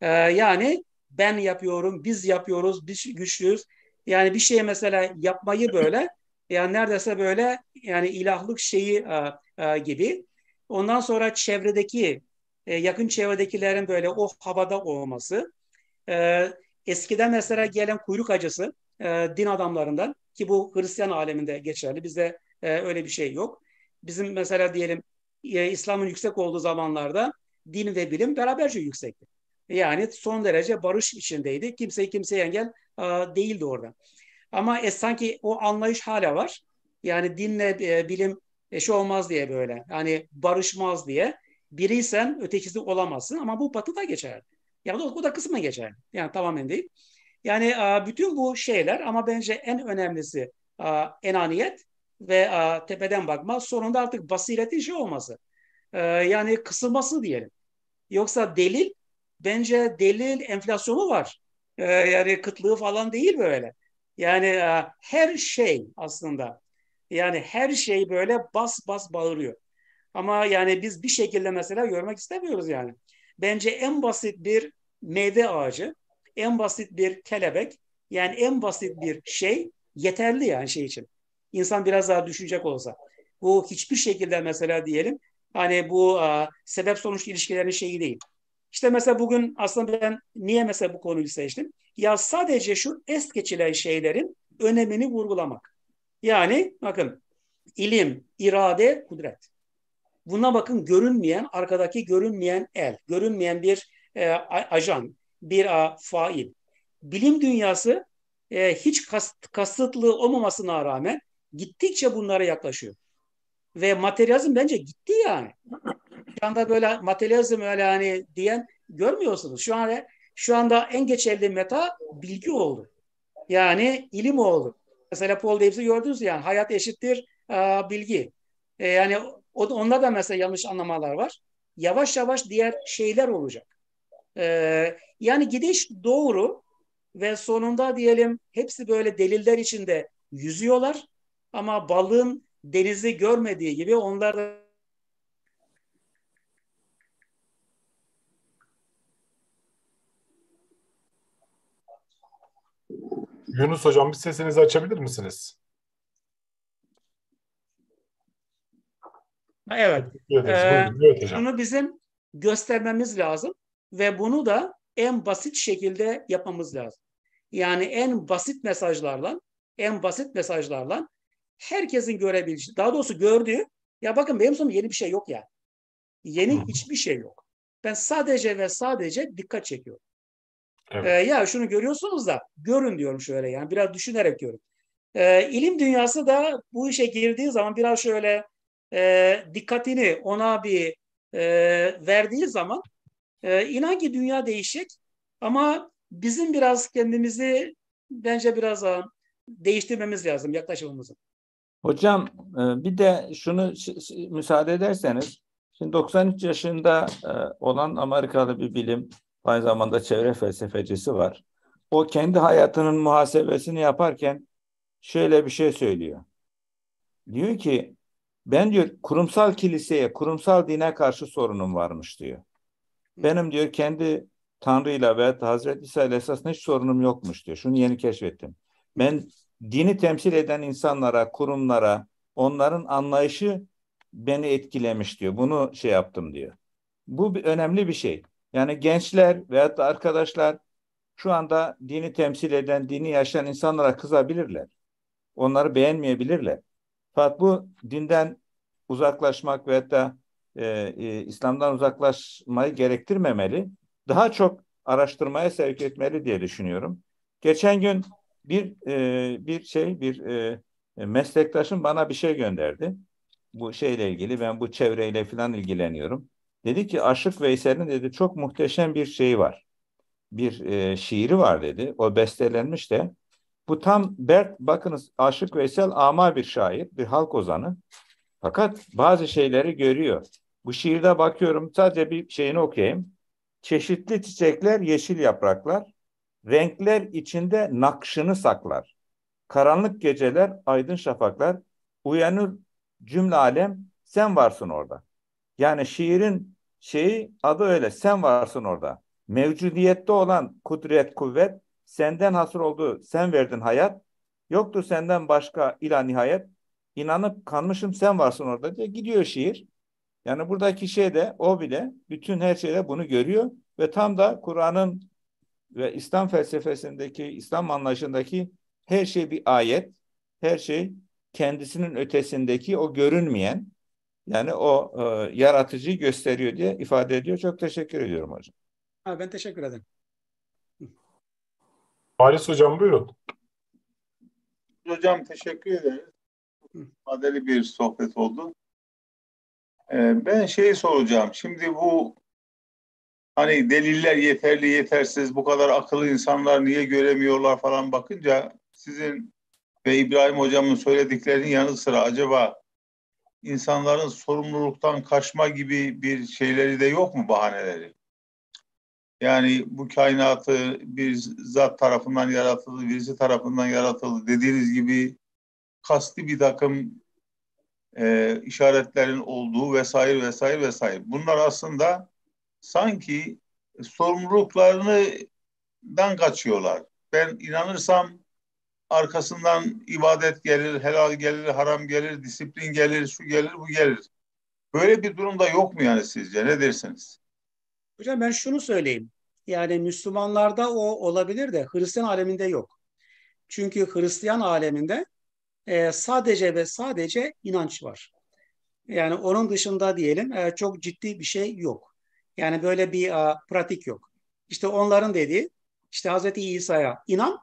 Ee, yani ben yapıyorum, biz yapıyoruz, biz güçlüyüz. Yani bir şey mesela yapmayı böyle yani neredeyse böyle yani ilahlık şeyi e, e, gibi. Ondan sonra çevredeki e, yakın çevredekilerin böyle o havada olması. E, eskiden mesela gelen kuyruk acısı e, din adamlarından ki bu Hristiyan aleminde geçerli. Bizde e, öyle bir şey yok. Bizim mesela diyelim e, İslam'ın yüksek olduğu zamanlarda din ve bilim beraberce yüksekti. Yani son derece barış içindeydi. Kimseyi kimseye engel e, değildi orada. Ama e, sanki o anlayış hala var. Yani dinle e, bilim eşi şey olmaz diye böyle. Yani barışmaz diye. Biriysen ötekisi olamazsın ama bu batı da geçer. Yani o, o da kısmen geçer. Yani tamamen değil. Yani bütün bu şeyler ama bence en önemlisi enaniyet ve a, tepeden bakma. Sonunda artık basiretin şey olması. E, yani kısılması diyelim. Yoksa delil, bence delil enflasyonu var. E, yani kıtlığı falan değil böyle. Yani e, her şey aslında. Yani her şey böyle bas bas bağırıyor. Ama yani biz bir şekilde mesela görmek istemiyoruz yani. Bence en basit bir meyve ağacı, en basit bir kelebek, yani en basit bir şey yeterli yani şey için insan biraz daha düşünecek olsa. Bu hiçbir şekilde mesela diyelim hani bu a, sebep sonuç ilişkilerinin şeyi değil. İşte mesela bugün aslında ben niye mesela bu konuyu seçtim? Ya sadece şu es geçilen şeylerin önemini vurgulamak. Yani bakın ilim, irade, kudret. Buna bakın görünmeyen, arkadaki görünmeyen el, görünmeyen bir e, ajan, bir a, fail. Bilim dünyası e, hiç kas, kasıtlı olmamasına rağmen gittikçe bunlara yaklaşıyor. Ve materyalizm bence gitti yani. Şu anda böyle materyalizm öyle hani diyen görmüyorsunuz. Şu anda şu anda en geç elde meta bilgi oldu. Yani ilim oldu. Mesela Paul Davis'i gördünüz yani hayat eşittir e, bilgi. E, yani onda da mesela yanlış anlamalar var. Yavaş yavaş diğer şeyler olacak. E, yani gidiş doğru ve sonunda diyelim hepsi böyle deliller içinde yüzüyorlar ama balığın denizi görmediği gibi onlar da Yunus Hocam bir sesinizi açabilir misiniz? Evet. ee, bunu bizim göstermemiz lazım ve bunu da en basit şekilde yapmamız lazım. Yani en basit mesajlarla, en basit mesajlarla herkesin görebileceği, daha doğrusu gördüğü, ya bakın benim sonum yeni bir şey yok ya, Yeni hiçbir şey yok. Ben sadece ve sadece dikkat çekiyorum. Evet. Ee, ya şunu görüyorsunuz da görün diyorum şöyle yani biraz düşünerek diyorum. Ee, ilim dünyası da bu işe girdiği zaman biraz şöyle e, dikkatini ona bir e, verdiği zaman e, inan ki dünya değişik ama bizim biraz kendimizi bence biraz daha değiştirmemiz lazım yaklaşımımızı. Hocam e, bir de şunu müsaade ederseniz, şimdi 93 yaşında e, olan Amerikalı bir bilim, aynı zamanda çevre felsefecisi var. O kendi hayatının muhasebesini yaparken şöyle bir şey söylüyor. Diyor ki, ben diyor kurumsal kiliseye, kurumsal dine karşı sorunum varmış diyor. Benim diyor kendi Tanrı'yla ve Hazreti İsa ile esasında hiç sorunum yokmuş diyor. Şunu yeni keşfettim. Ben dini temsil eden insanlara, kurumlara, onların anlayışı beni etkilemiş diyor. Bunu şey yaptım diyor. Bu bir, önemli bir şey. Yani gençler veyahut da arkadaşlar şu anda dini temsil eden, dini yaşayan insanlara kızabilirler. Onları beğenmeyebilirler. Fakat bu dinden uzaklaşmak veyahut da e, e, İslam'dan uzaklaşmayı gerektirmemeli. Daha çok araştırmaya sevk etmeli diye düşünüyorum. Geçen gün bir e, bir şey bir e, e, meslektaşım bana bir şey gönderdi. Bu şeyle ilgili ben bu çevreyle falan ilgileniyorum. Dedi ki Aşık Veysel'in dedi çok muhteşem bir şeyi var. Bir e, şiiri var dedi. O bestelenmiş de. Bu tam Bert bakınız Aşık Veysel ama bir şair, bir halk ozanı. Fakat bazı şeyleri görüyor. Bu şiirde bakıyorum sadece bir şeyini okuyayım. Çeşitli çiçekler, yeşil yapraklar, Renkler içinde nakşını saklar. Karanlık geceler, aydın şafaklar, uyanır cümle alem, sen varsın orada. Yani şiirin şeyi adı öyle, sen varsın orada. Mevcudiyette olan kudret, kuvvet, senden hasır oldu, sen verdin hayat. Yoktur senden başka ila nihayet. İnanıp kanmışım sen varsın orada diye gidiyor şiir. Yani buradaki şey de o bile bütün her şeyde bunu görüyor ve tam da Kur'an'ın ve İslam felsefesindeki, İslam anlayışındaki her şey bir ayet, her şey kendisinin ötesindeki o görünmeyen, yani o e, yaratıcıyı gösteriyor diye ifade ediyor. Çok teşekkür ediyorum hocam. Ha, ben teşekkür ederim. Paris Hocam buyurun. Hocam teşekkür ederim. Madeli bir sohbet oldu. Ee, ben şeyi soracağım. Şimdi bu hani deliller yeterli yetersiz bu kadar akıllı insanlar niye göremiyorlar falan bakınca sizin ve İbrahim hocamın söylediklerinin yanı sıra acaba insanların sorumluluktan kaçma gibi bir şeyleri de yok mu bahaneleri? Yani bu kainatı bir zat tarafından yaratıldı, birisi tarafından yaratıldı dediğiniz gibi kasti bir takım e, işaretlerin olduğu vesaire vesaire vesaire. Bunlar aslında sanki sorumluluklarından kaçıyorlar. Ben inanırsam arkasından ibadet gelir, helal gelir, haram gelir, disiplin gelir, şu gelir, bu gelir. Böyle bir durum da yok mu yani sizce? Ne dersiniz? Hocam ben şunu söyleyeyim. Yani Müslümanlarda o olabilir de Hristiyan aleminde yok. Çünkü Hristiyan aleminde e, sadece ve sadece inanç var. Yani onun dışında diyelim e, çok ciddi bir şey yok. Yani böyle bir a, e, pratik yok. İşte onların dediği işte Hazreti İsa'ya inan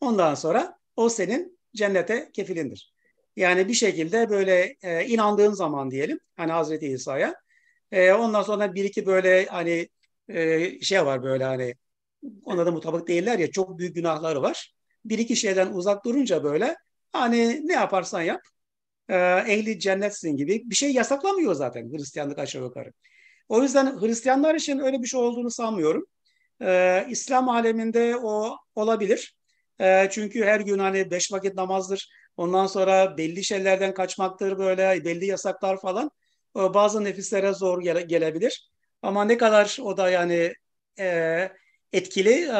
ondan sonra o senin cennete kefilindir. Yani bir şekilde böyle e, inandığın zaman diyelim hani Hazreti İsa'ya e, ondan sonra bir iki böyle hani e, şey var böyle hani ona da mutabık değiller ya çok büyük günahları var. Bir iki şeyden uzak durunca böyle hani ne yaparsan yap e, ehli cennetsin gibi bir şey yasaklamıyor zaten Hristiyanlık aşağı yukarı. O yüzden Hristiyanlar için öyle bir şey olduğunu sanmıyorum. Ee, İslam aleminde o olabilir. Ee, çünkü her gün hani beş vakit namazdır. Ondan sonra belli şeylerden kaçmaktır böyle belli yasaklar falan. Ee, bazı nefislere zor gele- gelebilir. Ama ne kadar o da yani e, etkili e,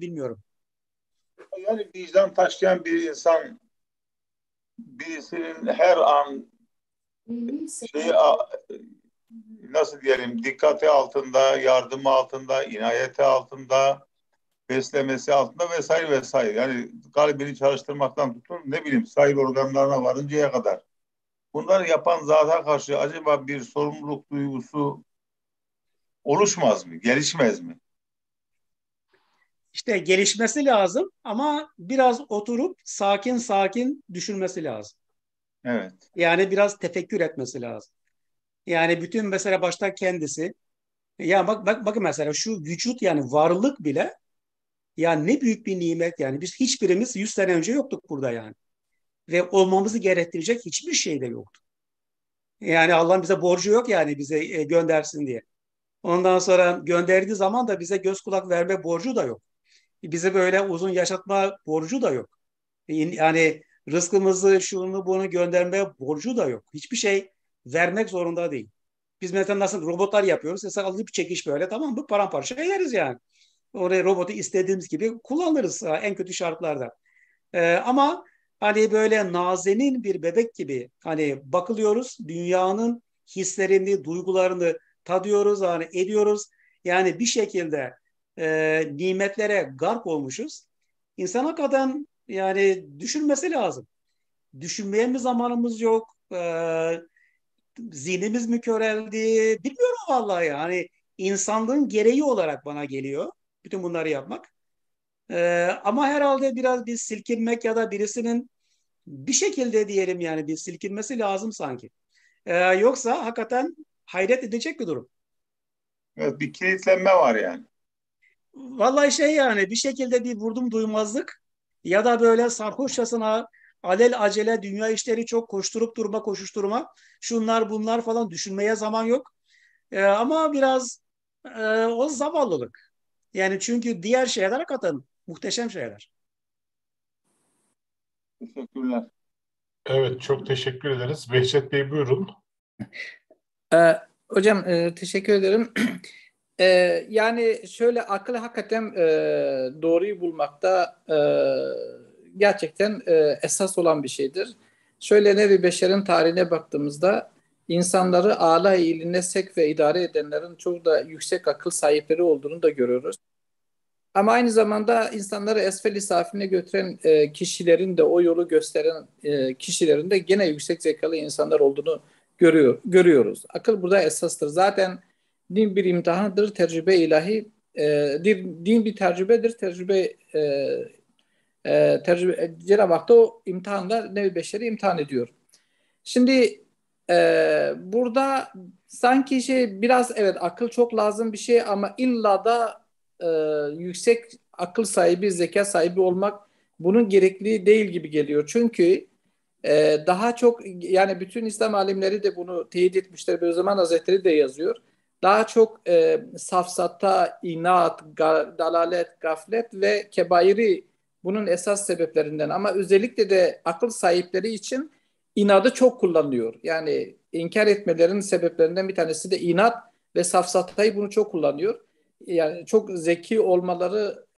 bilmiyorum. Yani vicdan taşlayan bir insan birisinin her an şeyi nasıl diyelim dikkate altında, yardımı altında, inayeti altında, beslemesi altında vesaire vesaire. Yani kalbini çalıştırmaktan tutun ne bileyim sahil organlarına varıncaya kadar. Bunları yapan zata karşı acaba bir sorumluluk duygusu oluşmaz mı, gelişmez mi? İşte gelişmesi lazım ama biraz oturup sakin sakin düşünmesi lazım. Evet. Yani biraz tefekkür etmesi lazım. Yani bütün mesela başta kendisi. Ya bak, bak bakın mesela şu vücut yani varlık bile ya ne büyük bir nimet yani biz hiçbirimiz 100 sene önce yoktuk burada yani. Ve olmamızı gerektirecek hiçbir şey de yoktu. Yani Allah'ın bize borcu yok yani bize e, göndersin diye. Ondan sonra gönderdiği zaman da bize göz kulak verme borcu da yok. Bize böyle uzun yaşatma borcu da yok. Yani rızkımızı şunu bunu göndermeye borcu da yok. Hiçbir şey vermek zorunda değil. Biz mesela nasıl robotlar yapıyoruz. Mesela alıp çekiş böyle tamam mı? Paramparça ederiz yani. Oraya robotu istediğimiz gibi kullanırız en kötü şartlarda. Ee, ama hani böyle nazenin bir bebek gibi hani bakılıyoruz dünyanın hislerini, duygularını tadıyoruz, hani ediyoruz. Yani bir şekilde e, nimetlere gark olmuşuz. İnsan hakikaten yani düşünmesi lazım. Düşünmeye mi zamanımız yok? E, zihnimiz mi köreldi bilmiyorum vallahi yani insanlığın gereği olarak bana geliyor bütün bunları yapmak. Ee, ama herhalde biraz bir silkinmek ya da birisinin bir şekilde diyelim yani bir silkinmesi lazım sanki. Ee, yoksa hakikaten hayret edecek bir durum. Evet bir kilitlenme var yani. Vallahi şey yani bir şekilde bir vurdum duymazlık ya da böyle sarhoşçasına alel acele dünya işleri çok koşturup durma koşuşturma şunlar bunlar falan düşünmeye zaman yok. E, ama biraz e, o zavallılık. Yani çünkü diğer şeyler katın muhteşem şeyler. Teşekkürler. Evet çok teşekkür ederiz. Behçet Bey buyurun. E, hocam e, teşekkür ederim. E, yani şöyle akıl hakikaten e, doğruyu bulmakta e, gerçekten e, esas olan bir şeydir. Şöyle Nevi Beşer'in tarihine baktığımızda insanları âlâ iline sek ve idare edenlerin çoğu da yüksek akıl sahipleri olduğunu da görüyoruz. Ama aynı zamanda insanları esfel safine götüren e, kişilerin de o yolu gösteren e, kişilerin de gene yüksek zekalı insanlar olduğunu görüyor görüyoruz. Akıl burada esastır. Zaten din bir imtihandır, tecrübe ilahi e, din, din bir tecrübedir, tecrübe e, ee, e, tercüme, Cenab-ı o imtihanda nevi beşeri imtihan ediyor. Şimdi e, burada sanki şey biraz evet akıl çok lazım bir şey ama illa da e, yüksek akıl sahibi, zeka sahibi olmak bunun gerekli değil gibi geliyor. Çünkü e, daha çok yani bütün İslam alimleri de bunu teyit etmişler. Beyzaman Hazretleri de yazıyor. Daha çok e, safsata, inat, ga, dalalet, gaflet ve kebairi bunun esas sebeplerinden ama özellikle de akıl sahipleri için inadı çok kullanılıyor. Yani inkar etmelerinin sebeplerinden bir tanesi de inat ve safsatayı bunu çok kullanıyor. Yani çok zeki olmaları